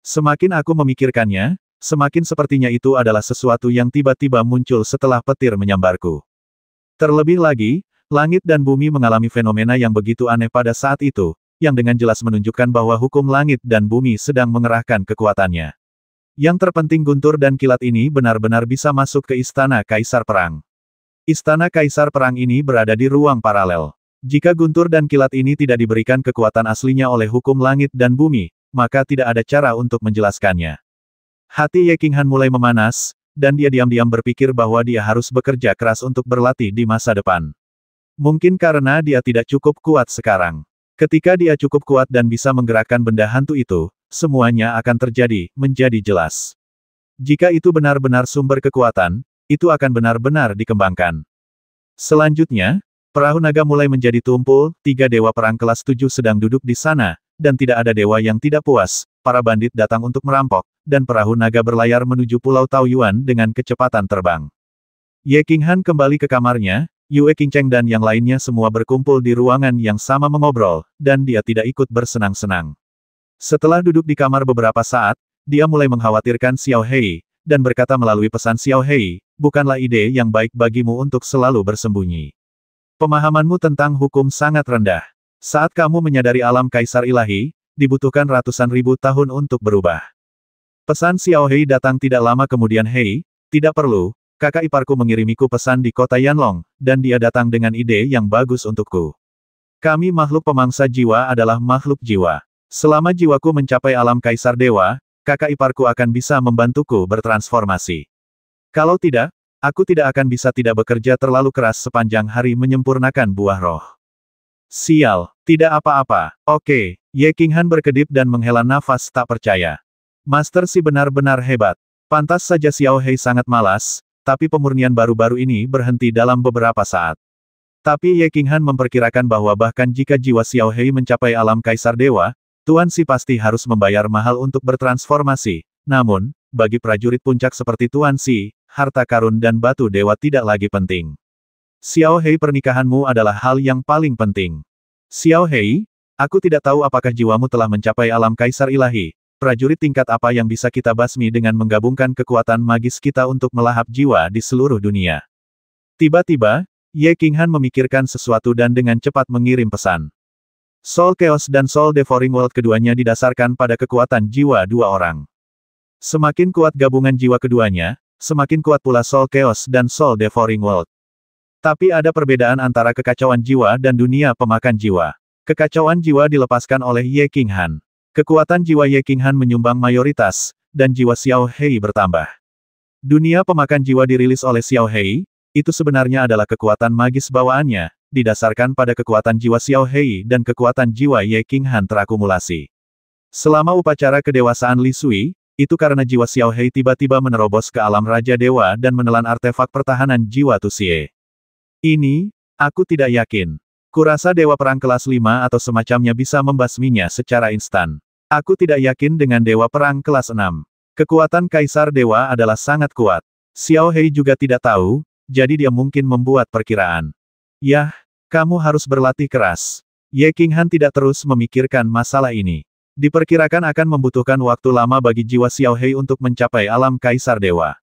Semakin aku memikirkannya, semakin sepertinya itu adalah sesuatu yang tiba-tiba muncul setelah petir menyambarku. Terlebih lagi, langit dan bumi mengalami fenomena yang begitu aneh pada saat itu, yang dengan jelas menunjukkan bahwa hukum langit dan bumi sedang mengerahkan kekuatannya. Yang terpenting guntur dan kilat ini benar-benar bisa masuk ke Istana Kaisar Perang. Istana Kaisar Perang ini berada di ruang paralel. Jika guntur dan kilat ini tidak diberikan kekuatan aslinya oleh hukum langit dan bumi, maka tidak ada cara untuk menjelaskannya. Hati Ye Qinghan mulai memanas, dan dia diam-diam berpikir bahwa dia harus bekerja keras untuk berlatih di masa depan. Mungkin karena dia tidak cukup kuat sekarang. Ketika dia cukup kuat dan bisa menggerakkan benda hantu itu, semuanya akan terjadi, menjadi jelas. Jika itu benar-benar sumber kekuatan, itu akan benar-benar dikembangkan. Selanjutnya, perahu naga mulai menjadi tumpul, tiga dewa perang kelas tujuh sedang duduk di sana, dan tidak ada dewa yang tidak puas, para bandit datang untuk merampok, dan perahu naga berlayar menuju Pulau Taoyuan dengan kecepatan terbang. Ye Qinghan kembali ke kamarnya, Yue Qingcheng dan yang lainnya semua berkumpul di ruangan yang sama mengobrol, dan dia tidak ikut bersenang-senang. Setelah duduk di kamar beberapa saat, dia mulai mengkhawatirkan Xiao Hei, dan berkata melalui pesan Xiao Hei, bukanlah ide yang baik bagimu untuk selalu bersembunyi. Pemahamanmu tentang hukum sangat rendah. Saat kamu menyadari alam kaisar ilahi, dibutuhkan ratusan ribu tahun untuk berubah. Pesan Xiao Hei datang tidak lama kemudian Hei, tidak perlu, kakak iparku mengirimiku pesan di kota Yanlong, dan dia datang dengan ide yang bagus untukku. Kami makhluk pemangsa jiwa adalah makhluk jiwa. Selama jiwaku mencapai alam kaisar dewa, kakak iparku akan bisa membantuku bertransformasi. Kalau tidak, aku tidak akan bisa tidak bekerja terlalu keras sepanjang hari menyempurnakan buah roh. Sial, tidak apa-apa, oke, Ye Qinghan berkedip dan menghela nafas tak percaya. Master si benar-benar hebat. Pantas saja Xiao Hei sangat malas, tapi pemurnian baru-baru ini berhenti dalam beberapa saat. Tapi Ye Qinghan memperkirakan bahwa bahkan jika jiwa Xiao Hei mencapai alam kaisar dewa, Tuan Si pasti harus membayar mahal untuk bertransformasi, namun, bagi prajurit puncak seperti Tuan Si, harta karun dan batu dewa tidak lagi penting. Xiao Hei pernikahanmu adalah hal yang paling penting. Xiao Hei, aku tidak tahu apakah jiwamu telah mencapai alam kaisar ilahi, prajurit tingkat apa yang bisa kita basmi dengan menggabungkan kekuatan magis kita untuk melahap jiwa di seluruh dunia. Tiba-tiba, Ye Qinghan memikirkan sesuatu dan dengan cepat mengirim pesan. Soul Chaos dan Soul Devouring World keduanya didasarkan pada kekuatan jiwa dua orang. Semakin kuat gabungan jiwa keduanya, semakin kuat pula Soul Chaos dan Soul Devouring World. Tapi ada perbedaan antara kekacauan jiwa dan dunia pemakan jiwa. Kekacauan jiwa dilepaskan oleh Ye King Han. Kekuatan jiwa Ye King Han menyumbang mayoritas, dan jiwa Xiao Hei bertambah. Dunia pemakan jiwa dirilis oleh Xiao Hei, itu sebenarnya adalah kekuatan magis bawaannya, didasarkan pada kekuatan jiwa Xiao Hei dan kekuatan jiwa Ye King Han terakumulasi. Selama upacara kedewasaan Li Sui, itu karena jiwa Xiao Hei tiba-tiba menerobos ke alam Raja Dewa dan menelan artefak pertahanan jiwa Tuxie. Ini, aku tidak yakin. Kurasa Dewa Perang kelas 5 atau semacamnya bisa membasminya secara instan. Aku tidak yakin dengan Dewa Perang kelas 6. Kekuatan Kaisar Dewa adalah sangat kuat. Xiao Hei juga tidak tahu, jadi dia mungkin membuat perkiraan. Yah, kamu harus berlatih keras. Ye King Han tidak terus memikirkan masalah ini. Diperkirakan akan membutuhkan waktu lama bagi jiwa Xiao Hei untuk mencapai alam Kaisar Dewa.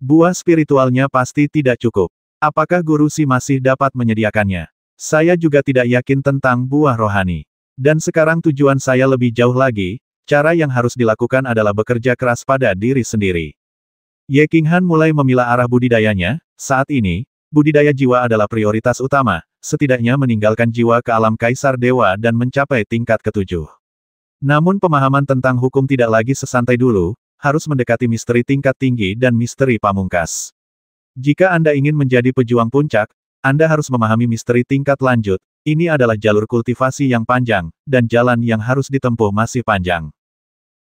Buah spiritualnya pasti tidak cukup. Apakah guru si masih dapat menyediakannya? Saya juga tidak yakin tentang buah rohani. Dan sekarang tujuan saya lebih jauh lagi, cara yang harus dilakukan adalah bekerja keras pada diri sendiri. Ye King Han mulai memilah arah budidayanya, saat ini, budidaya jiwa adalah prioritas utama, setidaknya meninggalkan jiwa ke alam kaisar dewa dan mencapai tingkat ketujuh. Namun pemahaman tentang hukum tidak lagi sesantai dulu, harus mendekati misteri tingkat tinggi dan misteri pamungkas. Jika Anda ingin menjadi pejuang puncak, Anda harus memahami misteri tingkat lanjut, ini adalah jalur kultivasi yang panjang, dan jalan yang harus ditempuh masih panjang.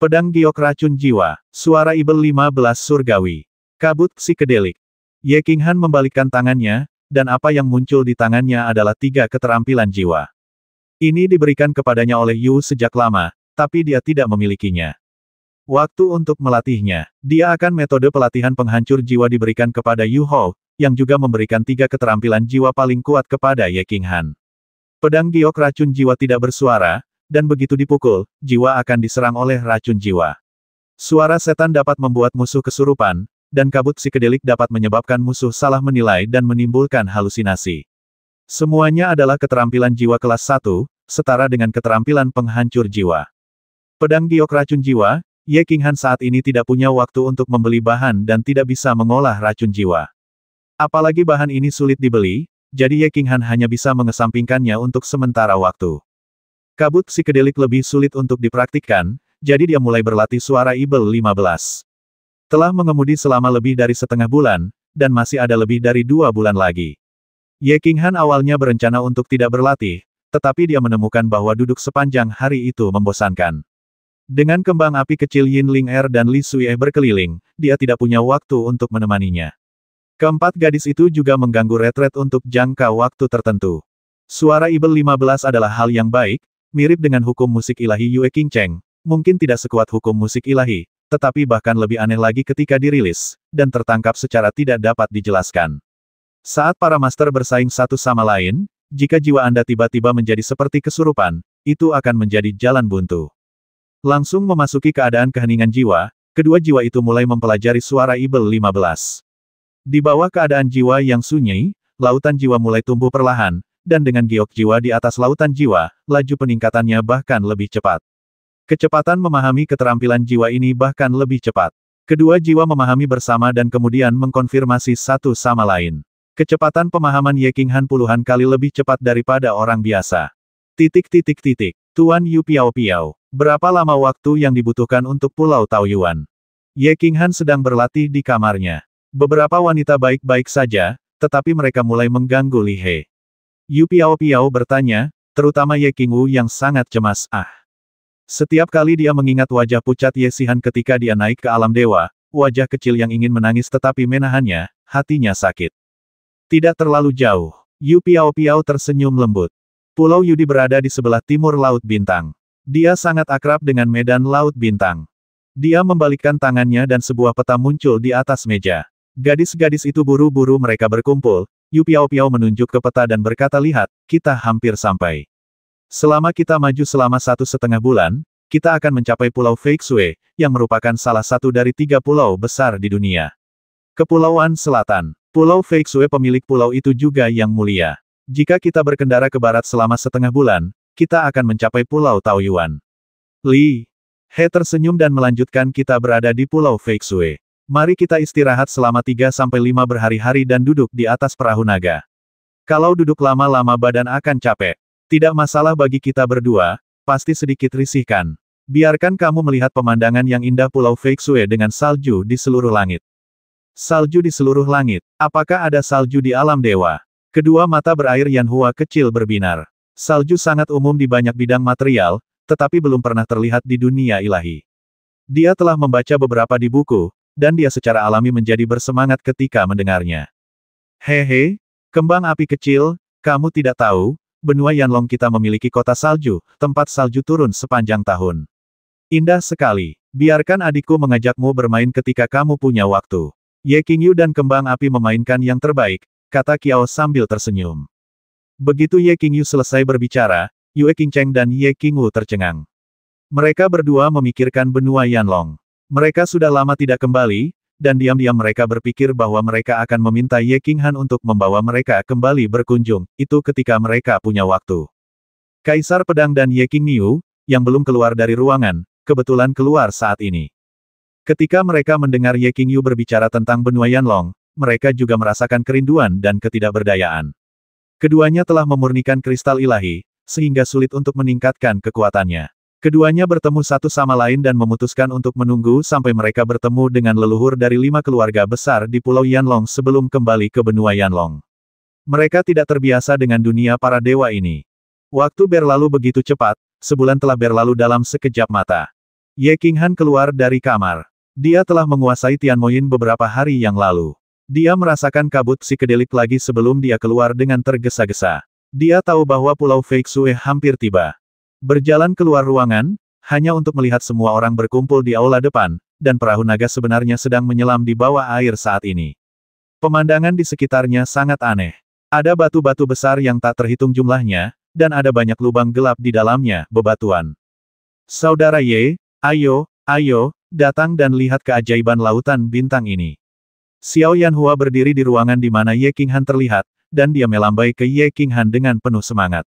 Pedang Giok Racun Jiwa, Suara Ibel 15 Surgawi. Kabut Psikedelik. Ye Qinghan membalikkan tangannya, dan apa yang muncul di tangannya adalah tiga keterampilan jiwa. Ini diberikan kepadanya oleh Yu sejak lama, tapi dia tidak memilikinya. Waktu untuk melatihnya, dia akan metode pelatihan penghancur jiwa diberikan kepada Yu Hou, yang juga memberikan tiga keterampilan jiwa paling kuat kepada Ye King Han. Pedang giok racun jiwa tidak bersuara, dan begitu dipukul, jiwa akan diserang oleh racun jiwa. Suara setan dapat membuat musuh kesurupan, dan kabut psikedelik dapat menyebabkan musuh salah menilai dan menimbulkan halusinasi. Semuanya adalah keterampilan jiwa kelas 1, setara dengan keterampilan penghancur jiwa. Pedang giok racun jiwa, Ye Han saat ini tidak punya waktu untuk membeli bahan dan tidak bisa mengolah racun jiwa. Apalagi bahan ini sulit dibeli, jadi Ye Han hanya bisa mengesampingkannya untuk sementara waktu. Kabut psikedelik lebih sulit untuk dipraktikkan, jadi dia mulai berlatih suara Ibel 15. Telah mengemudi selama lebih dari setengah bulan, dan masih ada lebih dari dua bulan lagi. Ye Han awalnya berencana untuk tidak berlatih, tetapi dia menemukan bahwa duduk sepanjang hari itu membosankan. Dengan kembang api kecil Yin Ling Er dan Li Sui Er berkeliling, dia tidak punya waktu untuk menemaninya. Keempat gadis itu juga mengganggu retret untuk jangka waktu tertentu. Suara Ibel 15 adalah hal yang baik, mirip dengan hukum musik ilahi Yue King Cheng, mungkin tidak sekuat hukum musik ilahi, tetapi bahkan lebih aneh lagi ketika dirilis, dan tertangkap secara tidak dapat dijelaskan. Saat para master bersaing satu sama lain, jika jiwa Anda tiba-tiba menjadi seperti kesurupan, itu akan menjadi jalan buntu. Langsung memasuki keadaan keheningan jiwa, kedua jiwa itu mulai mempelajari suara Ibel 15. Di bawah keadaan jiwa yang sunyi, lautan jiwa mulai tumbuh perlahan, dan dengan giok jiwa di atas lautan jiwa, laju peningkatannya bahkan lebih cepat. Kecepatan memahami keterampilan jiwa ini bahkan lebih cepat. Kedua jiwa memahami bersama dan kemudian mengkonfirmasi satu sama lain. Kecepatan pemahaman Ye King Han puluhan kali lebih cepat daripada orang biasa. Titik titik titik. Tuan Yu Piao Piao. Berapa lama waktu yang dibutuhkan untuk Pulau Taoyuan? Ye King Han sedang berlatih di kamarnya. Beberapa wanita baik-baik saja, tetapi mereka mulai mengganggu Li He. Yu Piao Piao bertanya, terutama Ye King Wu yang sangat cemas. Ah. Setiap kali dia mengingat wajah pucat Yesihan ketika dia naik ke alam dewa, wajah kecil yang ingin menangis tetapi menahannya, hatinya sakit. Tidak terlalu jauh, Yu Piao Piao tersenyum lembut. Pulau Yudi berada di sebelah timur Laut Bintang. Dia sangat akrab dengan medan Laut Bintang. Dia membalikkan tangannya dan sebuah peta muncul di atas meja. Gadis-gadis itu buru-buru mereka berkumpul, Yu Piao Piao menunjuk ke peta dan berkata lihat, kita hampir sampai. Selama kita maju selama satu setengah bulan, kita akan mencapai Pulau Feixue, yang merupakan salah satu dari tiga pulau besar di dunia. Kepulauan Selatan. Pulau Feixue pemilik pulau itu juga yang mulia. Jika kita berkendara ke barat selama setengah bulan, kita akan mencapai Pulau Taoyuan. Li. He tersenyum dan melanjutkan kita berada di Pulau Feixue. Mari kita istirahat selama 3-5 berhari-hari dan duduk di atas perahu naga. Kalau duduk lama-lama badan akan capek. Tidak masalah bagi kita berdua, pasti sedikit risihkan. Biarkan kamu melihat pemandangan yang indah Pulau Feixue dengan salju di seluruh langit. Salju di seluruh langit. Apakah ada salju di alam dewa? Kedua mata berair Yan Hua kecil berbinar. Salju sangat umum di banyak bidang material, tetapi belum pernah terlihat di dunia ilahi. Dia telah membaca beberapa di buku, dan dia secara alami menjadi bersemangat ketika mendengarnya. Hehe, Kembang api kecil, kamu tidak tahu, benua Yanlong kita memiliki kota salju, tempat salju turun sepanjang tahun. Indah sekali. Biarkan adikku mengajakmu bermain ketika kamu punya waktu. Ye Qingyu dan kembang api memainkan yang terbaik, kata Kiao sambil tersenyum. Begitu Ye Qingyu selesai berbicara, Yue Qingcheng dan Ye Qingwu tercengang. Mereka berdua memikirkan benua Yanlong. Mereka sudah lama tidak kembali, dan diam-diam mereka berpikir bahwa mereka akan meminta Ye King Han untuk membawa mereka kembali berkunjung, itu ketika mereka punya waktu. Kaisar Pedang dan Ye King Niu, yang belum keluar dari ruangan, kebetulan keluar saat ini. Ketika mereka mendengar Ye King Yu berbicara tentang benua Yanlong, mereka juga merasakan kerinduan dan ketidakberdayaan. Keduanya telah memurnikan kristal ilahi, sehingga sulit untuk meningkatkan kekuatannya. Keduanya bertemu satu sama lain dan memutuskan untuk menunggu sampai mereka bertemu dengan leluhur dari lima keluarga besar di Pulau Yanlong sebelum kembali ke benua Yanlong. Mereka tidak terbiasa dengan dunia para dewa ini. Waktu berlalu begitu cepat, sebulan telah berlalu dalam sekejap mata. Ye Qinghan keluar dari kamar. Dia telah menguasai Tian Tianmoyin beberapa hari yang lalu. Dia merasakan kabut si kedelik lagi sebelum dia keluar dengan tergesa-gesa. Dia tahu bahwa Pulau Feixue hampir tiba. Berjalan keluar ruangan, hanya untuk melihat semua orang berkumpul di aula depan, dan perahu naga sebenarnya sedang menyelam di bawah air saat ini. Pemandangan di sekitarnya sangat aneh. Ada batu-batu besar yang tak terhitung jumlahnya, dan ada banyak lubang gelap di dalamnya, bebatuan. Saudara Ye, ayo, ayo, datang dan lihat keajaiban lautan bintang ini. Xiao Yanhua berdiri di ruangan di mana Ye Qinghan terlihat, dan dia melambai ke Ye Qinghan dengan penuh semangat.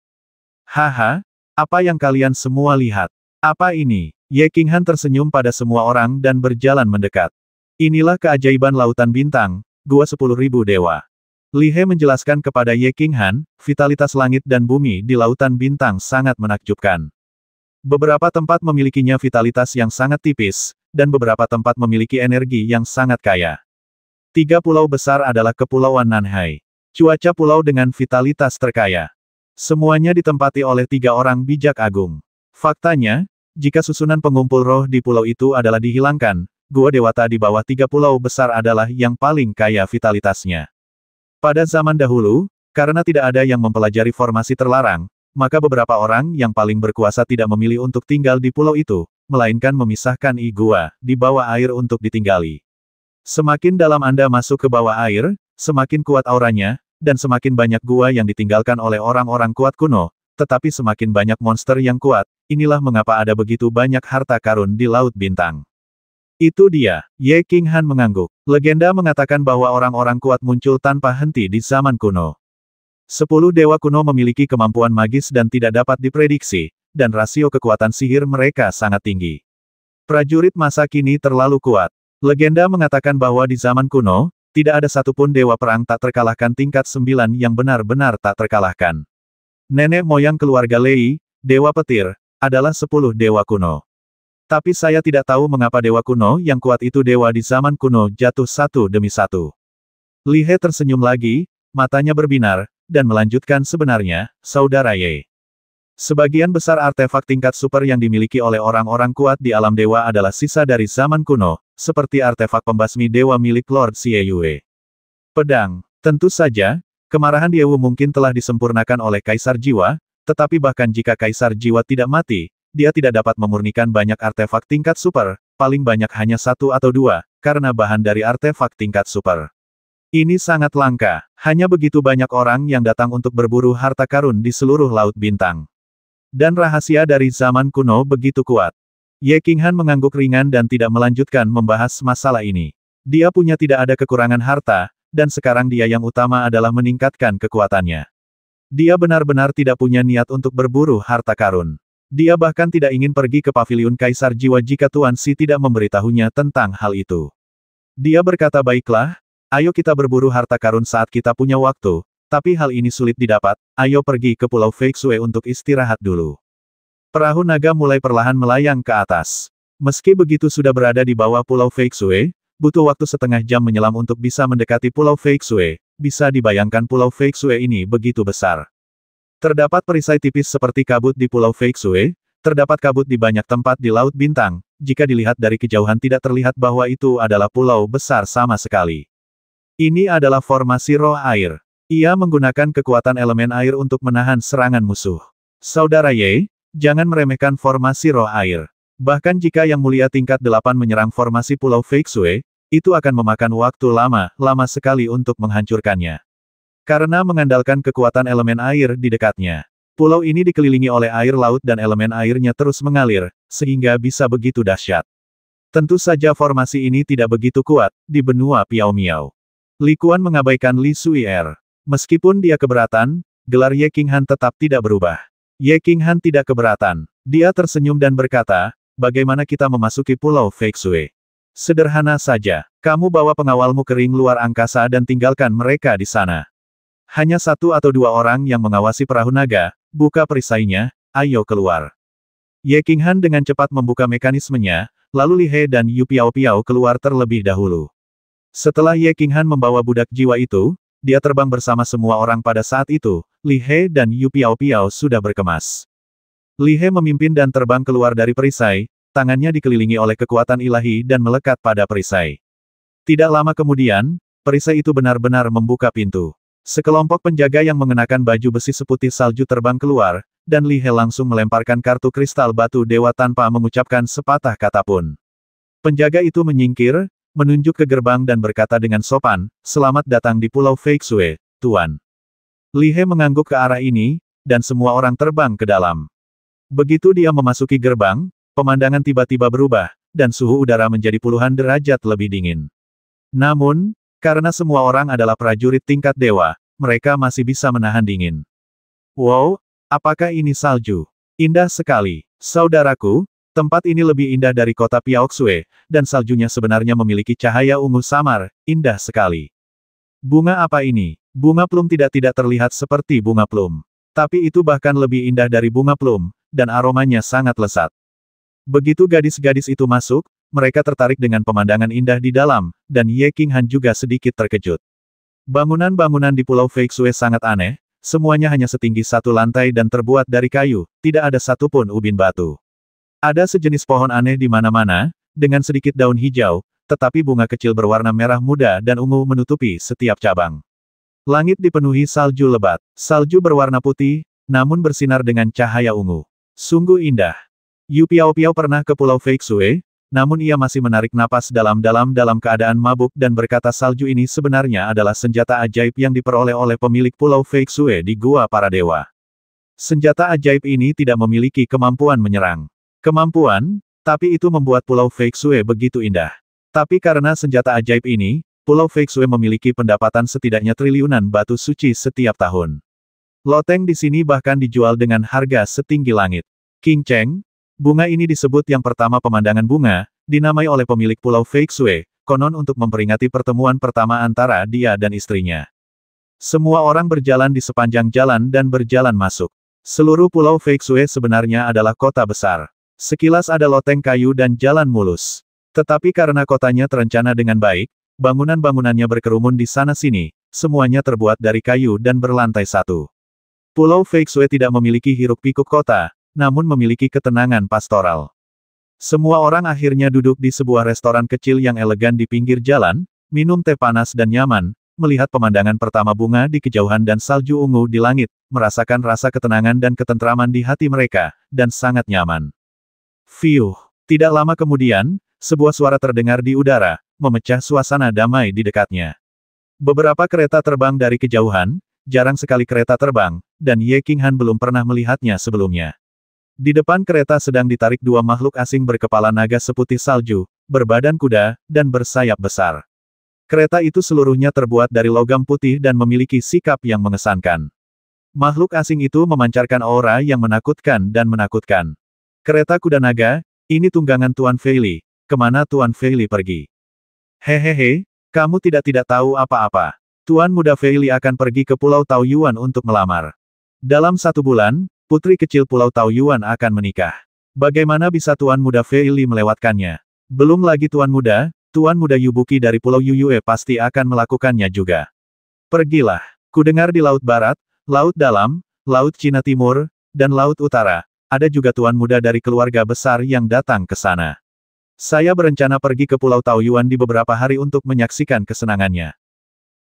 Haha, apa yang kalian semua lihat? Apa ini? Ye Qinghan tersenyum pada semua orang dan berjalan mendekat. Inilah keajaiban lautan bintang, gua sepuluh ribu dewa. Li He menjelaskan kepada Ye Qinghan, vitalitas langit dan bumi di lautan bintang sangat menakjubkan. Beberapa tempat memilikinya vitalitas yang sangat tipis, dan beberapa tempat memiliki energi yang sangat kaya. Tiga pulau besar adalah Kepulauan Nanhai. Cuaca pulau dengan vitalitas terkaya. Semuanya ditempati oleh tiga orang bijak agung. Faktanya, jika susunan pengumpul roh di pulau itu adalah dihilangkan, Gua Dewata di bawah tiga pulau besar adalah yang paling kaya vitalitasnya. Pada zaman dahulu, karena tidak ada yang mempelajari formasi terlarang, maka beberapa orang yang paling berkuasa tidak memilih untuk tinggal di pulau itu, melainkan memisahkan i gua di bawah air untuk ditinggali. Semakin dalam Anda masuk ke bawah air, semakin kuat auranya, dan semakin banyak gua yang ditinggalkan oleh orang-orang kuat kuno, tetapi semakin banyak monster yang kuat, inilah mengapa ada begitu banyak harta karun di Laut Bintang. Itu dia, Ye King Han mengangguk. Legenda mengatakan bahwa orang-orang kuat muncul tanpa henti di zaman kuno. Sepuluh dewa kuno memiliki kemampuan magis dan tidak dapat diprediksi, dan rasio kekuatan sihir mereka sangat tinggi. Prajurit masa kini terlalu kuat. Legenda mengatakan bahwa di zaman kuno, tidak ada satupun dewa perang tak terkalahkan tingkat sembilan yang benar-benar tak terkalahkan. Nenek moyang keluarga Lei, Dewa Petir, adalah sepuluh dewa kuno. Tapi saya tidak tahu mengapa dewa kuno yang kuat itu dewa di zaman kuno jatuh satu demi satu. Lihe tersenyum lagi, matanya berbinar, dan melanjutkan sebenarnya, Saudara Ye. Sebagian besar artefak tingkat super yang dimiliki oleh orang-orang kuat di alam dewa adalah sisa dari zaman kuno, seperti artefak pembasmi dewa milik Lord Xie Yue. Pedang. Tentu saja, kemarahan Diewu mungkin telah disempurnakan oleh Kaisar Jiwa, tetapi bahkan jika Kaisar Jiwa tidak mati, dia tidak dapat memurnikan banyak artefak tingkat super, paling banyak hanya satu atau dua, karena bahan dari artefak tingkat super. Ini sangat langka, hanya begitu banyak orang yang datang untuk berburu harta karun di seluruh Laut Bintang. Dan rahasia dari zaman kuno begitu kuat. Ye Qinghan mengangguk ringan dan tidak melanjutkan membahas masalah ini. Dia punya tidak ada kekurangan harta, dan sekarang dia yang utama adalah meningkatkan kekuatannya. Dia benar-benar tidak punya niat untuk berburu harta karun. Dia bahkan tidak ingin pergi ke paviliun Kaisar Jiwa jika Tuan Si tidak memberitahunya tentang hal itu. Dia berkata baiklah, ayo kita berburu harta karun saat kita punya waktu, tapi hal ini sulit didapat, ayo pergi ke Pulau Feixue untuk istirahat dulu. Perahu naga mulai perlahan melayang ke atas. Meski begitu sudah berada di bawah Pulau Feixue, butuh waktu setengah jam menyelam untuk bisa mendekati Pulau Feixue. Bisa dibayangkan Pulau Feixue ini begitu besar. Terdapat perisai tipis seperti kabut di Pulau Feixue, terdapat kabut di banyak tempat di Laut Bintang, jika dilihat dari kejauhan tidak terlihat bahwa itu adalah pulau besar sama sekali. Ini adalah formasi roh air. Ia menggunakan kekuatan elemen air untuk menahan serangan musuh. Saudara Ye, jangan meremehkan formasi roh air. Bahkan jika Yang Mulia tingkat 8 menyerang formasi Pulau Feixue, itu akan memakan waktu lama, lama sekali untuk menghancurkannya. Karena mengandalkan kekuatan elemen air di dekatnya. Pulau ini dikelilingi oleh air laut dan elemen airnya terus mengalir, sehingga bisa begitu dahsyat. Tentu saja formasi ini tidak begitu kuat, di benua Piao Miao. Likuan mengabaikan Li Sui Er. Meskipun dia keberatan, gelar Ye King Han tetap tidak berubah. Ye King Han tidak keberatan. Dia tersenyum dan berkata, bagaimana kita memasuki pulau Fake Sui? Sederhana saja, kamu bawa pengawalmu kering luar angkasa dan tinggalkan mereka di sana. Hanya satu atau dua orang yang mengawasi perahu naga, buka perisainya, ayo keluar. Ye King Han dengan cepat membuka mekanismenya, lalu Li He dan Yu Piao Piao keluar terlebih dahulu. Setelah Ye King Han membawa budak jiwa itu, dia terbang bersama semua orang pada saat itu, Li He dan Yu Piao Piao sudah berkemas. Li He memimpin dan terbang keluar dari perisai, tangannya dikelilingi oleh kekuatan ilahi dan melekat pada perisai. Tidak lama kemudian, perisai itu benar-benar membuka pintu. Sekelompok penjaga yang mengenakan baju besi seputih salju terbang keluar, dan Li He langsung melemparkan kartu kristal batu dewa tanpa mengucapkan sepatah kata pun. Penjaga itu menyingkir, menunjuk ke gerbang dan berkata dengan sopan, selamat datang di Pulau Feixue, Tuan. Lihe mengangguk ke arah ini, dan semua orang terbang ke dalam. Begitu dia memasuki gerbang, pemandangan tiba-tiba berubah, dan suhu udara menjadi puluhan derajat lebih dingin. Namun, karena semua orang adalah prajurit tingkat dewa, mereka masih bisa menahan dingin. Wow, apakah ini salju? Indah sekali. Saudaraku, Tempat ini lebih indah dari kota Piaoxue, dan saljunya sebenarnya memiliki cahaya ungu samar, indah sekali. Bunga apa ini? Bunga plum tidak-tidak terlihat seperti bunga plum. Tapi itu bahkan lebih indah dari bunga plum, dan aromanya sangat lesat. Begitu gadis-gadis itu masuk, mereka tertarik dengan pemandangan indah di dalam, dan Ye King Han juga sedikit terkejut. Bangunan-bangunan di Pulau Feixue sangat aneh, semuanya hanya setinggi satu lantai dan terbuat dari kayu, tidak ada satupun ubin batu. Ada sejenis pohon aneh di mana-mana, dengan sedikit daun hijau, tetapi bunga kecil berwarna merah muda dan ungu menutupi setiap cabang. Langit dipenuhi salju lebat. Salju berwarna putih, namun bersinar dengan cahaya ungu. Sungguh indah. Yu Piao Piao pernah ke Pulau Feixue, namun ia masih menarik napas dalam-dalam dalam keadaan mabuk dan berkata salju ini sebenarnya adalah senjata ajaib yang diperoleh oleh pemilik pulau Feixue di Gua Para Dewa. Senjata ajaib ini tidak memiliki kemampuan menyerang. Kemampuan, tapi itu membuat Pulau Feixue begitu indah. Tapi karena senjata ajaib ini, Pulau Feixue memiliki pendapatan setidaknya triliunan batu suci setiap tahun. Loteng di sini bahkan dijual dengan harga setinggi langit. King Cheng, bunga ini disebut yang pertama pemandangan bunga, dinamai oleh pemilik Pulau Feixue, konon untuk memperingati pertemuan pertama antara dia dan istrinya. Semua orang berjalan di sepanjang jalan dan berjalan masuk. Seluruh Pulau Feixue sebenarnya adalah kota besar. Sekilas ada loteng kayu dan jalan mulus. Tetapi karena kotanya terencana dengan baik, bangunan-bangunannya berkerumun di sana-sini, semuanya terbuat dari kayu dan berlantai satu. Pulau Feixue tidak memiliki hiruk-pikuk kota, namun memiliki ketenangan pastoral. Semua orang akhirnya duduk di sebuah restoran kecil yang elegan di pinggir jalan, minum teh panas dan nyaman, melihat pemandangan pertama bunga di kejauhan dan salju ungu di langit, merasakan rasa ketenangan dan ketentraman di hati mereka, dan sangat nyaman. Fiuh. Tidak lama kemudian, sebuah suara terdengar di udara, memecah suasana damai di dekatnya. Beberapa kereta terbang dari kejauhan, jarang sekali kereta terbang, dan Ye King Han belum pernah melihatnya sebelumnya. Di depan kereta sedang ditarik dua makhluk asing berkepala naga seputih salju, berbadan kuda, dan bersayap besar. Kereta itu seluruhnya terbuat dari logam putih dan memiliki sikap yang mengesankan. Makhluk asing itu memancarkan aura yang menakutkan dan menakutkan. Kereta kuda naga, ini tunggangan Tuan Feili, kemana Tuan Feili pergi? Hehehe, kamu tidak-tidak tahu apa-apa. Tuan muda Feili akan pergi ke Pulau Taoyuan untuk melamar. Dalam satu bulan, putri kecil Pulau Taoyuan akan menikah. Bagaimana bisa Tuan muda Feili melewatkannya? Belum lagi Tuan muda, Tuan muda Yubuki dari Pulau Yuyue pasti akan melakukannya juga. Pergilah. Kudengar di Laut Barat, Laut Dalam, Laut Cina Timur, dan Laut Utara, ada juga tuan muda dari keluarga besar yang datang ke sana. Saya berencana pergi ke Pulau Taoyuan di beberapa hari untuk menyaksikan kesenangannya.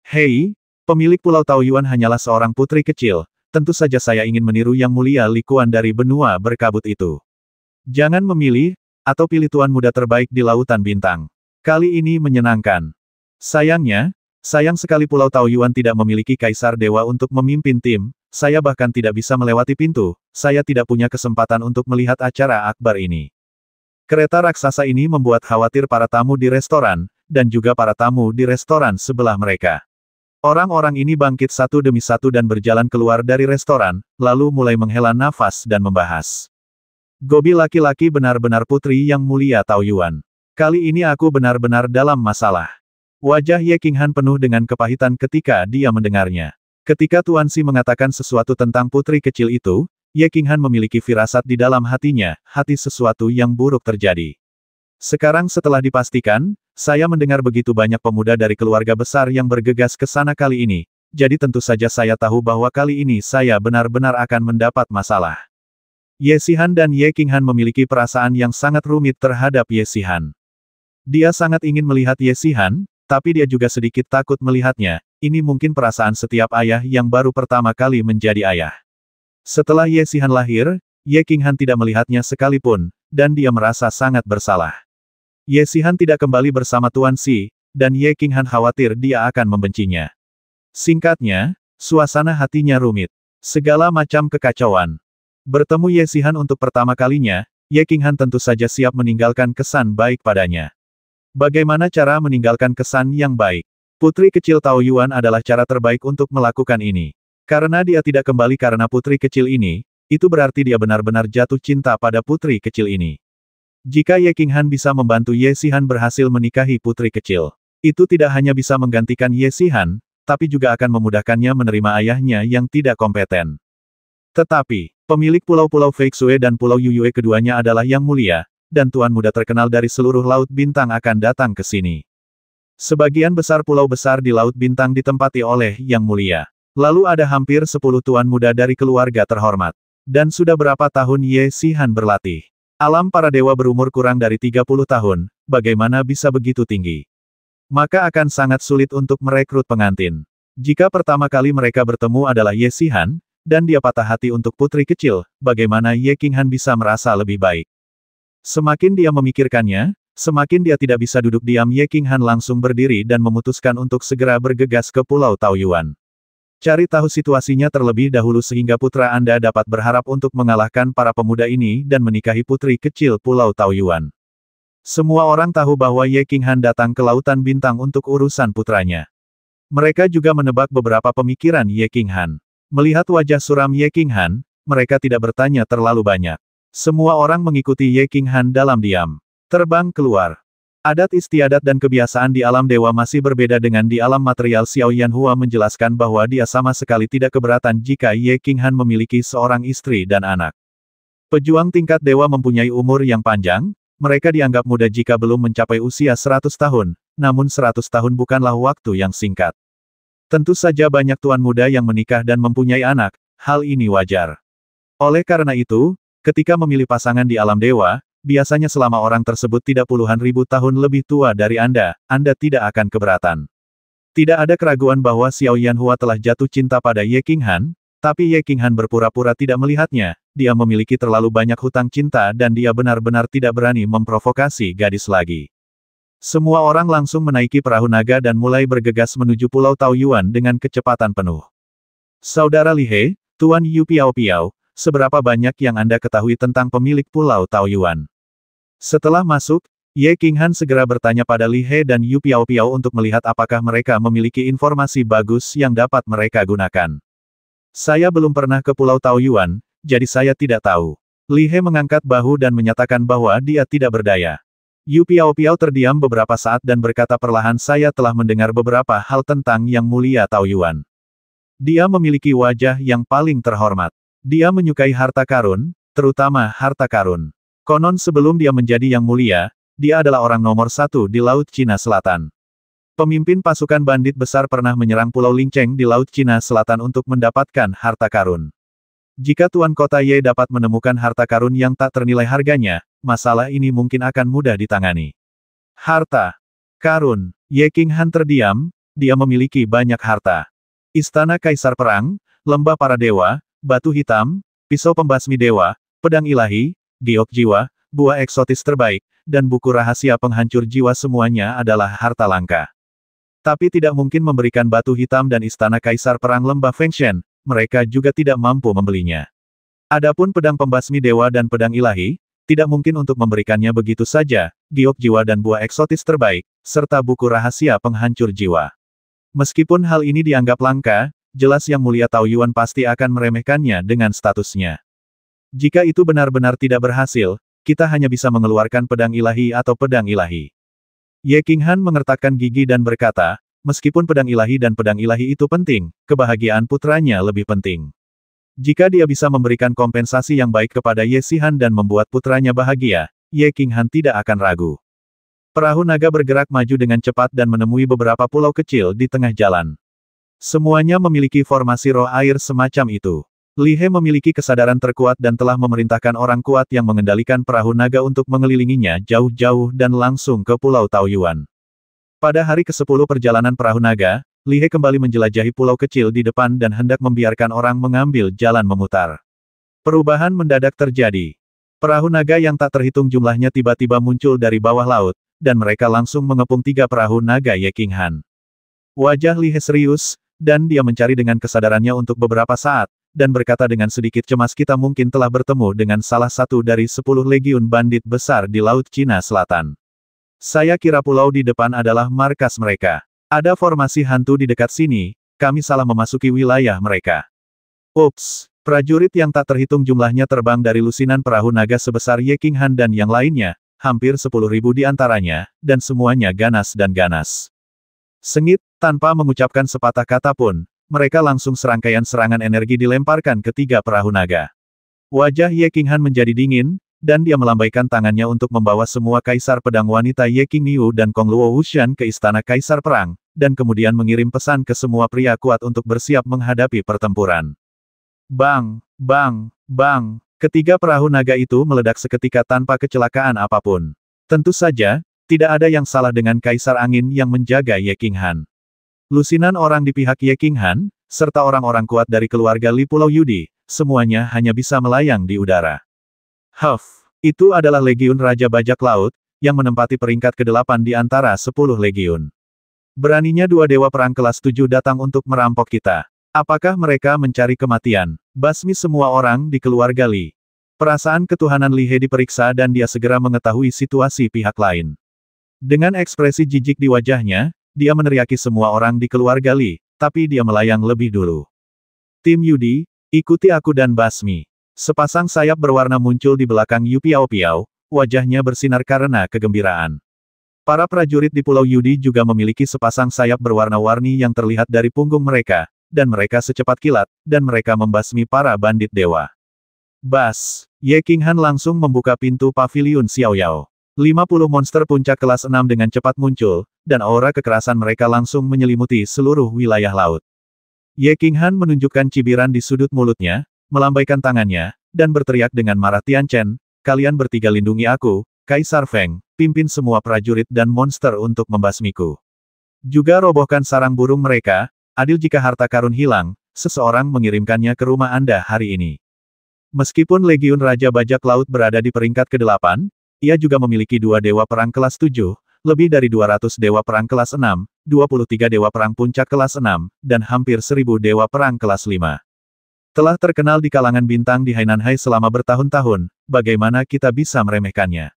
Hei, pemilik Pulau Taoyuan hanyalah seorang putri kecil, tentu saja saya ingin meniru yang mulia likuan dari benua berkabut itu. Jangan memilih, atau pilih tuan muda terbaik di Lautan Bintang. Kali ini menyenangkan. Sayangnya, Sayang sekali Pulau Taoyuan tidak memiliki kaisar dewa untuk memimpin tim, saya bahkan tidak bisa melewati pintu, saya tidak punya kesempatan untuk melihat acara akbar ini. Kereta raksasa ini membuat khawatir para tamu di restoran, dan juga para tamu di restoran sebelah mereka. Orang-orang ini bangkit satu demi satu dan berjalan keluar dari restoran, lalu mulai menghela nafas dan membahas. Gobi laki-laki benar-benar putri yang mulia Taoyuan. Kali ini aku benar-benar dalam masalah. Wajah Ye Qinghan penuh dengan kepahitan ketika dia mendengarnya. Ketika Tuan Si mengatakan sesuatu tentang putri kecil itu, Ye Qinghan memiliki firasat di dalam hatinya, hati sesuatu yang buruk terjadi. Sekarang setelah dipastikan, saya mendengar begitu banyak pemuda dari keluarga besar yang bergegas ke sana kali ini, jadi tentu saja saya tahu bahwa kali ini saya benar-benar akan mendapat masalah. Ye Sihan dan Ye Qinghan memiliki perasaan yang sangat rumit terhadap Ye Sihan. Dia sangat ingin melihat Ye Sihan, tapi dia juga sedikit takut melihatnya, ini mungkin perasaan setiap ayah yang baru pertama kali menjadi ayah. Setelah Ye Sihan lahir, Ye Qinghan tidak melihatnya sekalipun, dan dia merasa sangat bersalah. Ye Sihan tidak kembali bersama Tuan Si, dan Ye Qinghan khawatir dia akan membencinya. Singkatnya, suasana hatinya rumit. Segala macam kekacauan. Bertemu Ye Sihan untuk pertama kalinya, Ye Qinghan tentu saja siap meninggalkan kesan baik padanya. Bagaimana cara meninggalkan kesan yang baik? Putri kecil Tao Yuan adalah cara terbaik untuk melakukan ini. Karena dia tidak kembali karena putri kecil ini, itu berarti dia benar-benar jatuh cinta pada putri kecil ini. Jika Ye Han bisa membantu Ye Sihan berhasil menikahi putri kecil, itu tidak hanya bisa menggantikan Ye Sihan, tapi juga akan memudahkannya menerima ayahnya yang tidak kompeten. Tetapi, pemilik pulau-pulau Feixue dan pulau Yuyue keduanya adalah yang mulia, dan tuan muda terkenal dari seluruh Laut Bintang akan datang ke sini. Sebagian besar pulau besar di Laut Bintang ditempati oleh Yang Mulia. Lalu ada hampir sepuluh tuan muda dari keluarga terhormat. Dan sudah berapa tahun Ye Sihan berlatih. Alam para dewa berumur kurang dari 30 tahun, bagaimana bisa begitu tinggi? Maka akan sangat sulit untuk merekrut pengantin. Jika pertama kali mereka bertemu adalah Ye Sihan, dan dia patah hati untuk putri kecil, bagaimana Ye Qinghan bisa merasa lebih baik? Semakin dia memikirkannya, semakin dia tidak bisa duduk diam Ye King Han langsung berdiri dan memutuskan untuk segera bergegas ke Pulau Taoyuan. Cari tahu situasinya terlebih dahulu sehingga putra Anda dapat berharap untuk mengalahkan para pemuda ini dan menikahi putri kecil Pulau Taoyuan. Semua orang tahu bahwa Ye King Han datang ke Lautan Bintang untuk urusan putranya. Mereka juga menebak beberapa pemikiran Ye King Han. Melihat wajah suram Ye King Han, mereka tidak bertanya terlalu banyak. Semua orang mengikuti Ye King Han dalam diam. Terbang keluar. Adat istiadat dan kebiasaan di alam dewa masih berbeda dengan di alam material Xiao Yan Hua menjelaskan bahwa dia sama sekali tidak keberatan jika Ye King Han memiliki seorang istri dan anak. Pejuang tingkat dewa mempunyai umur yang panjang, mereka dianggap muda jika belum mencapai usia 100 tahun, namun 100 tahun bukanlah waktu yang singkat. Tentu saja banyak tuan muda yang menikah dan mempunyai anak, hal ini wajar. Oleh karena itu, Ketika memilih pasangan di alam dewa, biasanya selama orang tersebut tidak puluhan ribu tahun lebih tua dari Anda, Anda tidak akan keberatan. Tidak ada keraguan bahwa Xiao Yanhua telah jatuh cinta pada Ye Qinghan, tapi Ye Qinghan berpura-pura tidak melihatnya, dia memiliki terlalu banyak hutang cinta dan dia benar-benar tidak berani memprovokasi gadis lagi. Semua orang langsung menaiki perahu naga dan mulai bergegas menuju Pulau Taoyuan dengan kecepatan penuh. Saudara Lihe, Tuan Yu Piao Piao, seberapa banyak yang Anda ketahui tentang pemilik Pulau Taoyuan? Setelah masuk, Ye Qinghan segera bertanya pada Li He dan Yu Piao Piao untuk melihat apakah mereka memiliki informasi bagus yang dapat mereka gunakan. Saya belum pernah ke Pulau Taoyuan, jadi saya tidak tahu. Li He mengangkat bahu dan menyatakan bahwa dia tidak berdaya. Yu Piao Piao terdiam beberapa saat dan berkata perlahan saya telah mendengar beberapa hal tentang Yang Mulia Taoyuan. Dia memiliki wajah yang paling terhormat. Dia menyukai harta karun, terutama harta karun. Konon sebelum dia menjadi yang mulia, dia adalah orang nomor satu di Laut Cina Selatan. Pemimpin pasukan bandit besar pernah menyerang Pulau Lingcheng di Laut Cina Selatan untuk mendapatkan harta karun. Jika Tuan Kota Ye dapat menemukan harta karun yang tak ternilai harganya, masalah ini mungkin akan mudah ditangani. Harta karun Ye King Han terdiam, dia memiliki banyak harta. Istana Kaisar Perang, Lembah Para Dewa, batu hitam, pisau pembasmi dewa, pedang ilahi, giok jiwa, buah eksotis terbaik, dan buku rahasia penghancur jiwa semuanya adalah harta langka. Tapi tidak mungkin memberikan batu hitam dan istana kaisar perang lembah Feng Shen, mereka juga tidak mampu membelinya. Adapun pedang pembasmi dewa dan pedang ilahi, tidak mungkin untuk memberikannya begitu saja, giok jiwa dan buah eksotis terbaik, serta buku rahasia penghancur jiwa. Meskipun hal ini dianggap langka, jelas Yang Mulia Tao Yuan pasti akan meremehkannya dengan statusnya. Jika itu benar-benar tidak berhasil, kita hanya bisa mengeluarkan pedang ilahi atau pedang ilahi. Ye King Han mengertakkan gigi dan berkata, meskipun pedang ilahi dan pedang ilahi itu penting, kebahagiaan putranya lebih penting. Jika dia bisa memberikan kompensasi yang baik kepada Ye Xihan dan membuat putranya bahagia, Ye King Han tidak akan ragu. Perahu naga bergerak maju dengan cepat dan menemui beberapa pulau kecil di tengah jalan. Semuanya memiliki formasi roh air semacam itu. Lihe memiliki kesadaran terkuat dan telah memerintahkan orang kuat yang mengendalikan perahu naga untuk mengelilinginya jauh-jauh dan langsung ke Pulau Taoyuan. Pada hari ke-10 perjalanan perahu naga, Lihe kembali menjelajahi pulau kecil di depan dan hendak membiarkan orang mengambil jalan memutar. Perubahan mendadak terjadi. Perahu naga yang tak terhitung jumlahnya tiba-tiba muncul dari bawah laut, dan mereka langsung mengepung tiga perahu naga Ye King Han. Wajah Lihe serius, dan dia mencari dengan kesadarannya untuk beberapa saat, dan berkata dengan sedikit cemas kita mungkin telah bertemu dengan salah satu dari sepuluh legiun bandit besar di Laut Cina Selatan. Saya kira pulau di depan adalah markas mereka. Ada formasi hantu di dekat sini, kami salah memasuki wilayah mereka. Ups, prajurit yang tak terhitung jumlahnya terbang dari lusinan perahu naga sebesar Ye King Han dan yang lainnya, hampir sepuluh ribu di antaranya, dan semuanya ganas dan ganas. Sengit, tanpa mengucapkan sepatah kata pun, mereka langsung serangkaian serangan energi dilemparkan ke tiga perahu naga. Wajah Ye Qinghan menjadi dingin, dan dia melambaikan tangannya untuk membawa semua kaisar pedang wanita Ye Qing Niu dan Kong Luo Wuxian ke istana kaisar perang, dan kemudian mengirim pesan ke semua pria kuat untuk bersiap menghadapi pertempuran. Bang, bang, bang, ketiga perahu naga itu meledak seketika tanpa kecelakaan apapun. Tentu saja, tidak ada yang salah dengan Kaisar Angin yang menjaga Ye Qinghan. Lusinan orang di pihak Ye King Han, serta orang-orang kuat dari keluarga Li Pulau Yudi, semuanya hanya bisa melayang di udara. Huff, itu adalah legiun Raja Bajak Laut, yang menempati peringkat ke-8 di antara 10 legiun. Beraninya dua dewa perang kelas 7 datang untuk merampok kita. Apakah mereka mencari kematian? Basmi semua orang di keluarga Li. Perasaan ketuhanan Li He diperiksa dan dia segera mengetahui situasi pihak lain. Dengan ekspresi jijik di wajahnya, dia meneriaki semua orang di keluarga Li, tapi dia melayang lebih dulu. Tim Yudi, ikuti aku dan basmi. Sepasang sayap berwarna muncul di belakang Yu Piao Piao, wajahnya bersinar karena kegembiraan. Para prajurit di Pulau Yudi juga memiliki sepasang sayap berwarna-warni yang terlihat dari punggung mereka, dan mereka secepat kilat, dan mereka membasmi para bandit dewa. Bas, Ye Qinghan langsung membuka pintu paviliun Xiaoyao. 50 monster puncak kelas 6 dengan cepat muncul, dan aura kekerasan mereka langsung menyelimuti seluruh wilayah laut. Ye King Han menunjukkan cibiran di sudut mulutnya, melambaikan tangannya, dan berteriak dengan marah Tian Chen, kalian bertiga lindungi aku, Kaisar Feng, pimpin semua prajurit dan monster untuk membasmiku. Juga robohkan sarang burung mereka, adil jika harta karun hilang, seseorang mengirimkannya ke rumah Anda hari ini. Meskipun Legiun Raja Bajak Laut berada di peringkat ke-8, ia juga memiliki dua dewa perang kelas 7, lebih dari 200 dewa perang kelas 6, 23 dewa perang puncak kelas 6, dan hampir 1000 dewa perang kelas 5. Telah terkenal di kalangan bintang di Hainan Hai selama bertahun-tahun, bagaimana kita bisa meremehkannya.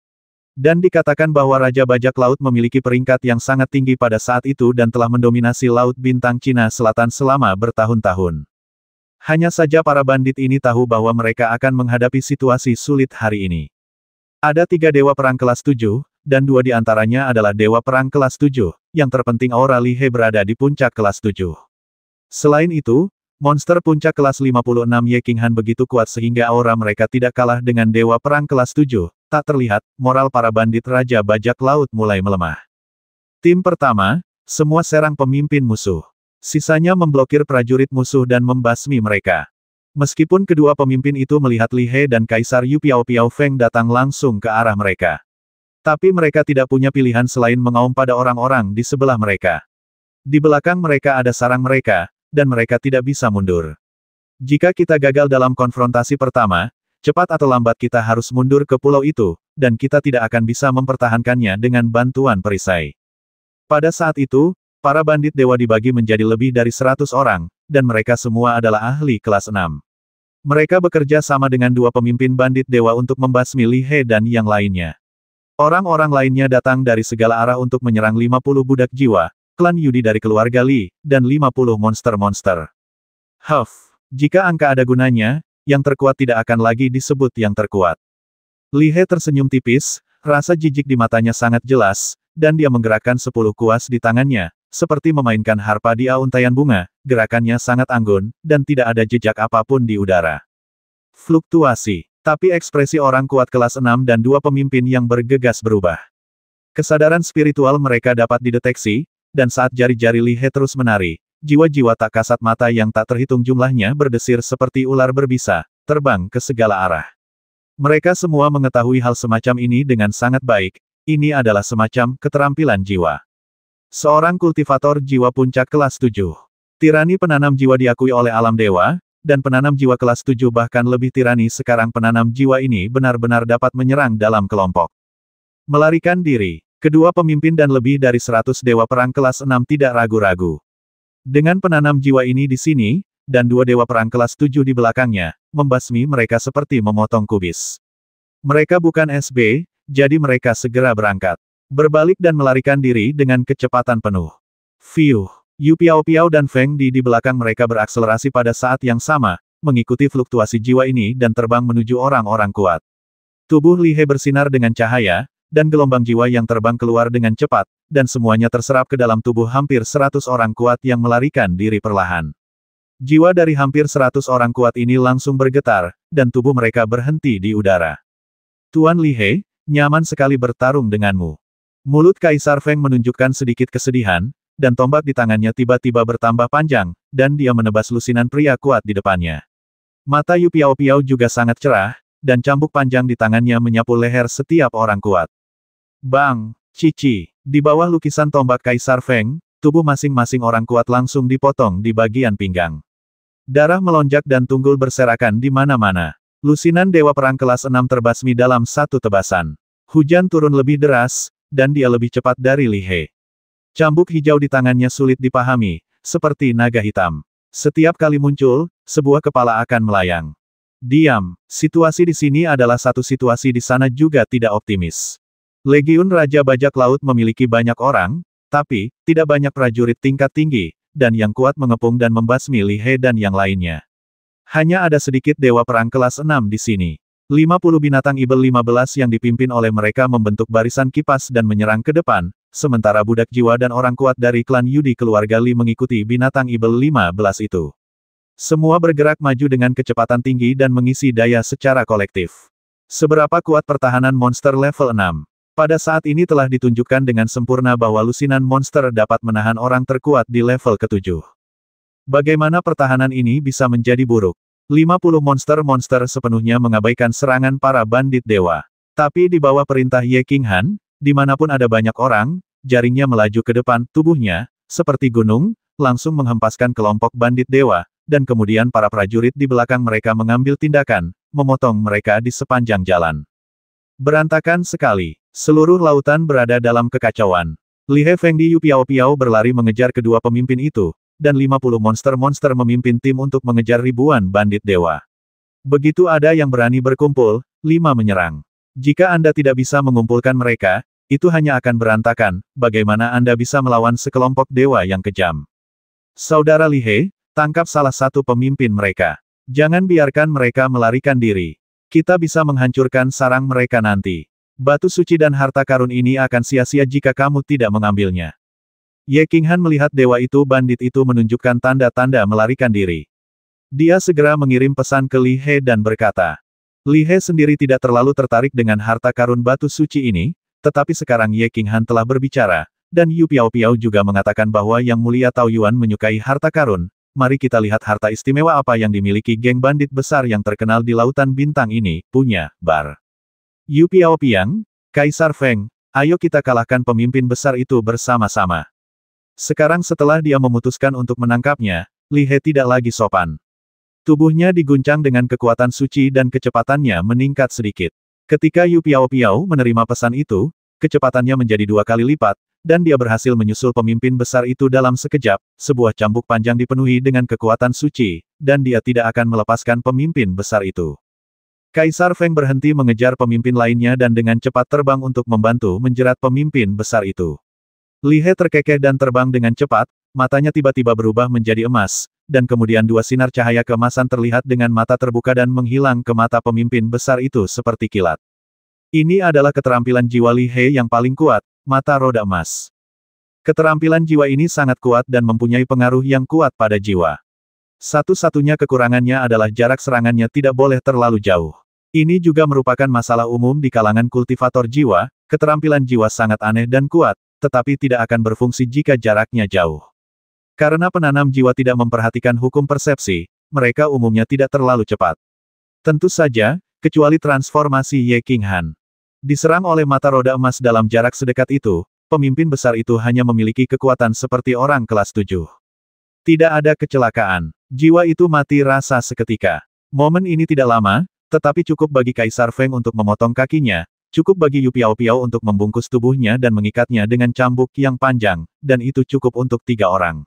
Dan dikatakan bahwa Raja Bajak Laut memiliki peringkat yang sangat tinggi pada saat itu dan telah mendominasi Laut Bintang Cina Selatan selama bertahun-tahun. Hanya saja para bandit ini tahu bahwa mereka akan menghadapi situasi sulit hari ini. Ada tiga dewa perang kelas tujuh, dan dua di antaranya adalah dewa perang kelas tujuh, yang terpenting aura Lihe berada di puncak kelas tujuh. Selain itu, monster puncak kelas 56 Ye Han begitu kuat sehingga aura mereka tidak kalah dengan dewa perang kelas tujuh. tak terlihat, moral para bandit Raja Bajak Laut mulai melemah. Tim pertama, semua serang pemimpin musuh. Sisanya memblokir prajurit musuh dan membasmi mereka. Meskipun kedua pemimpin itu melihat Li He dan Kaisar Yu Piao Piao Feng datang langsung ke arah mereka. Tapi mereka tidak punya pilihan selain mengaum pada orang-orang di sebelah mereka. Di belakang mereka ada sarang mereka, dan mereka tidak bisa mundur. Jika kita gagal dalam konfrontasi pertama, cepat atau lambat kita harus mundur ke pulau itu, dan kita tidak akan bisa mempertahankannya dengan bantuan perisai. Pada saat itu, para bandit dewa dibagi menjadi lebih dari 100 orang, dan mereka semua adalah ahli kelas 6. Mereka bekerja sama dengan dua pemimpin bandit dewa untuk membasmi Li He dan yang lainnya. Orang-orang lainnya datang dari segala arah untuk menyerang 50 budak jiwa, klan Yudi dari keluarga Li, dan 50 monster-monster. Huff, jika angka ada gunanya, yang terkuat tidak akan lagi disebut yang terkuat. Li He tersenyum tipis, rasa jijik di matanya sangat jelas, dan dia menggerakkan sepuluh kuas di tangannya, seperti memainkan harpa di auntayan bunga, gerakannya sangat anggun, dan tidak ada jejak apapun di udara. Fluktuasi. Tapi ekspresi orang kuat kelas 6 dan dua pemimpin yang bergegas berubah. Kesadaran spiritual mereka dapat dideteksi, dan saat jari-jari Lihe terus menari, jiwa-jiwa tak kasat mata yang tak terhitung jumlahnya berdesir seperti ular berbisa, terbang ke segala arah. Mereka semua mengetahui hal semacam ini dengan sangat baik, ini adalah semacam keterampilan jiwa. Seorang kultivator jiwa puncak kelas 7. Tirani penanam jiwa diakui oleh alam dewa, dan penanam jiwa kelas 7 bahkan lebih tirani sekarang penanam jiwa ini benar-benar dapat menyerang dalam kelompok. Melarikan diri, kedua pemimpin dan lebih dari 100 dewa perang kelas 6 tidak ragu-ragu. Dengan penanam jiwa ini di sini, dan dua dewa perang kelas 7 di belakangnya, membasmi mereka seperti memotong kubis. Mereka bukan SB, jadi mereka segera berangkat. Berbalik dan melarikan diri dengan kecepatan penuh. Fiu, Yu Piao Piao dan Feng Di di belakang mereka berakselerasi pada saat yang sama, mengikuti fluktuasi jiwa ini dan terbang menuju orang-orang kuat. Tubuh Li He bersinar dengan cahaya, dan gelombang jiwa yang terbang keluar dengan cepat, dan semuanya terserap ke dalam tubuh hampir seratus orang kuat yang melarikan diri perlahan. Jiwa dari hampir seratus orang kuat ini langsung bergetar, dan tubuh mereka berhenti di udara. Tuan Li He, nyaman sekali bertarung denganmu. Mulut Kaisar Feng menunjukkan sedikit kesedihan, dan tombak di tangannya tiba-tiba bertambah panjang, dan dia menebas lusinan pria kuat di depannya. Mata Yu Piao Piao juga sangat cerah, dan cambuk panjang di tangannya menyapu leher setiap orang kuat. Bang, cici, di bawah lukisan tombak Kaisar Feng, tubuh masing-masing orang kuat langsung dipotong di bagian pinggang. Darah melonjak dan tunggul berserakan di mana-mana. Lusinan Dewa Perang kelas 6 terbasmi dalam satu tebasan. Hujan turun lebih deras, dan dia lebih cepat dari Li He. Cambuk hijau di tangannya sulit dipahami, seperti naga hitam. Setiap kali muncul, sebuah kepala akan melayang. Diam, situasi di sini adalah satu situasi di sana juga tidak optimis. Legiun Raja Bajak Laut memiliki banyak orang, tapi, tidak banyak prajurit tingkat tinggi, dan yang kuat mengepung dan membasmi Li He dan yang lainnya. Hanya ada sedikit dewa perang kelas 6 di sini. 50 binatang ibel 15 yang dipimpin oleh mereka membentuk barisan kipas dan menyerang ke depan, sementara budak jiwa dan orang kuat dari klan Yudi keluarga Li mengikuti binatang ibel 15 itu. Semua bergerak maju dengan kecepatan tinggi dan mengisi daya secara kolektif. Seberapa kuat pertahanan monster level 6? Pada saat ini telah ditunjukkan dengan sempurna bahwa lusinan monster dapat menahan orang terkuat di level ketujuh. Bagaimana pertahanan ini bisa menjadi buruk? 50 monster-monster sepenuhnya mengabaikan serangan para bandit dewa. Tapi di bawah perintah Ye King Han, dimanapun ada banyak orang, jaringnya melaju ke depan, tubuhnya, seperti gunung, langsung menghempaskan kelompok bandit dewa, dan kemudian para prajurit di belakang mereka mengambil tindakan, memotong mereka di sepanjang jalan. Berantakan sekali, seluruh lautan berada dalam kekacauan. Li Di, Yu Piao Piao berlari mengejar kedua pemimpin itu, dan 50 monster-monster memimpin tim untuk mengejar ribuan bandit dewa. Begitu ada yang berani berkumpul, lima menyerang. Jika Anda tidak bisa mengumpulkan mereka, itu hanya akan berantakan, bagaimana Anda bisa melawan sekelompok dewa yang kejam. Saudara Lihe, tangkap salah satu pemimpin mereka. Jangan biarkan mereka melarikan diri. Kita bisa menghancurkan sarang mereka nanti. Batu suci dan harta karun ini akan sia-sia jika kamu tidak mengambilnya. Ye Qinghan melihat dewa itu bandit itu menunjukkan tanda-tanda melarikan diri. Dia segera mengirim pesan ke Li He dan berkata, Li He sendiri tidak terlalu tertarik dengan harta karun batu suci ini, tetapi sekarang Ye Qinghan telah berbicara, dan Yu Piao Piao juga mengatakan bahwa Yang Mulia Tao Yuan menyukai harta karun, mari kita lihat harta istimewa apa yang dimiliki geng bandit besar yang terkenal di Lautan Bintang ini, punya, Bar. Yu Piao Piang, Kaisar Feng, ayo kita kalahkan pemimpin besar itu bersama-sama. Sekarang setelah dia memutuskan untuk menangkapnya, Li He tidak lagi sopan. Tubuhnya diguncang dengan kekuatan suci dan kecepatannya meningkat sedikit. Ketika Yu Piao Piao menerima pesan itu, kecepatannya menjadi dua kali lipat, dan dia berhasil menyusul pemimpin besar itu dalam sekejap, sebuah cambuk panjang dipenuhi dengan kekuatan suci, dan dia tidak akan melepaskan pemimpin besar itu. Kaisar Feng berhenti mengejar pemimpin lainnya dan dengan cepat terbang untuk membantu menjerat pemimpin besar itu. Lihe terkekeh dan terbang dengan cepat, matanya tiba-tiba berubah menjadi emas, dan kemudian dua sinar cahaya kemasan terlihat dengan mata terbuka dan menghilang ke mata pemimpin besar itu seperti kilat. Ini adalah keterampilan jiwa Lihe yang paling kuat, mata roda emas. Keterampilan jiwa ini sangat kuat dan mempunyai pengaruh yang kuat pada jiwa. Satu-satunya kekurangannya adalah jarak serangannya tidak boleh terlalu jauh. Ini juga merupakan masalah umum di kalangan kultivator jiwa, keterampilan jiwa sangat aneh dan kuat, tetapi tidak akan berfungsi jika jaraknya jauh. Karena penanam jiwa tidak memperhatikan hukum persepsi, mereka umumnya tidak terlalu cepat. Tentu saja, kecuali transformasi Ye King Han. Diserang oleh mata roda emas dalam jarak sedekat itu, pemimpin besar itu hanya memiliki kekuatan seperti orang kelas tujuh. Tidak ada kecelakaan. Jiwa itu mati rasa seketika. Momen ini tidak lama, tetapi cukup bagi Kaisar Feng untuk memotong kakinya, Cukup bagi Yu Piao Piao untuk membungkus tubuhnya dan mengikatnya dengan cambuk yang panjang, dan itu cukup untuk tiga orang.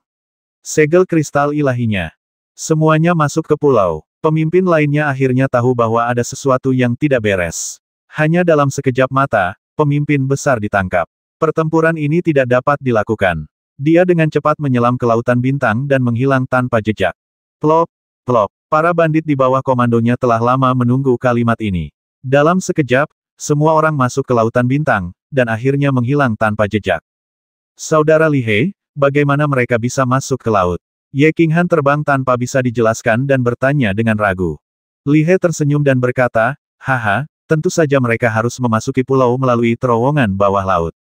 Segel kristal ilahinya. Semuanya masuk ke pulau. Pemimpin lainnya akhirnya tahu bahwa ada sesuatu yang tidak beres. Hanya dalam sekejap mata, pemimpin besar ditangkap. Pertempuran ini tidak dapat dilakukan. Dia dengan cepat menyelam ke lautan bintang dan menghilang tanpa jejak. Plop, plop, para bandit di bawah komandonya telah lama menunggu kalimat ini. Dalam sekejap, semua orang masuk ke Lautan Bintang, dan akhirnya menghilang tanpa jejak. Saudara Li He, bagaimana mereka bisa masuk ke laut? Ye Han terbang tanpa bisa dijelaskan dan bertanya dengan ragu. Li He tersenyum dan berkata, Haha, tentu saja mereka harus memasuki pulau melalui terowongan bawah laut.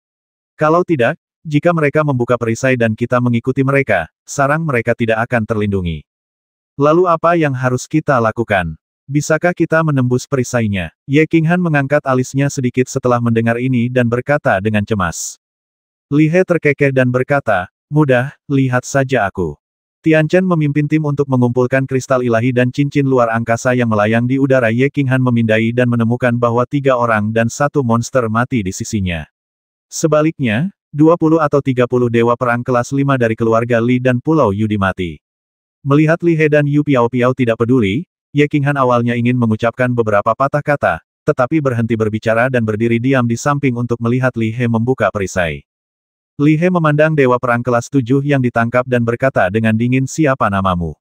Kalau tidak, jika mereka membuka perisai dan kita mengikuti mereka, sarang mereka tidak akan terlindungi. Lalu apa yang harus kita lakukan? Bisakah kita menembus perisainya? Ye Qinghan mengangkat alisnya sedikit setelah mendengar ini dan berkata dengan cemas. Li He terkekeh dan berkata, mudah, lihat saja aku. Tian Chen memimpin tim untuk mengumpulkan kristal ilahi dan cincin luar angkasa yang melayang di udara Ye Qinghan memindai dan menemukan bahwa tiga orang dan satu monster mati di sisinya. Sebaliknya, 20 atau 30 dewa perang kelas 5 dari keluarga Li dan Pulau Yudi mati. Melihat Li He dan Yu Piao Piao tidak peduli, Ye Qinghan awalnya ingin mengucapkan beberapa patah kata, tetapi berhenti berbicara dan berdiri diam di samping untuk melihat Li He membuka perisai. Li He memandang Dewa Perang kelas tujuh yang ditangkap dan berkata dengan dingin siapa namamu.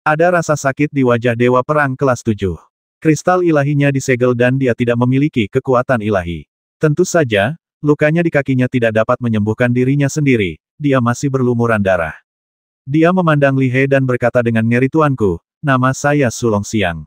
Ada rasa sakit di wajah Dewa Perang kelas tujuh. Kristal ilahinya disegel dan dia tidak memiliki kekuatan ilahi. Tentu saja, lukanya di kakinya tidak dapat menyembuhkan dirinya sendiri, dia masih berlumuran darah. Dia memandang Li He dan berkata dengan ngeri tuanku, Nama saya Sulong Siang.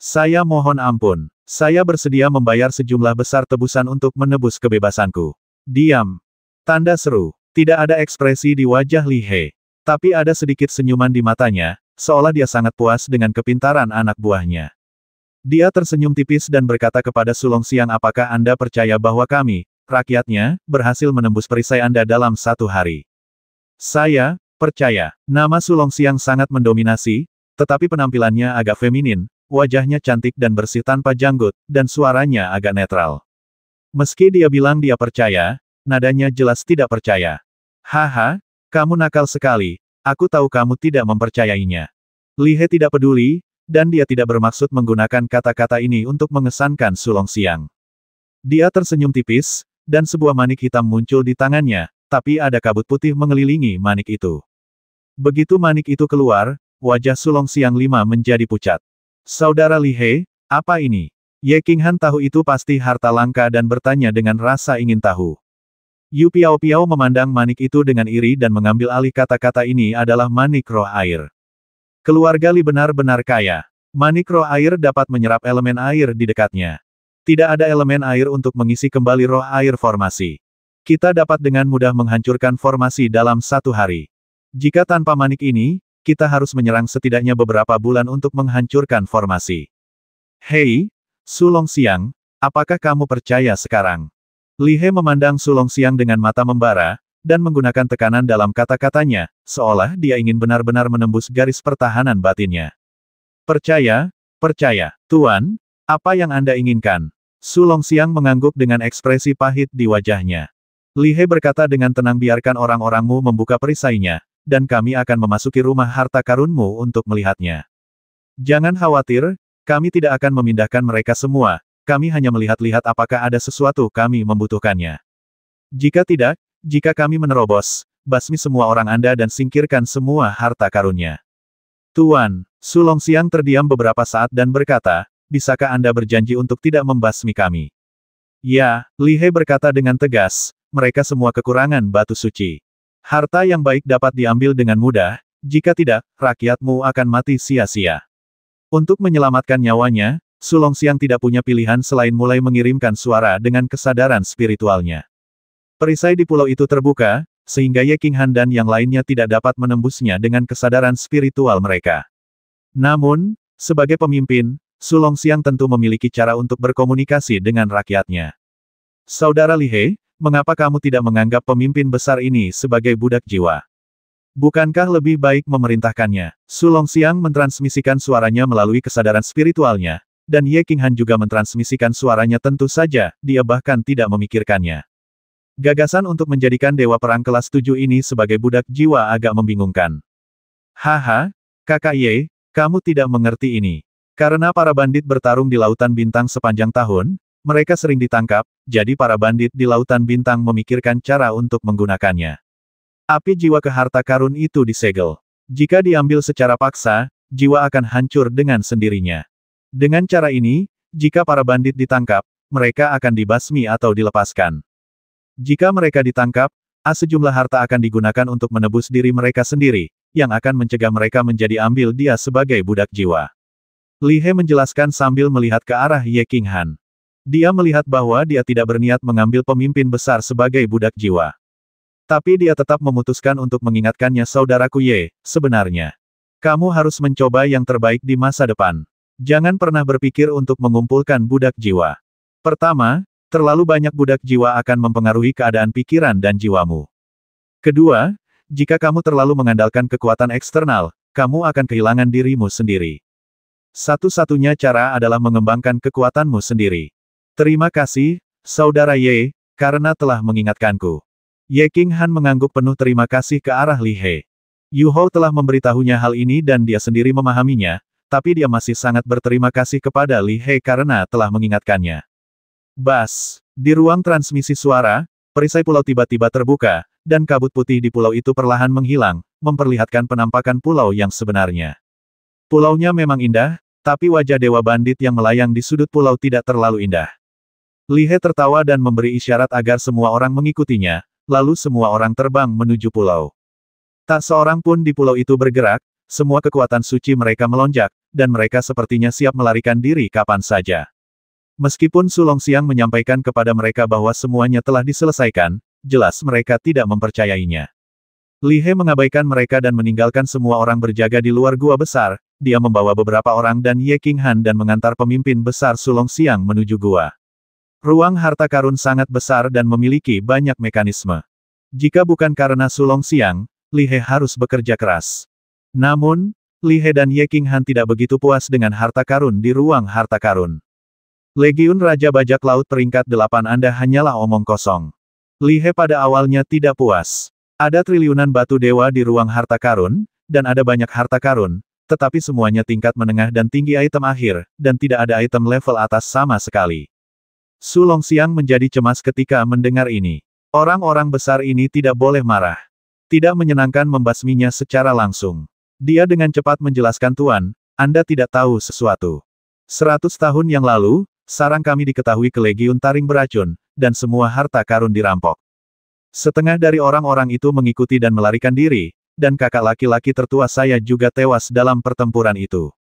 Saya mohon ampun. Saya bersedia membayar sejumlah besar tebusan untuk menebus kebebasanku. Diam. Tanda seru. Tidak ada ekspresi di wajah Li He. Tapi ada sedikit senyuman di matanya, seolah dia sangat puas dengan kepintaran anak buahnya. Dia tersenyum tipis dan berkata kepada Sulong Siang apakah Anda percaya bahwa kami, rakyatnya, berhasil menembus perisai Anda dalam satu hari. Saya, percaya. Nama Sulong Siang sangat mendominasi, tetapi penampilannya agak feminin, wajahnya cantik dan bersih tanpa janggut, dan suaranya agak netral. Meski dia bilang dia percaya, nadanya jelas tidak percaya. Haha, kamu nakal sekali, aku tahu kamu tidak mempercayainya. Lihe tidak peduli, dan dia tidak bermaksud menggunakan kata-kata ini untuk mengesankan Sulong Siang. Dia tersenyum tipis, dan sebuah manik hitam muncul di tangannya, tapi ada kabut putih mengelilingi manik itu. Begitu manik itu keluar, wajah Sulong Siang Lima menjadi pucat. Saudara Li He, apa ini? Ye Han tahu itu pasti harta langka dan bertanya dengan rasa ingin tahu. Yu Piao Piao memandang manik itu dengan iri dan mengambil alih kata-kata ini adalah manik roh air. Keluarga Li benar-benar kaya. Manik roh air dapat menyerap elemen air di dekatnya. Tidak ada elemen air untuk mengisi kembali roh air formasi. Kita dapat dengan mudah menghancurkan formasi dalam satu hari. Jika tanpa manik ini, kita harus menyerang setidaknya beberapa bulan untuk menghancurkan formasi. Hei, Sulong Siang, apakah kamu percaya sekarang? Lihe memandang Sulong Siang dengan mata membara, dan menggunakan tekanan dalam kata-katanya, seolah dia ingin benar-benar menembus garis pertahanan batinnya. Percaya, percaya, Tuan, apa yang Anda inginkan? Sulong Siang mengangguk dengan ekspresi pahit di wajahnya. Lihe berkata dengan tenang biarkan orang-orangmu membuka perisainya, dan kami akan memasuki rumah harta karunmu untuk melihatnya. Jangan khawatir, kami tidak akan memindahkan mereka semua, kami hanya melihat-lihat apakah ada sesuatu kami membutuhkannya. Jika tidak, jika kami menerobos, basmi semua orang Anda dan singkirkan semua harta karunnya. Tuan, Sulong Siang terdiam beberapa saat dan berkata, bisakah Anda berjanji untuk tidak membasmi kami? Ya, Lihe berkata dengan tegas, mereka semua kekurangan batu suci. Harta yang baik dapat diambil dengan mudah, jika tidak, rakyatmu akan mati sia-sia. Untuk menyelamatkan nyawanya, Sulong Siang tidak punya pilihan selain mulai mengirimkan suara dengan kesadaran spiritualnya. Perisai di pulau itu terbuka, sehingga Ye King Han dan yang lainnya tidak dapat menembusnya dengan kesadaran spiritual mereka. Namun, sebagai pemimpin, Sulong Siang tentu memiliki cara untuk berkomunikasi dengan rakyatnya. Saudara Lihe, mengapa kamu tidak menganggap pemimpin besar ini sebagai budak jiwa? Bukankah lebih baik memerintahkannya? Sulong Siang mentransmisikan suaranya melalui kesadaran spiritualnya, dan Ye Qinghan juga mentransmisikan suaranya tentu saja, dia bahkan tidak memikirkannya. Gagasan untuk menjadikan Dewa Perang kelas 7 ini sebagai budak jiwa agak membingungkan. Haha, kakak Ye, kamu tidak mengerti ini. Karena para bandit bertarung di Lautan Bintang sepanjang tahun, mereka sering ditangkap, jadi para bandit di Lautan Bintang memikirkan cara untuk menggunakannya. Api jiwa ke harta karun itu disegel. Jika diambil secara paksa, jiwa akan hancur dengan sendirinya. Dengan cara ini, jika para bandit ditangkap, mereka akan dibasmi atau dilepaskan. Jika mereka ditangkap, A sejumlah harta akan digunakan untuk menebus diri mereka sendiri, yang akan mencegah mereka menjadi ambil dia sebagai budak jiwa. Li He menjelaskan sambil melihat ke arah Ye King Han. Dia melihat bahwa dia tidak berniat mengambil pemimpin besar sebagai budak jiwa. Tapi dia tetap memutuskan untuk mengingatkannya saudaraku Ye, sebenarnya. Kamu harus mencoba yang terbaik di masa depan. Jangan pernah berpikir untuk mengumpulkan budak jiwa. Pertama, terlalu banyak budak jiwa akan mempengaruhi keadaan pikiran dan jiwamu. Kedua, jika kamu terlalu mengandalkan kekuatan eksternal, kamu akan kehilangan dirimu sendiri. Satu-satunya cara adalah mengembangkan kekuatanmu sendiri. Terima kasih, Saudara Ye, karena telah mengingatkanku. Ye King Han mengangguk penuh terima kasih ke arah Li He. Yu Hou telah memberitahunya hal ini dan dia sendiri memahaminya, tapi dia masih sangat berterima kasih kepada Li He karena telah mengingatkannya. Bas, di ruang transmisi suara, perisai pulau tiba-tiba terbuka, dan kabut putih di pulau itu perlahan menghilang, memperlihatkan penampakan pulau yang sebenarnya. Pulaunya memang indah, tapi wajah Dewa Bandit yang melayang di sudut pulau tidak terlalu indah. Lihe tertawa dan memberi isyarat agar semua orang mengikutinya, lalu semua orang terbang menuju pulau. Tak seorang pun di pulau itu bergerak, semua kekuatan suci mereka melonjak, dan mereka sepertinya siap melarikan diri kapan saja. Meskipun Sulong Siang menyampaikan kepada mereka bahwa semuanya telah diselesaikan, jelas mereka tidak mempercayainya. Lihe mengabaikan mereka dan meninggalkan semua orang berjaga di luar gua besar, dia membawa beberapa orang dan Ye King Han dan mengantar pemimpin besar Sulong Siang menuju gua. Ruang harta karun sangat besar dan memiliki banyak mekanisme. Jika bukan karena Sulong Siang, Li He harus bekerja keras. Namun, Li He dan Ye King Han tidak begitu puas dengan harta karun di ruang harta karun. Legiun Raja Bajak Laut peringkat delapan Anda hanyalah omong kosong. Li He pada awalnya tidak puas. Ada triliunan batu dewa di ruang harta karun, dan ada banyak harta karun, tetapi semuanya tingkat menengah dan tinggi item akhir, dan tidak ada item level atas sama sekali. Su Siang menjadi cemas ketika mendengar ini. Orang-orang besar ini tidak boleh marah. Tidak menyenangkan membasminya secara langsung. Dia dengan cepat menjelaskan Tuan, Anda tidak tahu sesuatu. Seratus tahun yang lalu, sarang kami diketahui ke Legiun Taring beracun, dan semua harta karun dirampok. Setengah dari orang-orang itu mengikuti dan melarikan diri, dan kakak laki-laki tertua saya juga tewas dalam pertempuran itu.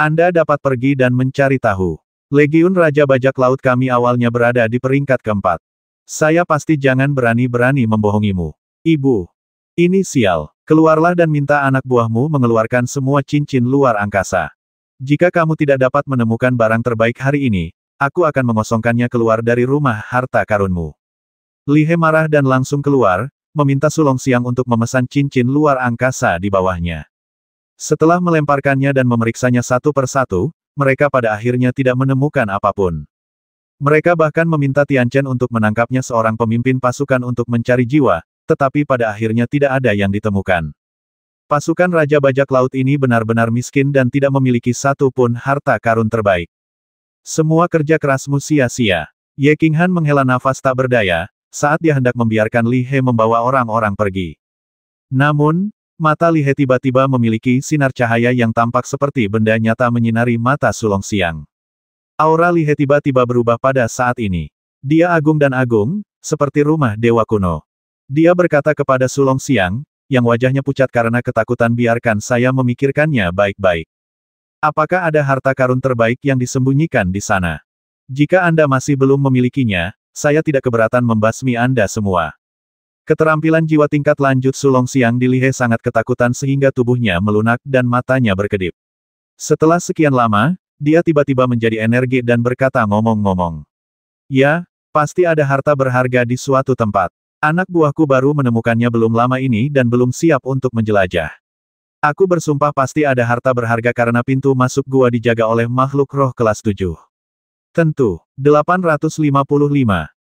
Anda dapat pergi dan mencari tahu. Legiun Raja Bajak Laut kami awalnya berada di peringkat keempat. Saya pasti jangan berani-berani membohongimu. Ibu. Ini sial. Keluarlah dan minta anak buahmu mengeluarkan semua cincin luar angkasa. Jika kamu tidak dapat menemukan barang terbaik hari ini, aku akan mengosongkannya keluar dari rumah harta karunmu. Lihe marah dan langsung keluar, meminta Sulong Siang untuk memesan cincin luar angkasa di bawahnya. Setelah melemparkannya dan memeriksanya satu persatu, mereka pada akhirnya tidak menemukan apapun. Mereka bahkan meminta Tian Chen untuk menangkapnya seorang pemimpin pasukan untuk mencari jiwa, tetapi pada akhirnya tidak ada yang ditemukan. Pasukan Raja Bajak Laut ini benar-benar miskin dan tidak memiliki satu pun harta karun terbaik. Semua kerja kerasmu sia-sia. Ye Qinghan menghela nafas tak berdaya, saat dia hendak membiarkan Li He membawa orang-orang pergi. Namun, Mata Lihe tiba-tiba memiliki sinar cahaya yang tampak seperti benda nyata menyinari mata sulong siang. Aura Lihe tiba-tiba berubah pada saat ini. Dia agung dan agung, seperti rumah dewa kuno. Dia berkata kepada sulong siang, yang wajahnya pucat karena ketakutan biarkan saya memikirkannya baik-baik. Apakah ada harta karun terbaik yang disembunyikan di sana? Jika Anda masih belum memilikinya, saya tidak keberatan membasmi Anda semua. Keterampilan jiwa tingkat lanjut Sulong Siang di Lihe sangat ketakutan sehingga tubuhnya melunak dan matanya berkedip. Setelah sekian lama, dia tiba-tiba menjadi energi dan berkata ngomong-ngomong. Ya, pasti ada harta berharga di suatu tempat. Anak buahku baru menemukannya belum lama ini dan belum siap untuk menjelajah. Aku bersumpah pasti ada harta berharga karena pintu masuk gua dijaga oleh makhluk roh kelas 7. Tentu, 855.